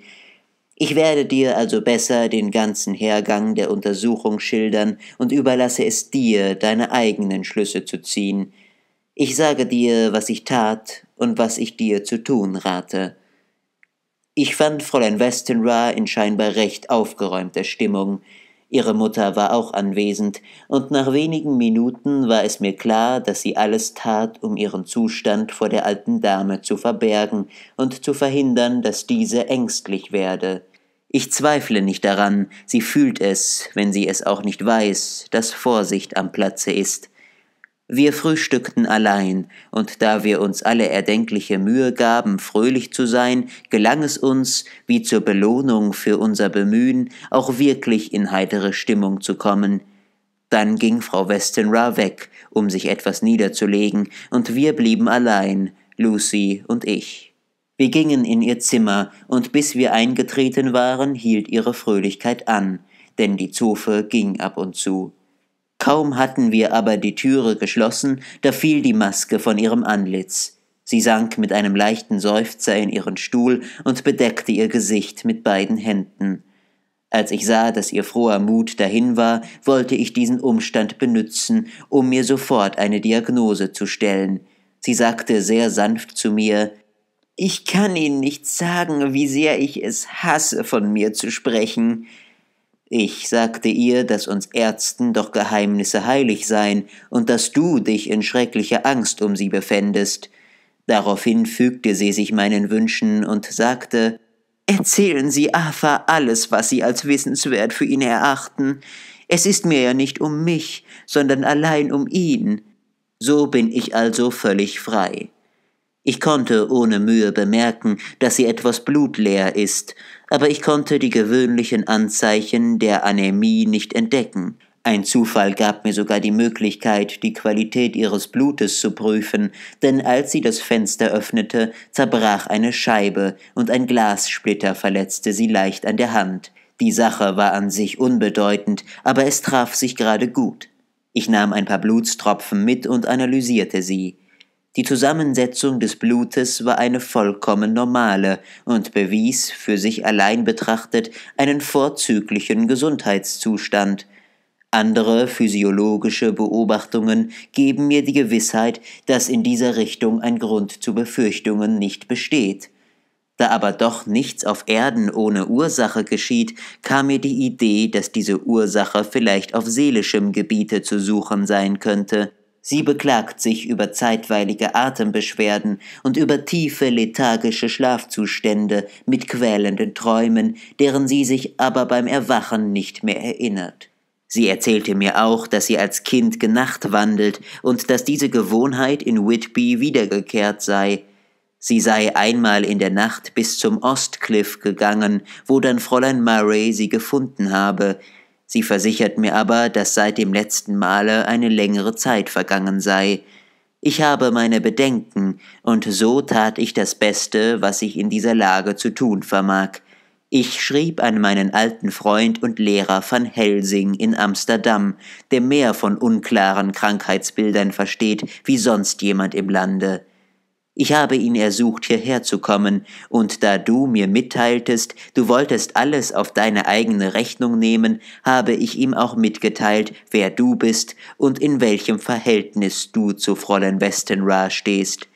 Ich werde dir also besser den ganzen Hergang der Untersuchung schildern und überlasse es dir, deine eigenen Schlüsse zu ziehen. Ich sage dir, was ich tat und was ich dir zu tun rate. Ich fand Fräulein Westenra in scheinbar recht aufgeräumter Stimmung. Ihre Mutter war auch anwesend, und nach wenigen Minuten war es mir klar, dass sie alles tat, um ihren Zustand vor der alten Dame zu verbergen und zu verhindern, dass diese ängstlich werde. Ich zweifle nicht daran, sie fühlt es, wenn sie es auch nicht weiß, dass Vorsicht am Platze ist. Wir frühstückten allein, und da wir uns alle erdenkliche Mühe gaben, fröhlich zu sein, gelang es uns, wie zur Belohnung für unser Bemühen, auch wirklich in heitere Stimmung zu kommen. Dann ging Frau Westenra weg, um sich etwas niederzulegen, und wir blieben allein, Lucy und ich. Wir gingen in ihr Zimmer, und bis wir eingetreten waren, hielt ihre Fröhlichkeit an, denn die Zofe ging ab und zu. Kaum hatten wir aber die Türe geschlossen, da fiel die Maske von ihrem Antlitz. Sie sank mit einem leichten Seufzer in ihren Stuhl und bedeckte ihr Gesicht mit beiden Händen. Als ich sah, dass ihr froher Mut dahin war, wollte ich diesen Umstand benützen, um mir sofort eine Diagnose zu stellen. Sie sagte sehr sanft zu mir Ich kann Ihnen nicht sagen, wie sehr ich es hasse, von mir zu sprechen. Ich sagte ihr, dass uns Ärzten doch Geheimnisse heilig seien und dass du dich in schrecklicher Angst um sie befändest. Daraufhin fügte sie sich meinen Wünschen und sagte, Erzählen Sie Afa alles, was Sie als wissenswert für ihn erachten. Es ist mir ja nicht um mich, sondern allein um ihn. So bin ich also völlig frei. Ich konnte ohne Mühe bemerken, dass sie etwas blutleer ist, aber ich konnte die gewöhnlichen Anzeichen der Anämie nicht entdecken. Ein Zufall gab mir sogar die Möglichkeit, die Qualität ihres Blutes zu prüfen, denn als sie das Fenster öffnete, zerbrach eine Scheibe und ein Glassplitter verletzte sie leicht an der Hand. Die Sache war an sich unbedeutend, aber es traf sich gerade gut. Ich nahm ein paar Blutstropfen mit und analysierte sie. Die Zusammensetzung des Blutes war eine vollkommen normale und bewies, für sich allein betrachtet, einen vorzüglichen Gesundheitszustand. Andere physiologische Beobachtungen geben mir die Gewissheit, dass in dieser Richtung ein Grund zu Befürchtungen nicht besteht. Da aber doch nichts auf Erden ohne Ursache geschieht, kam mir die Idee, dass diese Ursache vielleicht auf seelischem Gebiete zu suchen sein könnte. Sie beklagt sich über zeitweilige Atembeschwerden und über tiefe lethargische Schlafzustände mit quälenden Träumen, deren sie sich aber beim Erwachen nicht mehr erinnert. Sie erzählte mir auch, dass sie als Kind genacht wandelt und dass diese Gewohnheit in Whitby wiedergekehrt sei. Sie sei einmal in der Nacht bis zum Ostcliff gegangen, wo dann Fräulein Murray sie gefunden habe, Sie versichert mir aber, dass seit dem letzten Male eine längere Zeit vergangen sei. Ich habe meine Bedenken, und so tat ich das Beste, was ich in dieser Lage zu tun vermag. Ich schrieb an meinen alten Freund und Lehrer van Helsing in Amsterdam, der mehr von unklaren Krankheitsbildern versteht wie sonst jemand im Lande. Ich habe ihn ersucht, hierher zu kommen, und da du mir mitteiltest, du wolltest alles auf deine eigene Rechnung nehmen, habe ich ihm auch mitgeteilt, wer du bist und in welchem Verhältnis du zu Fräulein Westenra stehst.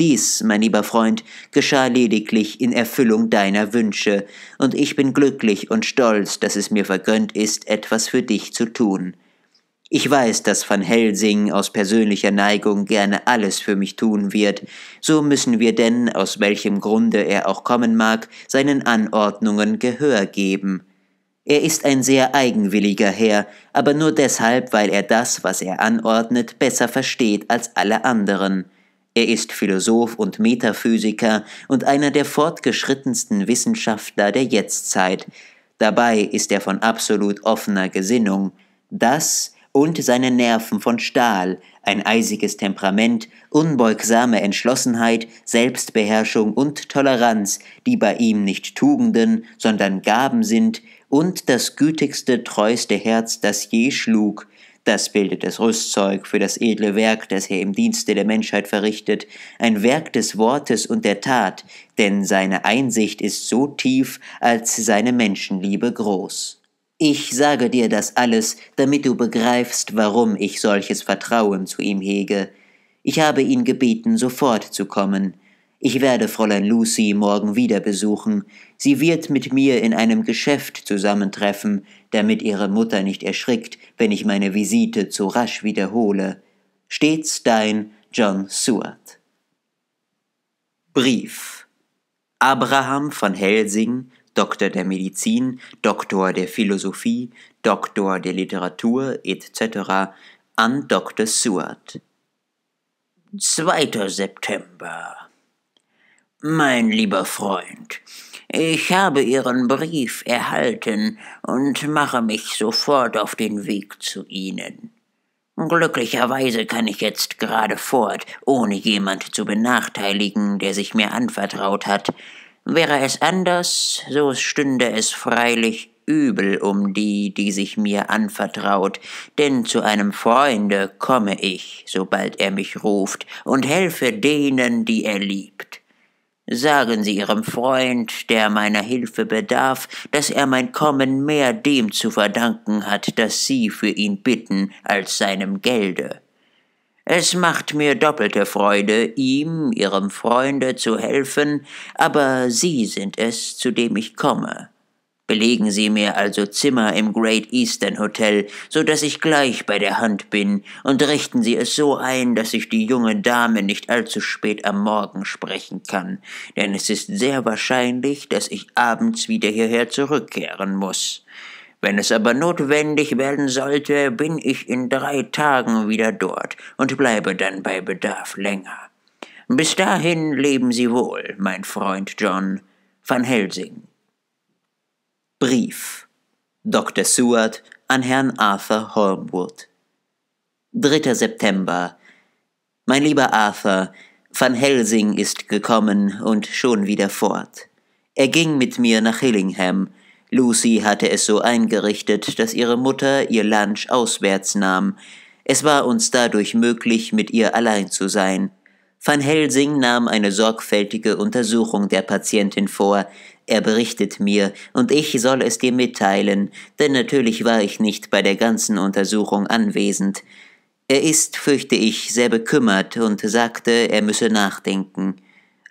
Dies, mein lieber Freund, geschah lediglich in Erfüllung deiner Wünsche, und ich bin glücklich und stolz, dass es mir vergönnt ist, etwas für dich zu tun. Ich weiß, dass Van Helsing aus persönlicher Neigung gerne alles für mich tun wird, so müssen wir denn, aus welchem Grunde er auch kommen mag, seinen Anordnungen Gehör geben. Er ist ein sehr eigenwilliger Herr, aber nur deshalb, weil er das, was er anordnet, besser versteht als alle anderen. Er ist Philosoph und Metaphysiker und einer der fortgeschrittensten Wissenschaftler der Jetztzeit. Dabei ist er von absolut offener Gesinnung. Das und seine Nerven von Stahl, ein eisiges Temperament, unbeugsame Entschlossenheit, Selbstbeherrschung und Toleranz, die bei ihm nicht Tugenden, sondern Gaben sind, und das gütigste, treueste Herz, das je schlug, das bildet das Rüstzeug für das edle Werk, das er im Dienste der Menschheit verrichtet, ein Werk des Wortes und der Tat, denn seine Einsicht ist so tief als seine Menschenliebe groß. Ich sage dir das alles, damit du begreifst, warum ich solches Vertrauen zu ihm hege. Ich habe ihn gebeten, sofort zu kommen. Ich werde Fräulein Lucy morgen wieder besuchen. Sie wird mit mir in einem Geschäft zusammentreffen, damit ihre Mutter nicht erschrickt, wenn ich meine Visite zu rasch wiederhole. Stets dein John Seward. Brief Abraham von Helsing Doktor der Medizin, Doktor der Philosophie, Doktor der Literatur etc. an Dr. Seward. 2. September Mein lieber Freund, ich habe Ihren Brief erhalten und mache mich sofort auf den Weg zu Ihnen. Glücklicherweise kann ich jetzt gerade fort, ohne jemand zu benachteiligen, der sich mir anvertraut hat, Wäre es anders, so stünde es freilich übel um die, die sich mir anvertraut, denn zu einem Freunde komme ich, sobald er mich ruft, und helfe denen, die er liebt. Sagen Sie Ihrem Freund, der meiner Hilfe bedarf, dass er mein Kommen mehr dem zu verdanken hat, dass Sie für ihn bitten, als seinem Gelde. Es macht mir doppelte Freude, ihm, ihrem Freunde zu helfen, aber Sie sind es, zu dem ich komme. Belegen Sie mir also Zimmer im Great Eastern Hotel, so dass ich gleich bei der Hand bin, und richten Sie es so ein, dass ich die junge Dame nicht allzu spät am Morgen sprechen kann, denn es ist sehr wahrscheinlich, dass ich abends wieder hierher zurückkehren muss. Wenn es aber notwendig werden sollte, bin ich in drei Tagen wieder dort und bleibe dann bei Bedarf länger. Bis dahin leben Sie wohl, mein Freund John van Helsing. Brief Dr. Seward an Herrn Arthur Holmwood 3. September Mein lieber Arthur, Van Helsing ist gekommen und schon wieder fort. Er ging mit mir nach Hillingham, Lucy hatte es so eingerichtet, dass ihre Mutter ihr Lunch auswärts nahm. Es war uns dadurch möglich, mit ihr allein zu sein. Van Helsing nahm eine sorgfältige Untersuchung der Patientin vor. Er berichtet mir, und ich soll es dir mitteilen, denn natürlich war ich nicht bei der ganzen Untersuchung anwesend. Er ist, fürchte ich, sehr bekümmert und sagte, er müsse nachdenken.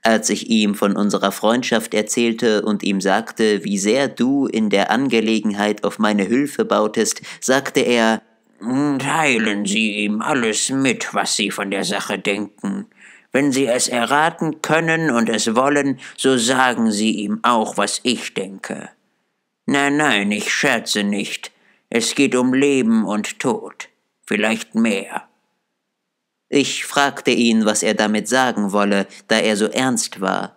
Als ich ihm von unserer Freundschaft erzählte und ihm sagte, wie sehr du in der Angelegenheit auf meine Hilfe bautest, sagte er hm, Teilen Sie ihm alles mit, was Sie von der Sache denken. Wenn Sie es erraten können und es wollen, so sagen Sie ihm auch, was ich denke. Nein, nein, ich scherze nicht. Es geht um Leben und Tod, vielleicht mehr. Ich fragte ihn, was er damit sagen wolle, da er so ernst war.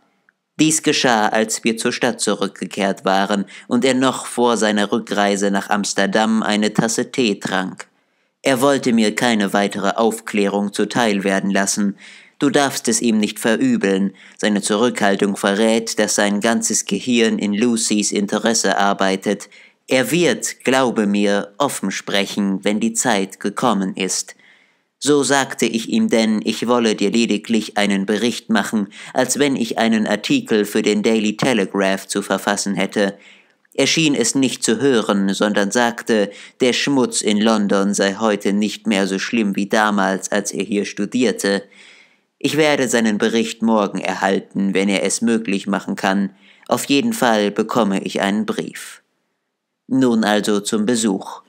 Dies geschah, als wir zur Stadt zurückgekehrt waren und er noch vor seiner Rückreise nach Amsterdam eine Tasse Tee trank. Er wollte mir keine weitere Aufklärung zuteil werden lassen. Du darfst es ihm nicht verübeln. Seine Zurückhaltung verrät, dass sein ganzes Gehirn in Lucys Interesse arbeitet. Er wird, glaube mir, offen sprechen, wenn die Zeit gekommen ist. So sagte ich ihm denn, ich wolle dir lediglich einen Bericht machen, als wenn ich einen Artikel für den Daily Telegraph zu verfassen hätte. Er schien es nicht zu hören, sondern sagte, der Schmutz in London sei heute nicht mehr so schlimm wie damals, als er hier studierte. Ich werde seinen Bericht morgen erhalten, wenn er es möglich machen kann. Auf jeden Fall bekomme ich einen Brief. Nun also zum Besuch.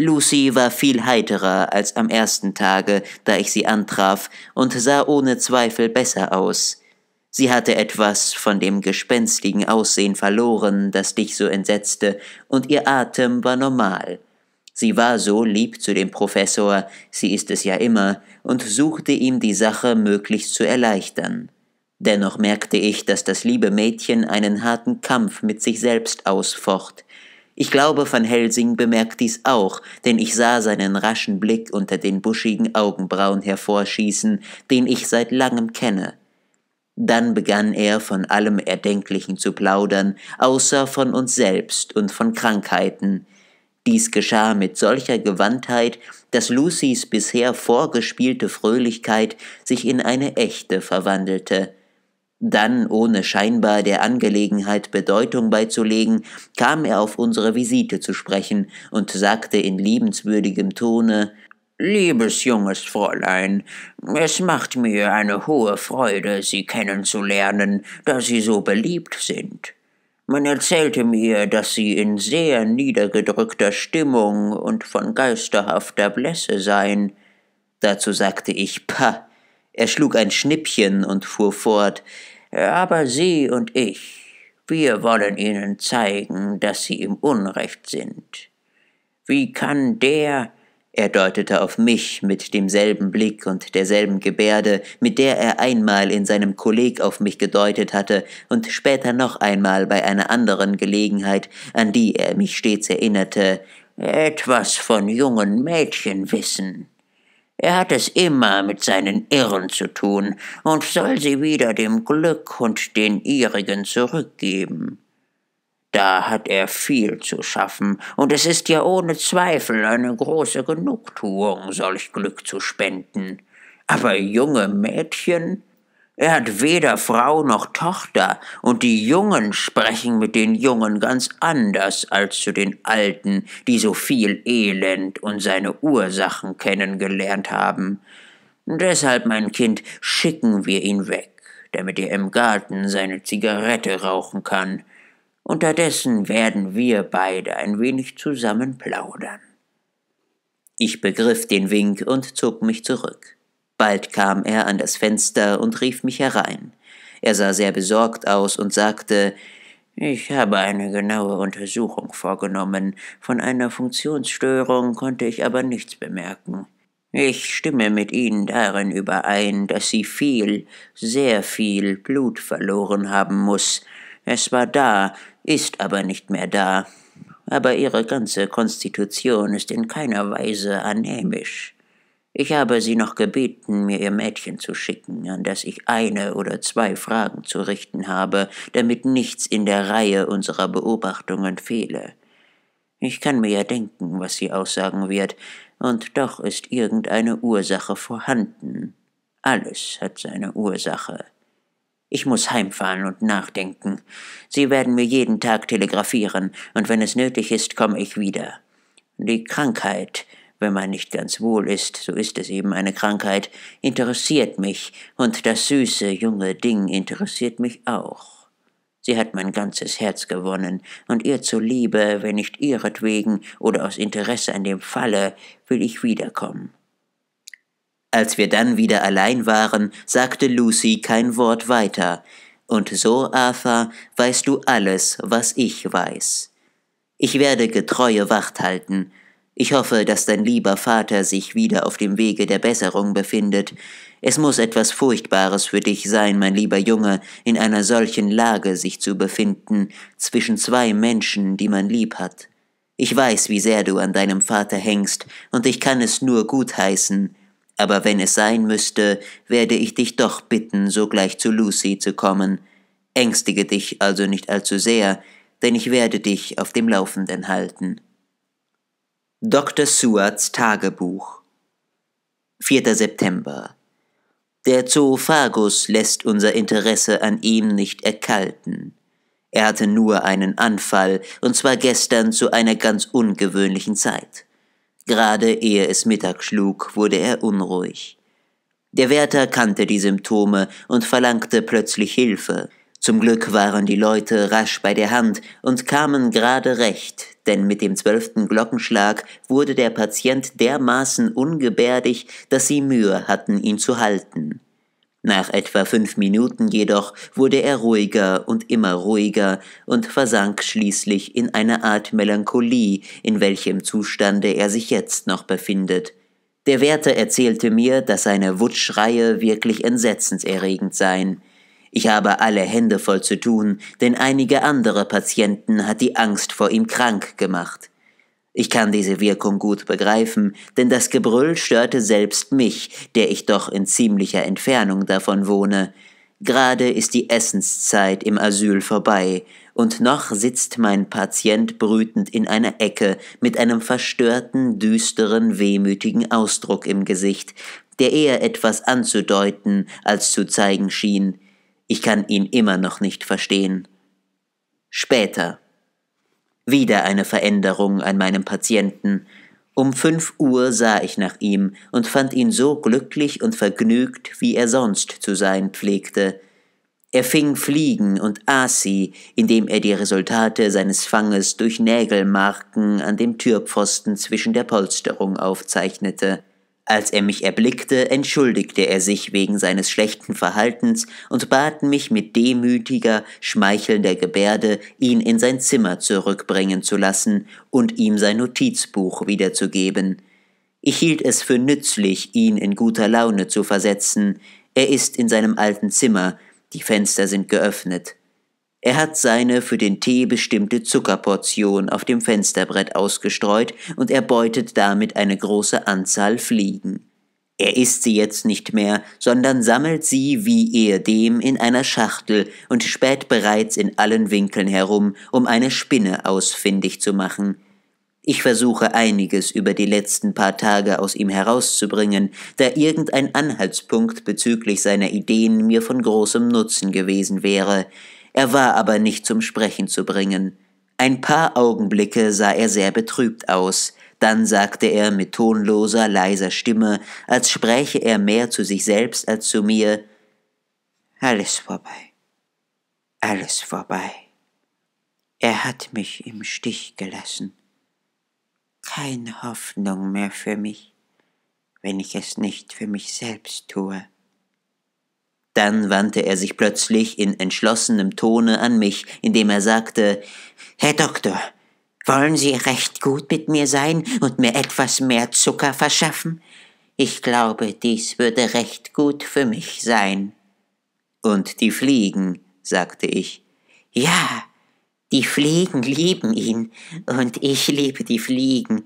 Lucy war viel heiterer als am ersten Tage, da ich sie antraf, und sah ohne Zweifel besser aus. Sie hatte etwas von dem gespenstigen Aussehen verloren, das dich so entsetzte, und ihr Atem war normal. Sie war so lieb zu dem Professor, sie ist es ja immer, und suchte ihm die Sache möglichst zu erleichtern. Dennoch merkte ich, dass das liebe Mädchen einen harten Kampf mit sich selbst ausfocht. Ich glaube, Van Helsing bemerkt dies auch, denn ich sah seinen raschen Blick unter den buschigen Augenbrauen hervorschießen, den ich seit langem kenne. Dann begann er von allem Erdenklichen zu plaudern, außer von uns selbst und von Krankheiten. Dies geschah mit solcher Gewandtheit, dass Lucys bisher vorgespielte Fröhlichkeit sich in eine echte verwandelte. Dann, ohne scheinbar der Angelegenheit Bedeutung beizulegen, kam er auf unsere Visite zu sprechen und sagte in liebenswürdigem Tone Liebes junges Fräulein, es macht mir eine hohe Freude, Sie kennenzulernen, da Sie so beliebt sind. Man erzählte mir, dass Sie in sehr niedergedrückter Stimmung und von geisterhafter Blässe seien. Dazu sagte ich, Pah, er schlug ein Schnippchen und fuhr fort Aber Sie und ich, wir wollen Ihnen zeigen, dass Sie im Unrecht sind. Wie kann der, er deutete auf mich mit demselben Blick und derselben Gebärde, mit der er einmal in seinem Kolleg auf mich gedeutet hatte und später noch einmal bei einer anderen Gelegenheit, an die er mich stets erinnerte, etwas von jungen Mädchen wissen. Er hat es immer mit seinen Irren zu tun und soll sie wieder dem Glück und den ihrigen zurückgeben. Da hat er viel zu schaffen, und es ist ja ohne Zweifel eine große Genugtuung, solch Glück zu spenden. Aber junge Mädchen, er hat weder Frau noch Tochter, und die Jungen sprechen mit den Jungen ganz anders als zu den Alten, die so viel Elend und seine Ursachen kennengelernt haben. Deshalb, mein Kind, schicken wir ihn weg, damit er im Garten seine Zigarette rauchen kann. Unterdessen werden wir beide ein wenig zusammen plaudern. Ich begriff den Wink und zog mich zurück. Bald kam er an das Fenster und rief mich herein. Er sah sehr besorgt aus und sagte Ich habe eine genaue Untersuchung vorgenommen, von einer Funktionsstörung konnte ich aber nichts bemerken. Ich stimme mit Ihnen darin überein, dass sie viel, sehr viel Blut verloren haben muss. Es war da, ist aber nicht mehr da. Aber ihre ganze Konstitution ist in keiner Weise anämisch. Ich habe sie noch gebeten, mir ihr Mädchen zu schicken, an das ich eine oder zwei Fragen zu richten habe, damit nichts in der Reihe unserer Beobachtungen fehle. Ich kann mir ja denken, was sie aussagen wird, und doch ist irgendeine Ursache vorhanden. Alles hat seine Ursache. Ich muss heimfahren und nachdenken. Sie werden mir jeden Tag telegrafieren, und wenn es nötig ist, komme ich wieder. Die Krankheit, wenn man nicht ganz wohl ist, so ist es eben eine Krankheit, interessiert mich, und das süße, junge Ding interessiert mich auch. Sie hat mein ganzes Herz gewonnen, und ihr zuliebe, wenn nicht ihretwegen oder aus Interesse an dem Falle, will ich wiederkommen. Als wir dann wieder allein waren, sagte Lucy kein Wort weiter, und so, Arthur, weißt du alles, was ich weiß. Ich werde getreue Wacht halten, ich hoffe, dass dein lieber Vater sich wieder auf dem Wege der Besserung befindet. Es muss etwas Furchtbares für dich sein, mein lieber Junge, in einer solchen Lage sich zu befinden, zwischen zwei Menschen, die man lieb hat. Ich weiß, wie sehr du an deinem Vater hängst, und ich kann es nur gutheißen. Aber wenn es sein müsste, werde ich dich doch bitten, sogleich zu Lucy zu kommen. Ängstige dich also nicht allzu sehr, denn ich werde dich auf dem Laufenden halten. Dr. Sewards Tagebuch 4. September Der Zoophagus lässt unser Interesse an ihm nicht erkalten. Er hatte nur einen Anfall, und zwar gestern zu einer ganz ungewöhnlichen Zeit. Gerade ehe es Mittag schlug, wurde er unruhig. Der Wärter kannte die Symptome und verlangte plötzlich Hilfe. Zum Glück waren die Leute rasch bei der Hand und kamen gerade recht, denn mit dem zwölften Glockenschlag wurde der Patient dermaßen ungebärdig, dass sie Mühe hatten, ihn zu halten. Nach etwa fünf Minuten jedoch wurde er ruhiger und immer ruhiger und versank schließlich in eine Art Melancholie, in welchem Zustande er sich jetzt noch befindet. Der Wärter erzählte mir, dass seine Wutschreie wirklich entsetzenserregend seien. Ich habe alle Hände voll zu tun, denn einige andere Patienten hat die Angst vor ihm krank gemacht. Ich kann diese Wirkung gut begreifen, denn das Gebrüll störte selbst mich, der ich doch in ziemlicher Entfernung davon wohne. Gerade ist die Essenszeit im Asyl vorbei, und noch sitzt mein Patient brütend in einer Ecke mit einem verstörten, düsteren, wehmütigen Ausdruck im Gesicht, der eher etwas anzudeuten als zu zeigen schien. Ich kann ihn immer noch nicht verstehen. Später. Wieder eine Veränderung an meinem Patienten. Um fünf Uhr sah ich nach ihm und fand ihn so glücklich und vergnügt, wie er sonst zu sein pflegte. Er fing Fliegen und aß sie, indem er die Resultate seines Fanges durch Nägelmarken an dem Türpfosten zwischen der Polsterung aufzeichnete. Als er mich erblickte, entschuldigte er sich wegen seines schlechten Verhaltens und bat mich mit demütiger, schmeichelnder Gebärde, ihn in sein Zimmer zurückbringen zu lassen und ihm sein Notizbuch wiederzugeben. Ich hielt es für nützlich, ihn in guter Laune zu versetzen. Er ist in seinem alten Zimmer, die Fenster sind geöffnet. Er hat seine für den Tee bestimmte Zuckerportion auf dem Fensterbrett ausgestreut und erbeutet damit eine große Anzahl Fliegen. Er isst sie jetzt nicht mehr, sondern sammelt sie wie ehedem in einer Schachtel und späht bereits in allen Winkeln herum, um eine Spinne ausfindig zu machen. Ich versuche einiges über die letzten paar Tage aus ihm herauszubringen, da irgendein Anhaltspunkt bezüglich seiner Ideen mir von großem Nutzen gewesen wäre, er war aber nicht zum Sprechen zu bringen. Ein paar Augenblicke sah er sehr betrübt aus, dann sagte er mit tonloser, leiser Stimme, als spräche er mehr zu sich selbst als zu mir Alles vorbei, alles vorbei. Er hat mich im Stich gelassen. Keine Hoffnung mehr für mich, wenn ich es nicht für mich selbst tue. Dann wandte er sich plötzlich in entschlossenem Tone an mich, indem er sagte Herr Doktor, wollen Sie recht gut mit mir sein und mir etwas mehr Zucker verschaffen? Ich glaube, dies würde recht gut für mich sein. Und die Fliegen, sagte ich. Ja, die Fliegen lieben ihn, und ich liebe die Fliegen.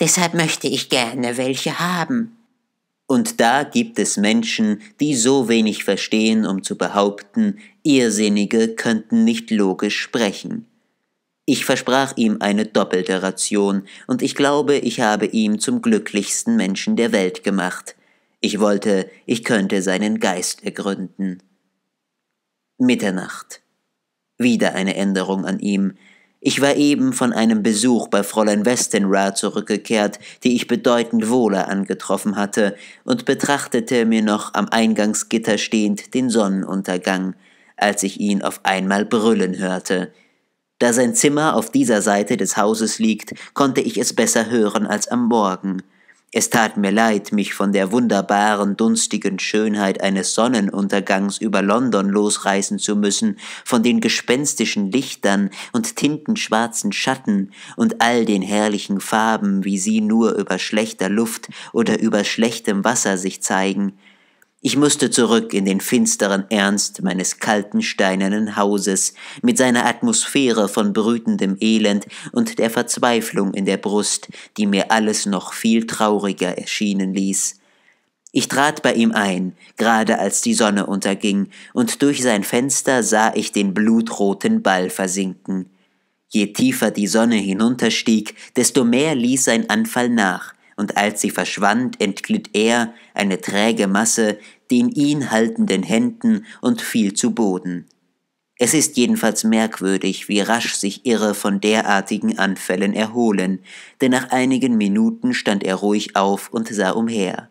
Deshalb möchte ich gerne welche haben. Und da gibt es Menschen, die so wenig verstehen, um zu behaupten, Irrsinnige könnten nicht logisch sprechen. Ich versprach ihm eine doppelte Ration, und ich glaube, ich habe ihn zum glücklichsten Menschen der Welt gemacht. Ich wollte, ich könnte seinen Geist ergründen. Mitternacht. Wieder eine Änderung an ihm, ich war eben von einem Besuch bei Fräulein Westenra zurückgekehrt, die ich bedeutend wohler angetroffen hatte, und betrachtete mir noch am Eingangsgitter stehend den Sonnenuntergang, als ich ihn auf einmal brüllen hörte. Da sein Zimmer auf dieser Seite des Hauses liegt, konnte ich es besser hören als am Morgen – es tat mir leid, mich von der wunderbaren, dunstigen Schönheit eines Sonnenuntergangs über London losreißen zu müssen, von den gespenstischen Lichtern und tintenschwarzen Schatten und all den herrlichen Farben, wie sie nur über schlechter Luft oder über schlechtem Wasser sich zeigen, ich musste zurück in den finsteren Ernst meines kalten steinernen Hauses, mit seiner Atmosphäre von brütendem Elend und der Verzweiflung in der Brust, die mir alles noch viel trauriger erschienen ließ. Ich trat bei ihm ein, gerade als die Sonne unterging, und durch sein Fenster sah ich den blutroten Ball versinken. Je tiefer die Sonne hinunterstieg, desto mehr ließ sein Anfall nach, und als sie verschwand, entglitt er, eine träge Masse, den ihn haltenden Händen und fiel zu Boden. Es ist jedenfalls merkwürdig, wie rasch sich Irre von derartigen Anfällen erholen, denn nach einigen Minuten stand er ruhig auf und sah umher.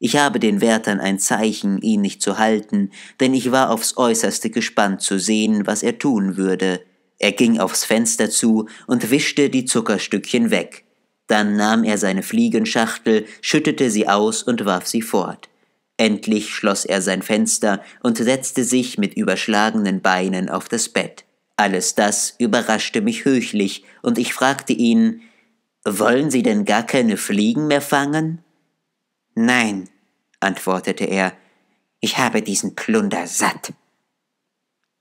Ich habe den Wärtern ein Zeichen, ihn nicht zu halten, denn ich war aufs äußerste gespannt zu sehen, was er tun würde. Er ging aufs Fenster zu und wischte die Zuckerstückchen weg. Dann nahm er seine Fliegenschachtel, schüttete sie aus und warf sie fort. Endlich schloss er sein Fenster und setzte sich mit überschlagenen Beinen auf das Bett. Alles das überraschte mich höchlich, und ich fragte ihn Wollen Sie denn gar keine Fliegen mehr fangen? Nein, antwortete er, ich habe diesen Plunder satt.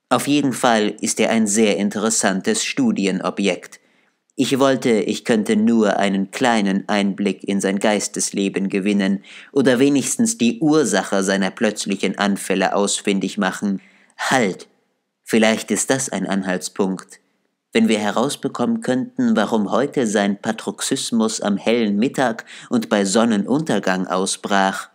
Auf jeden Fall ist er ein sehr interessantes Studienobjekt, ich wollte, ich könnte nur einen kleinen Einblick in sein Geistesleben gewinnen oder wenigstens die Ursache seiner plötzlichen Anfälle ausfindig machen. Halt! Vielleicht ist das ein Anhaltspunkt. Wenn wir herausbekommen könnten, warum heute sein Patroxysmus am hellen Mittag und bei Sonnenuntergang ausbrach,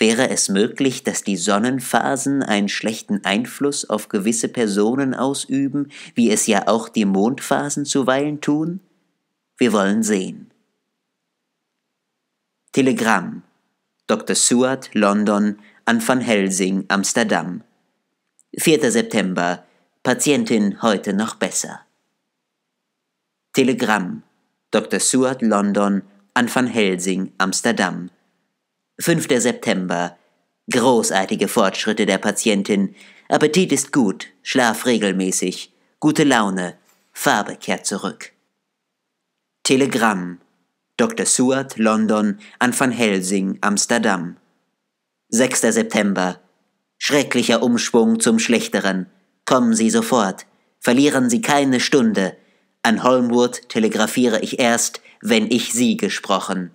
Wäre es möglich, dass die Sonnenphasen einen schlechten Einfluss auf gewisse Personen ausüben, wie es ja auch die Mondphasen zuweilen tun? Wir wollen sehen. Telegramm Dr. Seward, London, an Van Helsing, Amsterdam. 4. September Patientin heute noch besser. Telegramm Dr. Seward, London, an Van Helsing, Amsterdam. 5. September. Großartige Fortschritte der Patientin. Appetit ist gut, Schlaf regelmäßig, gute Laune, Farbe kehrt zurück. Telegramm. Dr. Seward, London, an Van Helsing, Amsterdam. 6. September. Schrecklicher Umschwung zum Schlechteren. Kommen Sie sofort. Verlieren Sie keine Stunde. An Holmwood telegrafiere ich erst, wenn ich Sie gesprochen.